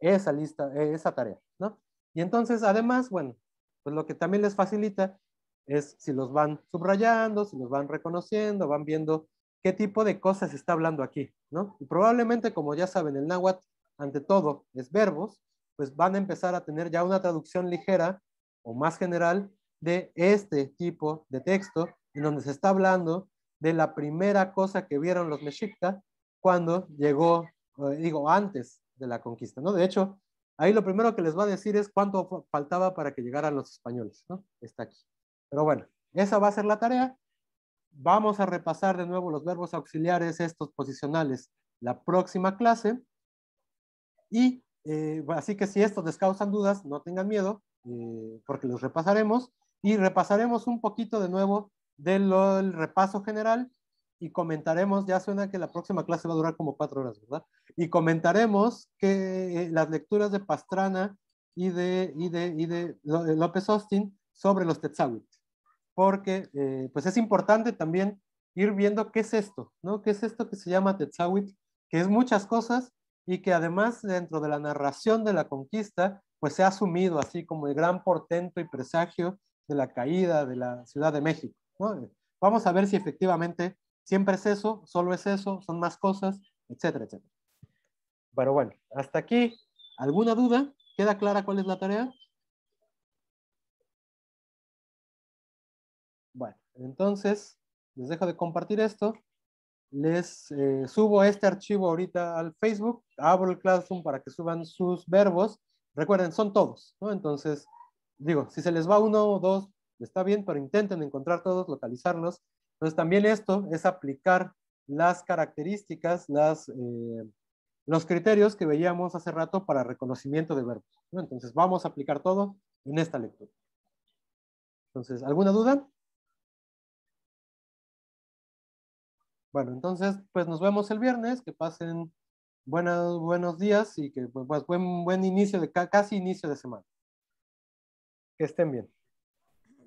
esa lista, eh, esa tarea, ¿no? Y entonces, además, bueno, pues lo que también les facilita es si los van subrayando, si los van reconociendo, van viendo qué tipo de cosas está hablando aquí, ¿no? Y probablemente, como ya saben, el náhuatl, ante todo, es verbos, pues van a empezar a tener ya una traducción ligera o más general de este tipo de texto, en donde se está hablando de la primera cosa que vieron los mexicas cuando llegó, eh, digo, antes de la conquista, ¿no? De hecho, ahí lo primero que les va a decir es cuánto faltaba para que llegaran los españoles, ¿no? Está aquí. Pero bueno, esa va a ser la tarea. Vamos a repasar de nuevo los verbos auxiliares, estos posicionales, la próxima clase. Y eh, así que si estos les causan dudas, no tengan miedo, eh, porque los repasaremos y repasaremos un poquito de nuevo del repaso general y comentaremos, ya suena que la próxima clase va a durar como cuatro horas, ¿verdad? Y comentaremos que eh, las lecturas de Pastrana y de, de, de López Austin sobre los Tetzawit. porque eh, pues es importante también ir viendo qué es esto, ¿no? ¿Qué es esto que se llama Tetzawit, Que es muchas cosas y que además dentro de la narración de la conquista, pues se ha asumido así como el gran portento y presagio de la caída de la Ciudad de México, ¿no? Vamos a ver si efectivamente Siempre es eso, solo es eso, son más cosas, etcétera, etcétera. Pero bueno, hasta aquí. ¿Alguna duda? ¿Queda clara cuál es la tarea? Bueno, entonces les dejo de compartir esto. Les eh, subo este archivo ahorita al Facebook. Abro el Classroom para que suban sus verbos. Recuerden, son todos, ¿no? Entonces, digo, si se les va uno o dos, está bien, pero intenten encontrar todos, localizarlos entonces también esto es aplicar las características, eh, los criterios que veíamos hace rato para reconocimiento de verbos. Entonces vamos a aplicar todo en esta lectura. Entonces, ¿alguna duda? Bueno, entonces, pues nos vemos el viernes, que pasen buenos, buenos días y que pues, pues buen, buen inicio, de, casi inicio de semana. Que estén bien.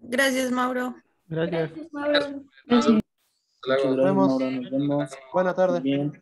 Gracias, Mauro. Gracias. Nos vemos. Buenas tardes.